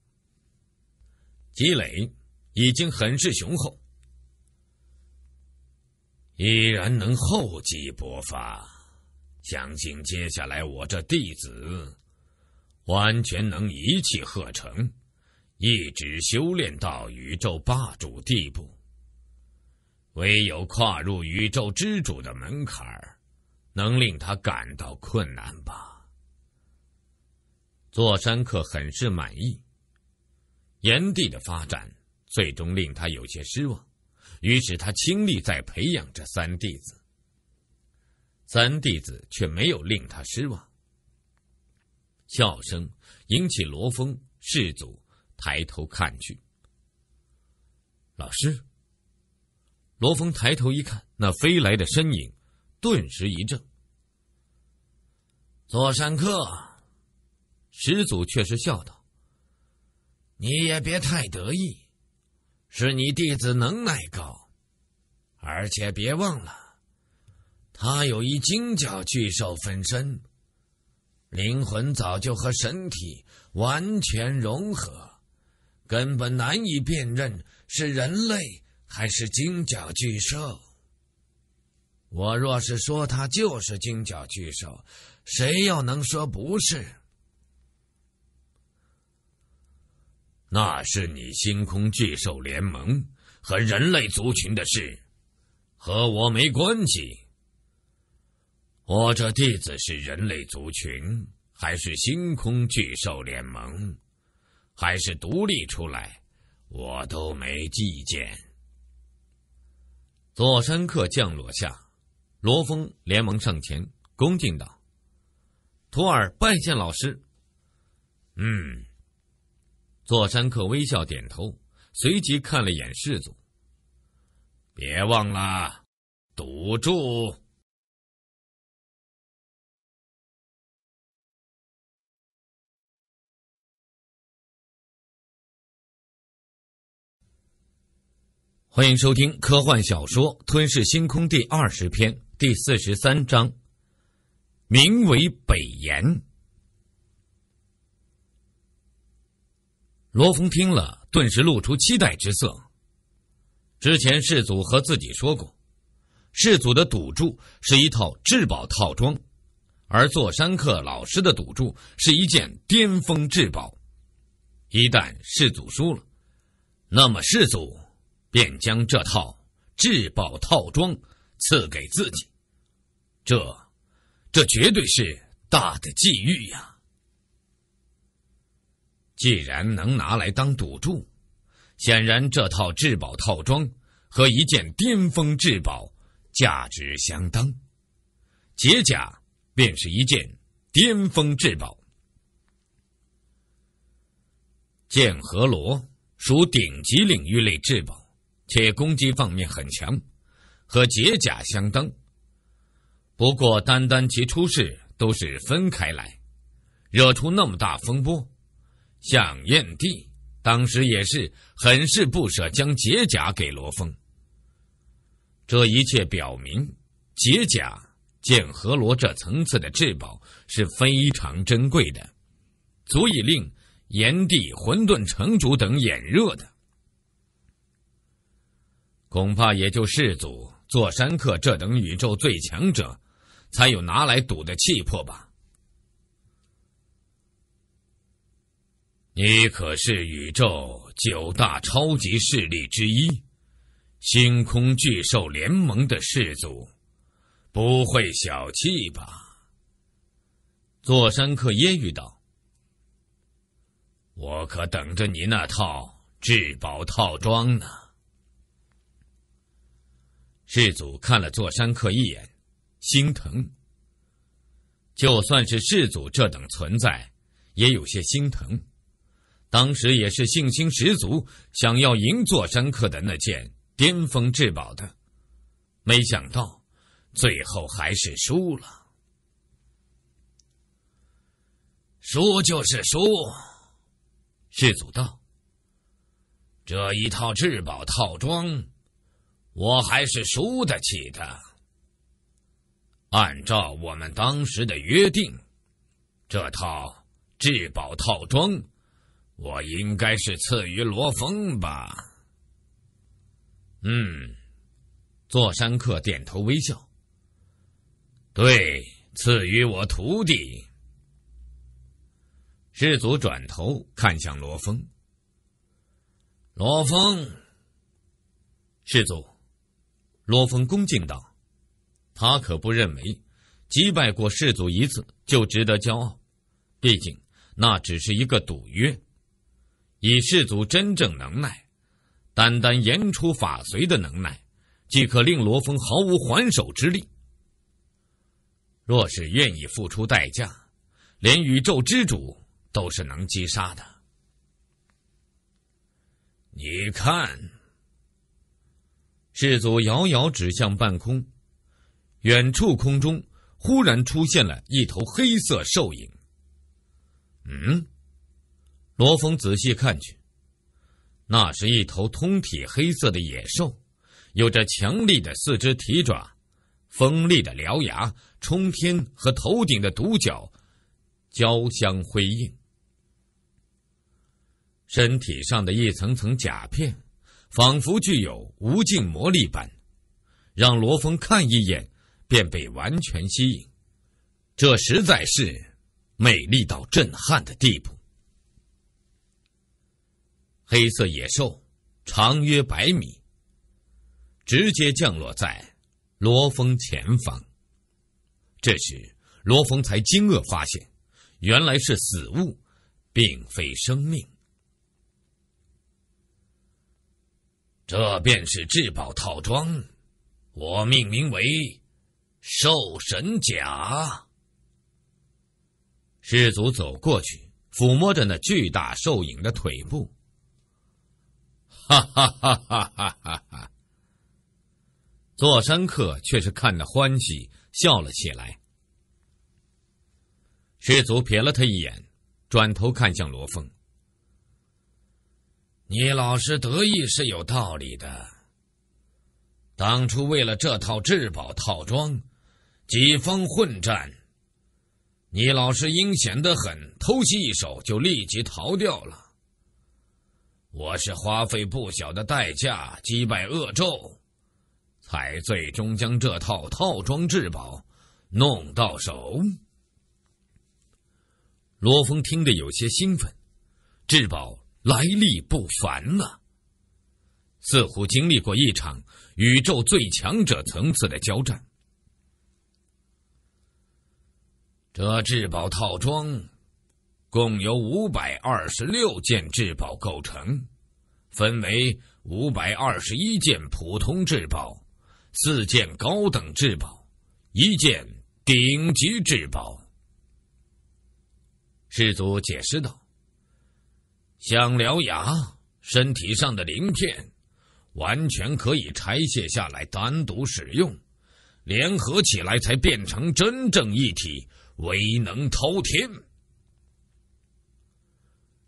Speaker 1: 积累已经很是雄厚，依然能厚积薄发。相信接下来我这弟子，完全能一气呵成，一直修炼到宇宙霸主地步。唯有跨入宇宙之主的门槛，能令他感到困难吧？座山客很是满意。炎帝的发展最终令他有些失望，于是他倾力在培养这三弟子。三弟子却没有令他失望。笑声引起罗峰世祖抬头看去。老师，罗峰抬头一看那飞来的身影，顿时一怔。左山客，师祖却是笑道：“你也别太得意，是你弟子能耐高，而且别忘了。”他有一金角巨兽分身，灵魂早就和身体完全融合，根本难以辨认是人类还是金角巨兽。我若是说他就是金角巨兽，谁又能说不是？那是你星空巨兽联盟和人类族群的事，和我没关系。我这弟子是人类族群，还是星空巨兽联盟，还是独立出来，我都没意见。座山客降落下，罗峰连忙上前恭敬道：“徒儿拜见老师。”嗯。座山客微笑点头，随
Speaker 2: 即看了眼世祖。别忘了，赌注。”欢迎收听科幻小说《吞噬星空》第二十篇
Speaker 1: 第四十三章，名为“北岩”。罗峰听了，顿时露出期待之色。之前世祖和自己说过，世祖的赌注是一套至宝套装，而座山客老师的赌注是一件巅峰至宝。一旦世祖输了，那么世祖。便将这套至宝套装赐给自己，这，这绝对是大的机遇呀！既然能拿来当赌注，显然这套至宝套装和一件巅峰至宝价值相当。解甲便是一件巅峰至宝，剑和罗属顶级领域类至宝。且攻击方面很强，和解甲相当。不过，单单其出世都是分开来，惹出那么大风波。像燕帝当时也是很是不舍，将解甲给罗峰。这一切表明，解甲剑和罗这层次的至宝是非常珍贵的，足以令炎帝、混沌城主等眼热的。恐怕也就世祖、座山客这等宇宙最强者，才有拿来赌的气魄吧。你可是宇宙九大超级势力之一——星空巨兽联盟的世祖，不会小气吧？座山客揶揄道：“我可等着你那套至宝套装呢。”世祖看了座山客一眼，心疼。就算是世祖这等存在，也有些心疼。当时也是信心十足，想要赢座山客的那件巅峰至宝的，没想到最后还是输了。输就是输，世祖道：“这一套至宝套装。”我还是输得起的。按照我们当时的约定，这套至宝套装，我应该是赐予罗峰吧？嗯，座山客点头微笑。对，赐予我徒弟。师祖转头看向罗峰。罗峰，师祖。罗峰恭敬道：“他可不认为击败过氏族一次就值得骄傲，毕竟那只是一个赌约。以氏族真正能耐，单单言出法随的能耐，即可令罗峰毫无还手之力。若是愿意付出代价，连宇宙之主都是能击杀的。你看。”世祖遥遥指向半空，远处空中忽然出现了一头黑色兽影。嗯，罗峰仔细看去，那是一头通体黑色的野兽，有着强力的四肢蹄爪、锋利的獠牙、冲天和头顶的独角，交相辉映。身体上的一层层甲片。仿佛具有无尽魔力般，让罗峰看一眼便被完全吸引。这实在是美丽到震撼的地步。黑色野兽长约百米，直接降落在罗峰前方。这时，罗峰才惊愕发现，原来是死物，并非生命。这便是至宝套装，我命名为“兽神甲”。师祖走过去，抚摸着那巨大兽影的腿部，哈哈哈哈哈哈！哈。座山客却是看得欢喜，笑了起来。师祖瞥了他一眼，转头看向罗峰。你老师得意是有道理的。当初为了这套至宝套装，几方混战，你老师阴险的很，偷袭一手就立即逃掉了。我是花费不小的代价击败恶咒，才最终将这套套装至宝弄到手。罗峰听得有些兴奋，至宝。来历不凡呢，似乎经历过一场宇宙最强者层次的交战。这至宝套装共有五百二十六件至宝构成，分为五百二十一件普通至宝，四件高等至宝，一件顶级至宝。师祖解释道。将獠牙、身体上的鳞片，完全可以拆卸下来单独使用，联合起来才变成真正一体，威能滔天。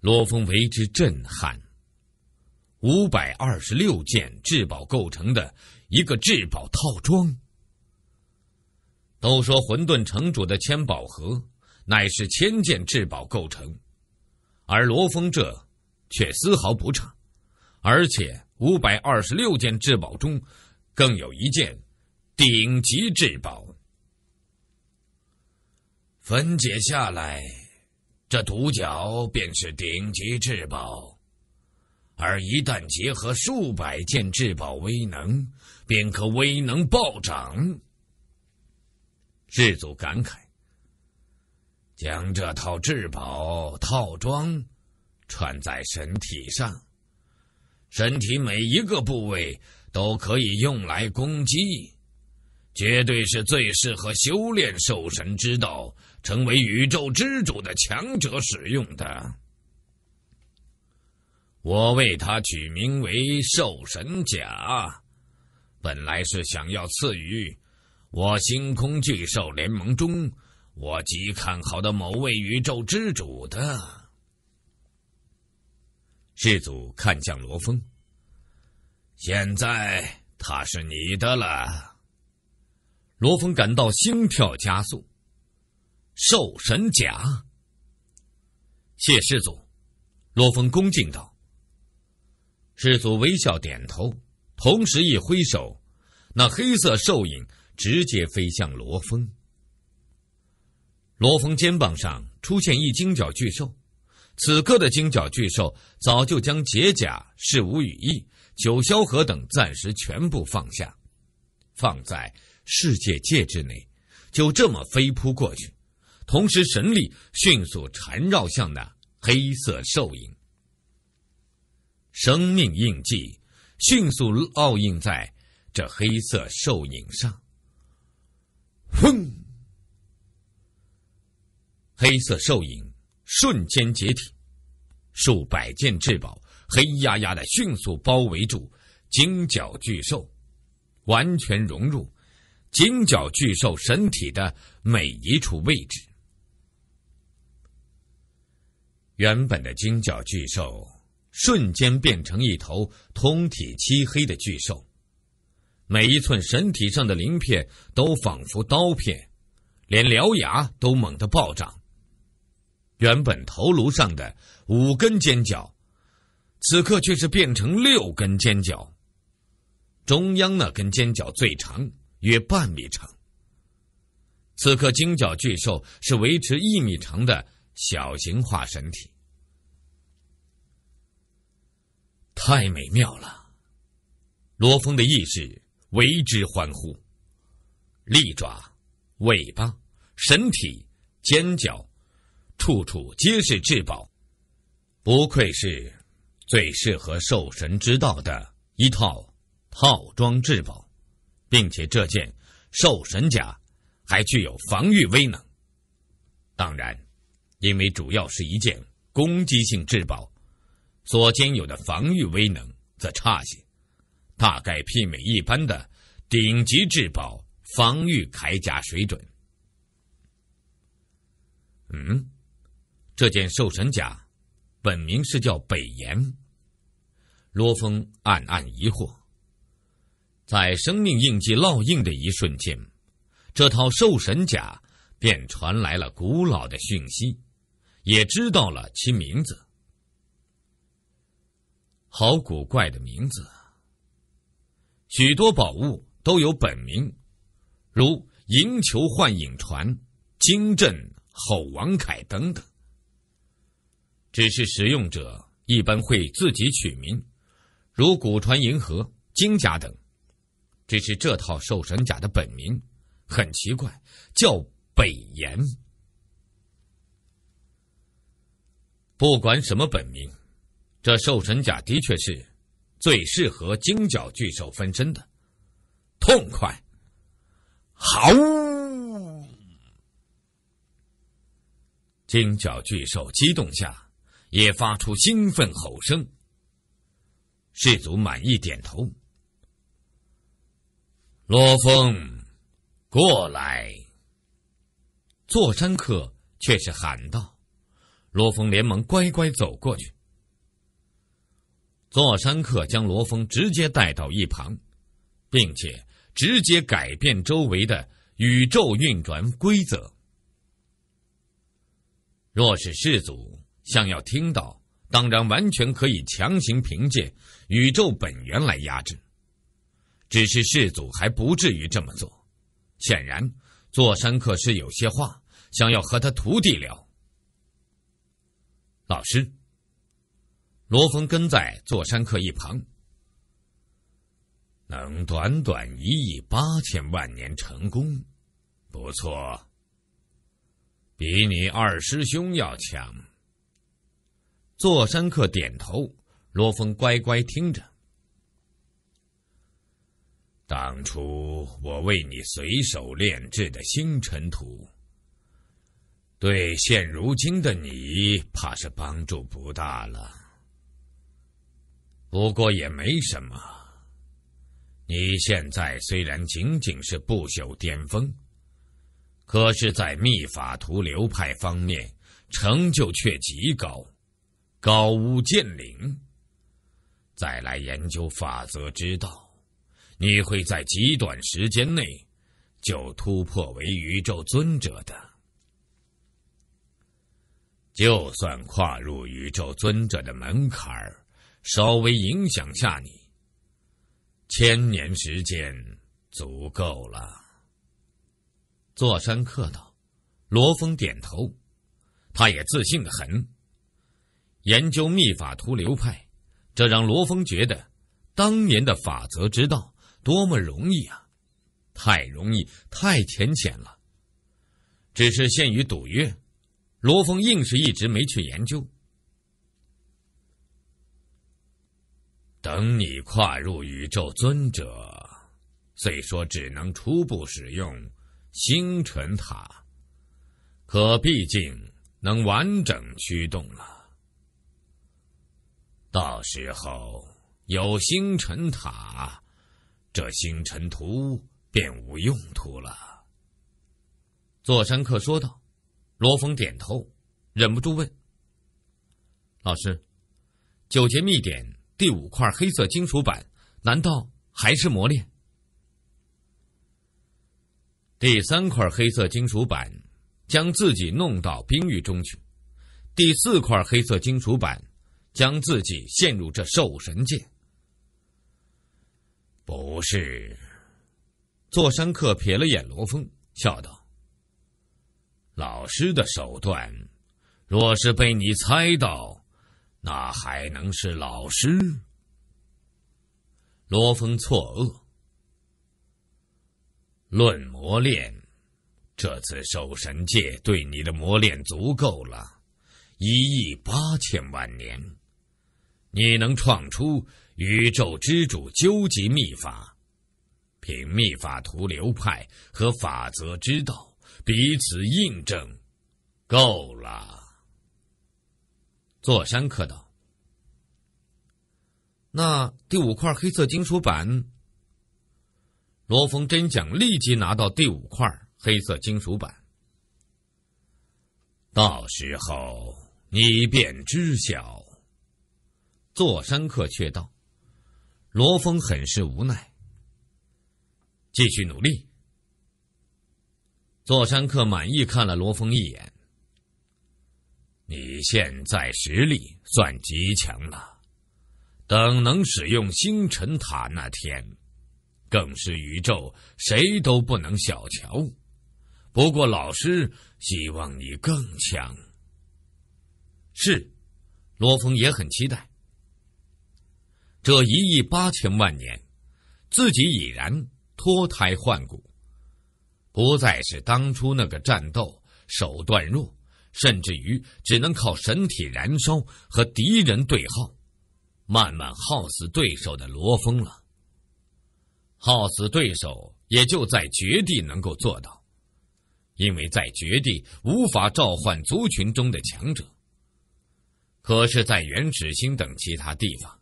Speaker 1: 罗峰为之震撼。五百二十六件至宝构成的一个至宝套装。都说混沌城主的千宝盒乃是千件至宝构成，而罗峰这。却丝毫不差，而且五百二十六件至宝中，更有一件顶级至宝。分解下来，这独角便是顶级至宝，而一旦结合数百件至宝威能，便可威能暴涨。氏祖感慨，将这套至宝套装。穿在身体上，身体每一个部位都可以用来攻击，绝对是最适合修炼兽神之道、成为宇宙之主的强者使用的。我为他取名为兽神甲，本来是想要赐予我星空巨兽联盟中我极看好的某位宇宙之主的。师祖看向罗峰，现在他是你的了。罗峰感到心跳加速，兽神甲。谢师祖，罗峰恭敬道。师祖微笑点头，同时一挥手，那黑色兽影直接飞向罗峰。罗峰肩膀上出现一金角巨兽。此刻的金角巨兽早就将结甲、事无羽翼、九霄河等暂时全部放下，放在世界戒指内，就这么飞扑过去，同时神力迅速缠绕向那黑色兽影，生命印记迅速烙印在这黑色兽影上。轰！黑色兽影。瞬间解体，数百件至宝黑压压的迅速包围住金角巨兽，完全融入金角巨兽身体的每一处位置。原本的金角巨兽瞬间变成一头通体漆黑的巨兽，每一寸身体上的鳞片都仿佛刀片，连獠牙都猛地暴涨。原本头颅上的五根尖角，此刻却是变成六根尖角。中央那根尖角最长，约半米长。此刻，金角巨兽是维持一米长的小型化身体。太美妙了！罗峰的意志为之欢呼。利爪、尾巴、身体、尖角。处处皆是至宝，不愧是最适合兽神之道的一套套装至宝，并且这件兽神甲还具有防御威能。当然，因为主要是一件攻击性至宝，所兼有的防御威能则差些，大概媲美一般的顶级至宝防御铠甲水准。嗯。这件兽神甲，本名是叫北岩。罗峰暗暗疑惑，在生命印记烙印的一瞬间，这套兽神甲便传来了古老的讯息，也知道了其名字。好古怪的名字！许多宝物都有本名，如银球幻影船、金震吼王凯等等。只是使用者一般会自己取名，如“古传银河”“金甲”等，只是这套兽神甲的本名。很奇怪，叫北岩。不管什么本名，这兽神甲的确是最适合金角巨兽分身的。痛快，好！金角巨兽激动下。也发出兴奋吼声。氏族满意点头。罗峰，过来。座山客却是喊道：“罗峰，连忙乖乖走过去。”座山客将罗峰直接带到一旁，并且直接改变周围的宇宙运转规则。若是氏族。想要听到，当然完全可以强行凭借宇宙本源来压制。只是世祖还不至于这么做。显然，座山客是有些话想要和他徒弟聊。老师，罗峰跟在座山客一旁，能短短一亿八千万年成功，不错，比你二师兄要强。座山客点头，罗峰乖乖听着。当初我为你随手炼制的星辰图，对现如今的你怕是帮助不大了。不过也没什么，你现在虽然仅仅是不朽巅峰，可是，在秘法图流派方面成就却极高。高屋建瓴，再来研究法则之道，你会在极短时间内就突破为宇宙尊者的。就算跨入宇宙尊者的门槛儿，稍微影响下你，千年时间足够了。座山客道，罗峰点头，他也自信的很。研究秘法图流派，这让罗峰觉得，当年的法则之道多么容易啊！太容易，太浅显了。只是限于赌约，罗峰硬是一直没去研究。等你跨入宇宙尊者，虽说只能初步使用星辰塔，可毕竟能完整驱动了。到时候有星辰塔，这星辰图便无用途了。”座山客说道。罗峰点头，忍不住问：“老师，九节密典第五块黑色金属板难道还是磨练？第三块黑色金属板将自己弄到冰域中去，第四块黑色金属板。”将自己陷入这兽神界，不是。座山客瞥了眼罗峰，笑道：“老师的手段，若是被你猜到，那还能是老师？”罗峰错愕。论磨练，这次兽神界对你的磨练足够了，一亿八千万年。你能创出宇宙之主究极秘法，凭秘法图流派和法则之道彼此印证，够了。座山客道：“那第五块黑色金属板，罗峰真想立即拿到第五块黑色金属板，到时候你便知晓。”座山客却道：“罗峰很是无奈，继续努力。”座山客满意看了罗峰一眼：“你现在实力算极强了，等能使用星辰塔那天，更是宇宙谁都不能小瞧。不过老师希望你更强。”是，罗峰也很期待。这一亿八千万年，自己已然脱胎换骨，不再是当初那个战斗手段弱，甚至于只能靠身体燃烧和敌人对号，慢慢耗死对手的罗峰了。耗死对手也就在绝地能够做到，因为在绝地无法召唤族群中的强者。可是，在原始星等其他地方。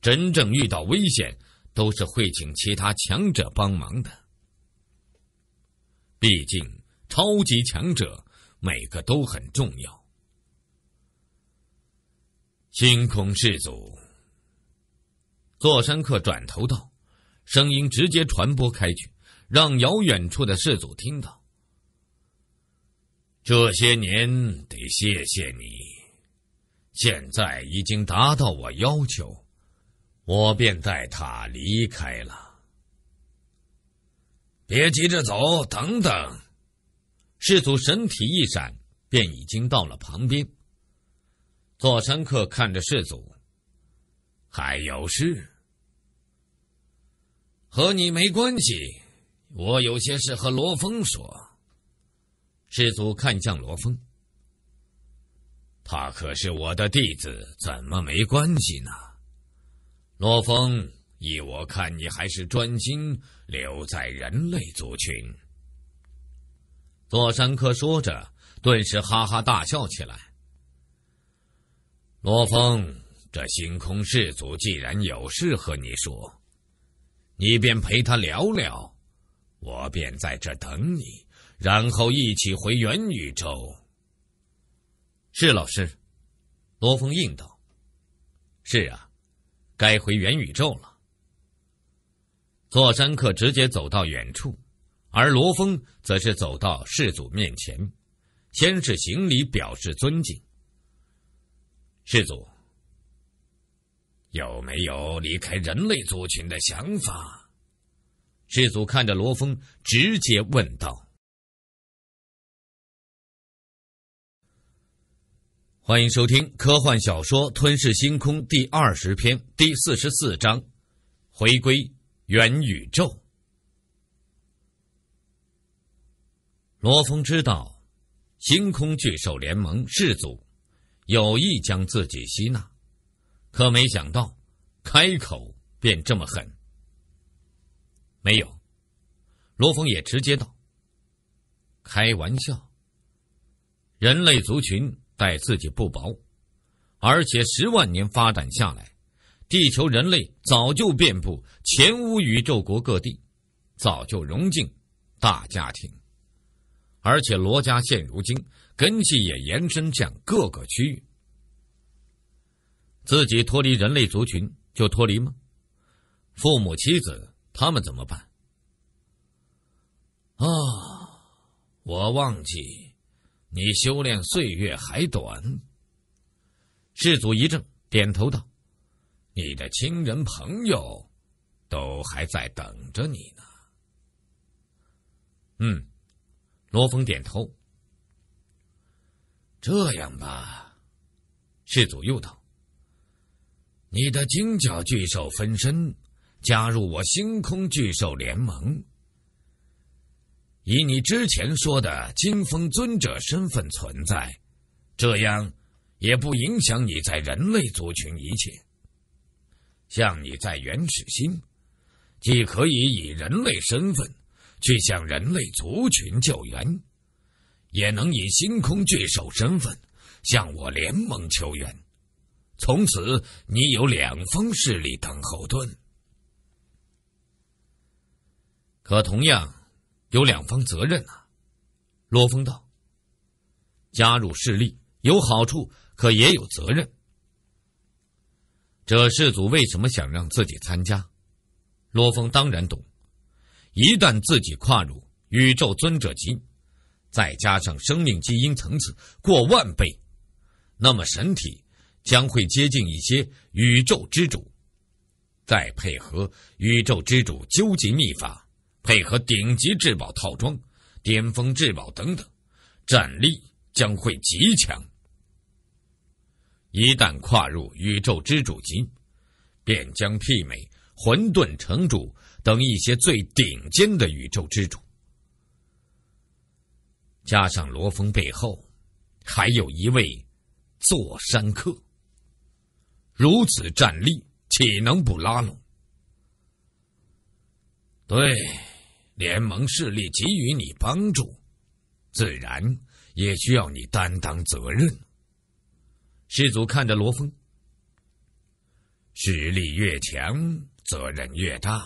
Speaker 1: 真正遇到危险，都是会请其他强者帮忙的。毕竟，超级强者每个都很重要。星空氏族，洛山客转头道，声音直接传播开去，让遥远处的氏族听到。这些年得谢谢你，现在已经达到我要求。我便带他离开了。别急着走，等等。世祖身体一闪，便已经到了旁边。佐山客看着世祖，还有事？和你没关系。我有些事和罗峰说。世祖看向罗峰，他可是我的弟子，怎么没关系呢？罗峰，依我看，你还是专心留在人类族群。座山克说着，顿时哈哈大笑起来。罗峰，这星空氏族既然有事和你说，你便陪他聊聊，我便在这等你，然后一起回元宇宙。是老师，罗峰应道：“是啊。”该回元宇宙了。座山客直接走到远处，而罗峰则是走到世祖面前，先是行礼表示尊敬。世祖有没有离开人类族
Speaker 2: 群的想法？世祖看着罗峰，直接问道。欢迎收听科幻小说《吞噬星空》第二十篇第四十四章《
Speaker 1: 回归元宇宙》。罗峰知道，星空巨兽联盟氏族有意将自己吸纳，可没想到开口便这么狠。没有，罗峰也直接道：“开玩笑，人类族群。”待自己不薄，而且十万年发展下来，地球人类早就遍布前乌宇宙国各地，早就融进大家庭。而且罗家现如今根系也延伸向各个区域。自己脱离人类族群就脱离吗？父母妻子他们怎么办？啊，我忘记。你修炼岁月还短。世祖一怔，点头道：“你的亲人朋友，都还在等着你呢。”嗯，罗峰点头。这样吧，世祖又道：“你的金角巨兽分身，加入我星空巨兽联盟。”以你之前说的金风尊者身份存在，这样也不影响你在人类族群一切。像你在原始星，既可以以人类身份去向人类族群救援，也能以星空巨兽身份向我联盟求援。从此，你有两方势力当后盾。可同样。有两方责任啊，罗峰道。加入势力有好处，可也有责任。这世祖为什么想让自己参加？罗峰当然懂。一旦自己跨入宇宙尊者级，再加上生命基因层次过万倍，那么神体将会接近一些宇宙之主。再配合宇宙之主究极秘法。配合顶级至宝套装、巅峰至宝等等，战力将会极强。一旦跨入宇宙之主级，便将媲美混沌城主等一些最顶尖的宇宙之主。加上罗峰背后还有一位坐山客，如此战力，岂能不拉拢？对。联盟势力给予你帮助，自然也需要你担当责任。师祖看着罗峰，实力越强，责任越大，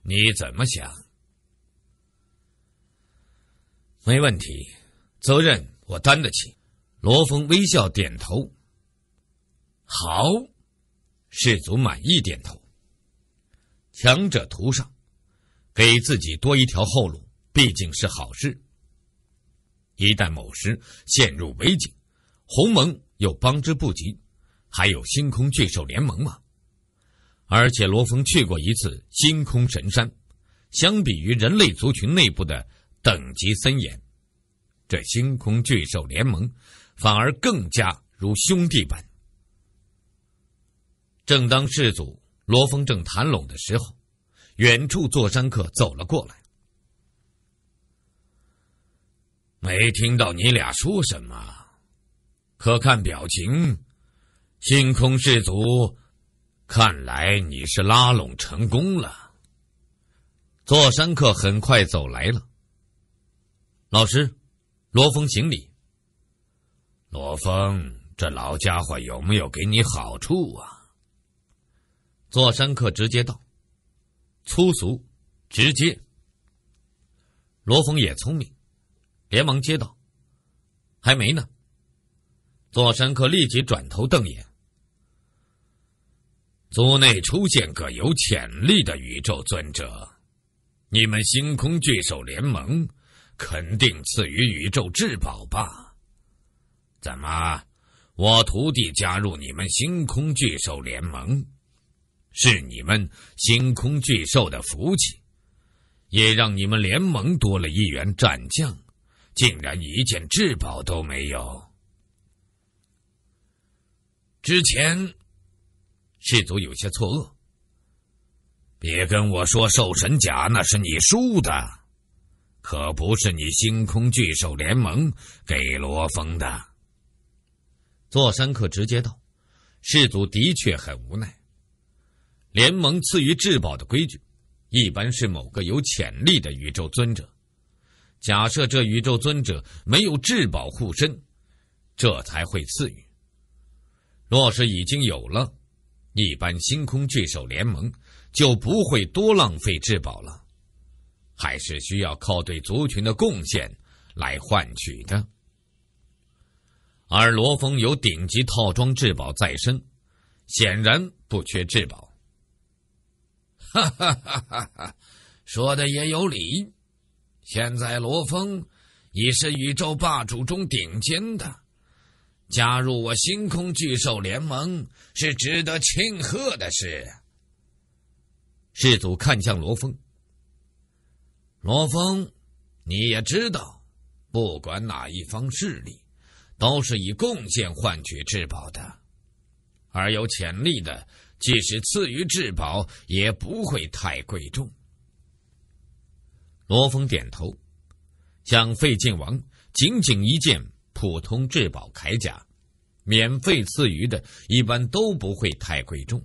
Speaker 1: 你怎么想？没问题，责任我担得起。罗峰微笑点头。好，师祖满意点头。强者图上。给自己多一条后路，毕竟是好事。一旦某时陷入危急，鸿蒙又帮之不及，还有星空巨兽联盟嘛？而且罗峰去过一次星空神山，相比于人类族群内部的等级森严，这星空巨兽联盟反而更加如兄弟般。正当世祖罗峰正谈拢的时候。远处，座山客走了过来。没听到你俩说什么，可看表情，星空氏族看来你是拉拢成功了。座山客很快走来了。老师，罗峰行礼。罗峰，这老家伙有没有给你好处啊？座山客直接道。粗俗，直接。罗峰也聪明，连忙接道：“还没呢。”座山克立即转头瞪眼：“族内出现个有潜力的宇宙尊者，你们星空巨兽联盟肯定赐予宇宙至宝吧？怎么，我徒弟加入你们星空巨兽联盟？”是你们星空巨兽的福气，也让你们联盟多了一员战将，竟然一件至宝都没有。之前，氏族有些错愕。别跟我说兽神甲，那是你输的，可不是你星空巨兽联盟给罗峰的。座山客直接道：“氏族的确很无奈。”联盟赐予至宝的规矩，一般是某个有潜力的宇宙尊者。假设这宇宙尊者没有至宝护身，这才会赐予。若是已经有了，一般星空巨兽联盟就不会多浪费至宝了，还是需要靠对族群的贡献来换取的。而罗峰有顶级套装至宝在身，显然不缺至宝。哈哈哈哈哈！说的也有理。现在罗峰已是宇宙霸主中顶尖的，加入我星空巨兽联盟是值得庆贺的事。世祖看向罗峰：“罗峰，你也知道，不管哪一方势力，都是以贡献换取至宝的，而有潜力的。”即使赐予至宝，也不会太贵重。罗峰点头，向费晋王：仅仅一件普通至宝铠甲，免费赐予的，一般都不会太贵重。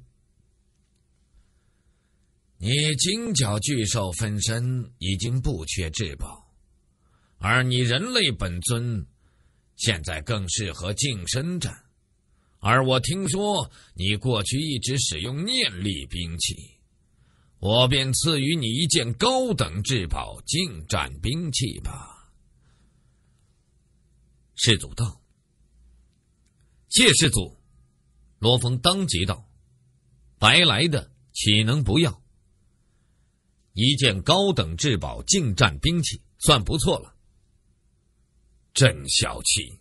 Speaker 1: 你金角巨兽分身已经不缺至宝，而你人类本尊，现在更适合近身战。而我听说你过去一直使用念力兵器，我便赐予你一件高等至宝近战兵器吧。世祖道：“谢世祖。”罗峰当即道：“白来的岂能不要？一件高等至宝近战兵器算不错了。”真小气。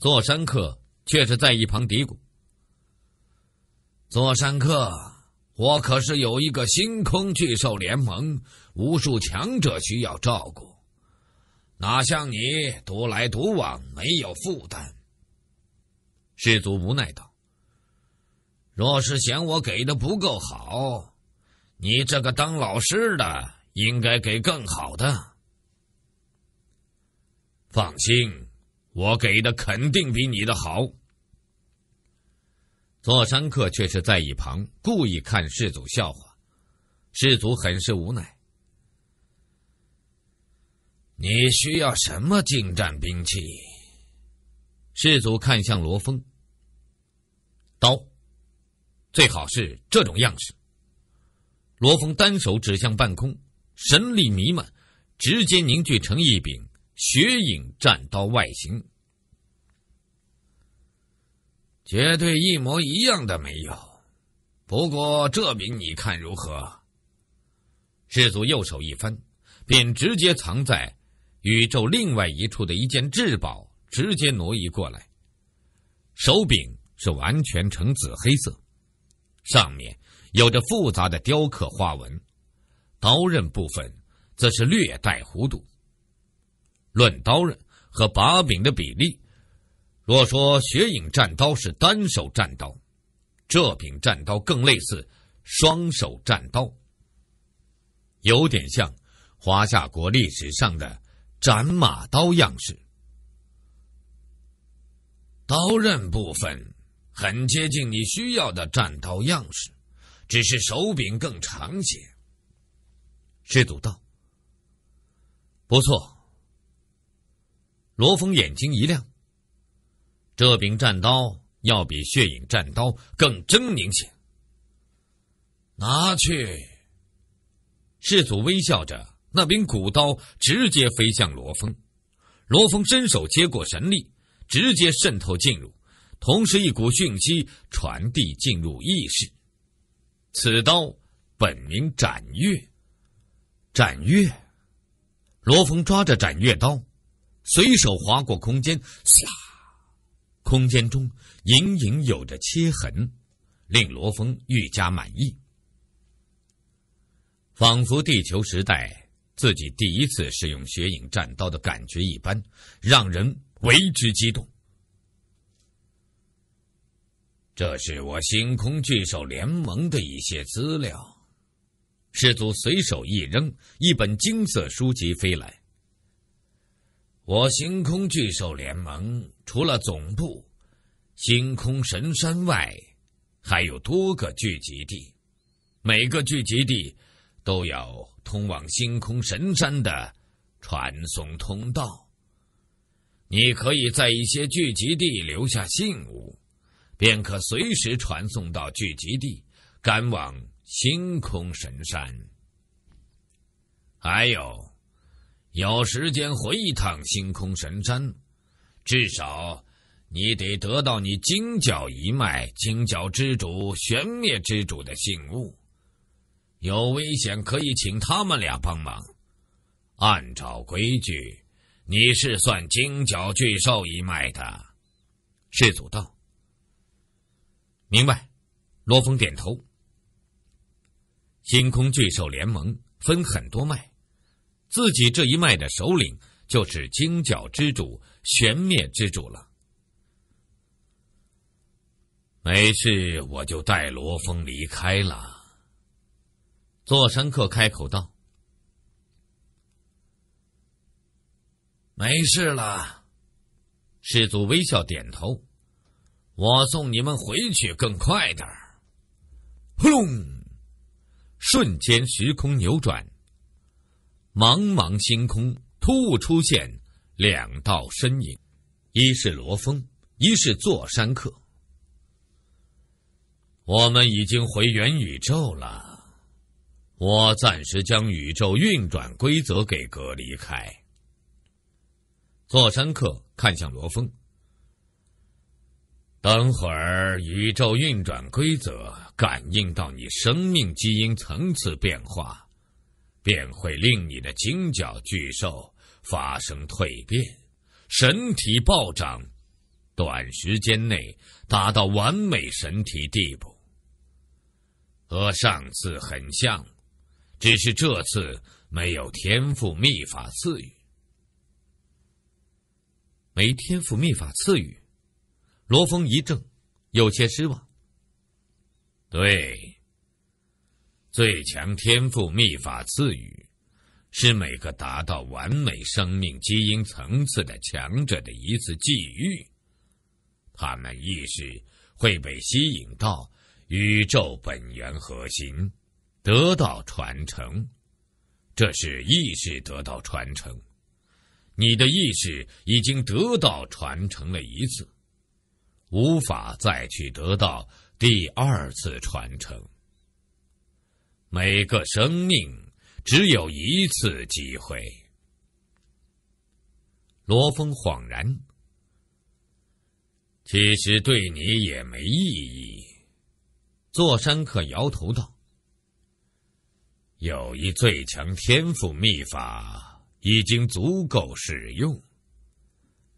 Speaker 1: 座山客。却是在一旁嘀咕：“座山客，我可是有一个星空巨兽联盟，无数强者需要照顾，哪像你独来独往，没有负担。”师祖无奈道：“若是嫌我给的不够好，你这个当老师的应该给更好的。”放心。我给的肯定比你的好。座山客却是在一旁故意看世祖笑话，世祖很是无奈。你需要什么近战兵器？世祖看向罗峰，刀，最好是这种样式。罗峰单手指向半空，神力弥漫，直接凝聚成一柄。雪影战刀外形绝对一模一样的没有，不过这柄你看如何？师祖右手一翻，便直接藏在宇宙另外一处的一件至宝，直接挪移过来。手柄是完全呈紫黑色，上面有着复杂的雕刻花纹，刀刃部分则是略带弧度。论刀刃和把柄的比例，若说雪影战刀是单手战刀，这柄战刀更类似双手战刀，有点像华夏国历史上的斩马刀样式。刀刃部分很接近你需要的战刀样式，只是手柄更长些。师祖道：“不错。”罗峰眼睛一亮，这柄战刀要比血影战刀更狰狞些。拿去！世祖微笑着，那柄古刀直接飞向罗峰。罗峰伸手接过神力，直接渗透进入，同时一股讯息传递进入意识。此刀本名斩月，斩月。罗峰抓着斩月刀。随手划过空间，唰！空间中隐隐有着切痕，令罗峰愈加满意，仿佛地球时代自己第一次使用血影战刀的感觉一般，让人为之激动。这是我星空巨兽联盟的一些资料，师祖随手一扔，一本金色书籍飞来。我星空巨兽联盟除了总部，星空神山外，还有多个聚集地，每个聚集地，都有通往星空神山的传送通道。你可以在一些聚集地留下信物，便可随时传送到聚集地，赶往星空神山。还有。有时间回一趟星空神山，至少，你得得到你金角一脉、金角之主、玄灭之主的信物。有危险可以请他们俩帮忙。按照规矩，你是算金角巨兽一脉的。世祖道：“明白。”罗峰点头。星空巨兽联盟分很多脉。自己这一脉的首领就是金角之主、玄灭之主了。没事，我就带罗峰离开了。座山客开口道：“没事了。”师祖微笑点头：“我送你们回去，更快点儿。”轰！瞬间时空扭转。茫茫星空，突兀出现两道身影，一是罗峰，一是座山客。我们已经回元宇宙了，我暂时将宇宙运转规则给隔离开。座山客看向罗峰，等会儿宇宙运转规则感应到你生命基因层次变化。便会令你的金角巨兽发生蜕变，神体暴涨，短时间内达到完美神体地步。和上次很像，只是这次没有天赋秘法赐予，没天赋秘法赐予。罗峰一怔，有些失望。对。最强天赋秘法赐予，是每个达到完美生命基因层次的强者的一次际遇。他们意识会被吸引到宇宙本源核心，得到传承。这是意识得到传承。你的意识已经得到传承了一次，无法再去得到第二次传承。每个生命只有一次机会。罗峰恍然，其实对你也没意义。座山客摇头道：“有一最强天赋秘法已经足够使用，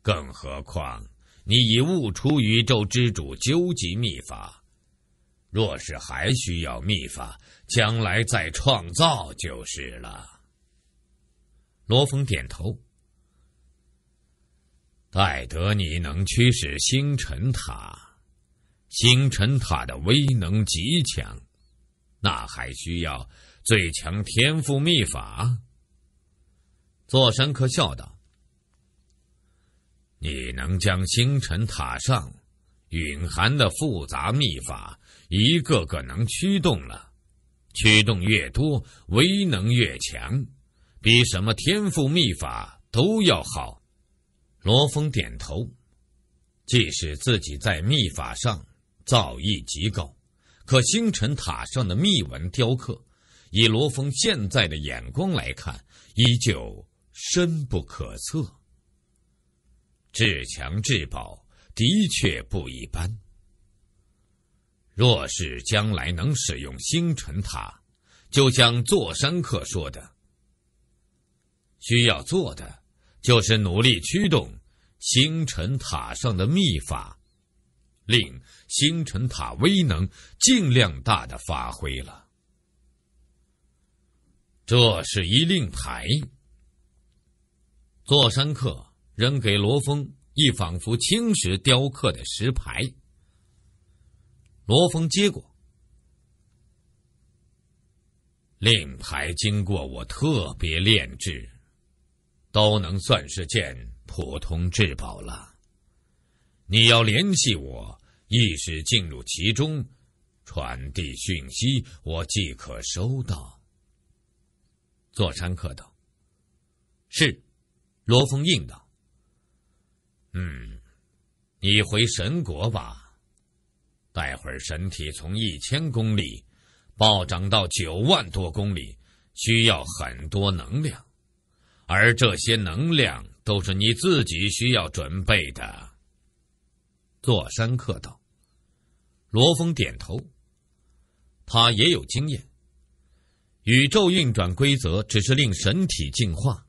Speaker 1: 更何况你已悟出宇宙之主究极秘法，若是还需要秘法。”将来再创造就是了。罗峰点头。戴得你能驱使星辰塔，星辰塔的威能极强，那还需要最强天赋秘法。座山客笑道：“你能将星辰塔上蕴含的复杂秘法一个个能驱动了。”驱动越多，威能越强，比什么天赋秘法都要好。罗峰点头，即使自己在秘法上造诣极高，可星辰塔上的秘文雕刻，以罗峰现在的眼光来看，依旧深不可测。至强至宝，的确不一般。若是将来能使用星辰塔，就像座山客说的，需要做的就是努力驱动星辰塔上的秘法，令星辰塔威能尽量大的发挥了。这是一令牌，座山客扔给罗峰一仿佛青石雕刻的石牌。罗峰接过令牌，经过我特别炼制，都能算是件普通至宝了。你要联系我，意识进入其中，传递讯息，我即可收到。座山客道：“是。”罗峰应道：“嗯，你回神国吧。”待会儿，神体从一千公里暴涨到九万多公里，需要很多能量，而这些能量都是你自己需要准备的。”座山客道。罗峰点头，他也有经验。宇宙运转规则只是令神体进化，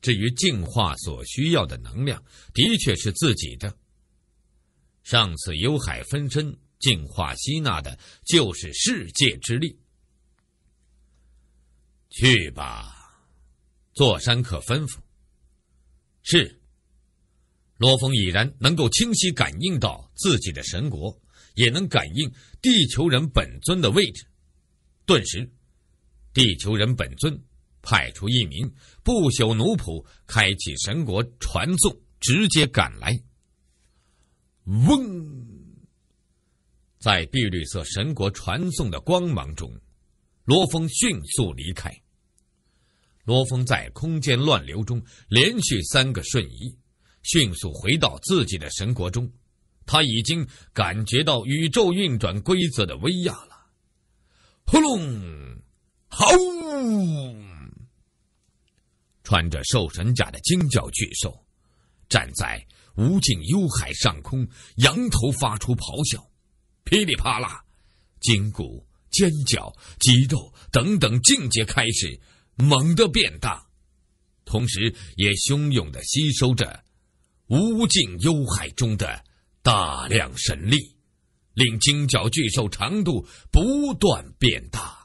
Speaker 1: 至于进化所需要的能量，的确是自己的。上次幽海分身净化吸纳的，就是世界之力。去吧，座山客吩咐。是。罗峰已然能够清晰感应到自己的神国，也能感应地球人本尊的位置。顿时，地球人本尊派出一名不朽奴仆，开启神国传送，直接赶来。嗡，在碧绿色神国传送的光芒中，罗峰迅速离开。罗峰在空间乱流中连续三个瞬移，迅速回到自己的神国中。他已经感觉到宇宙运转规则的威压了。轰隆，好！穿着兽神甲的惊叫巨兽，站在。无尽幽海上空，仰头发出咆哮，噼里啪啦，筋骨、尖角、肌肉等等境界开始猛地变大，同时也汹涌的吸收着无尽幽海中的大量
Speaker 2: 神力，令金角巨兽长度不断变大。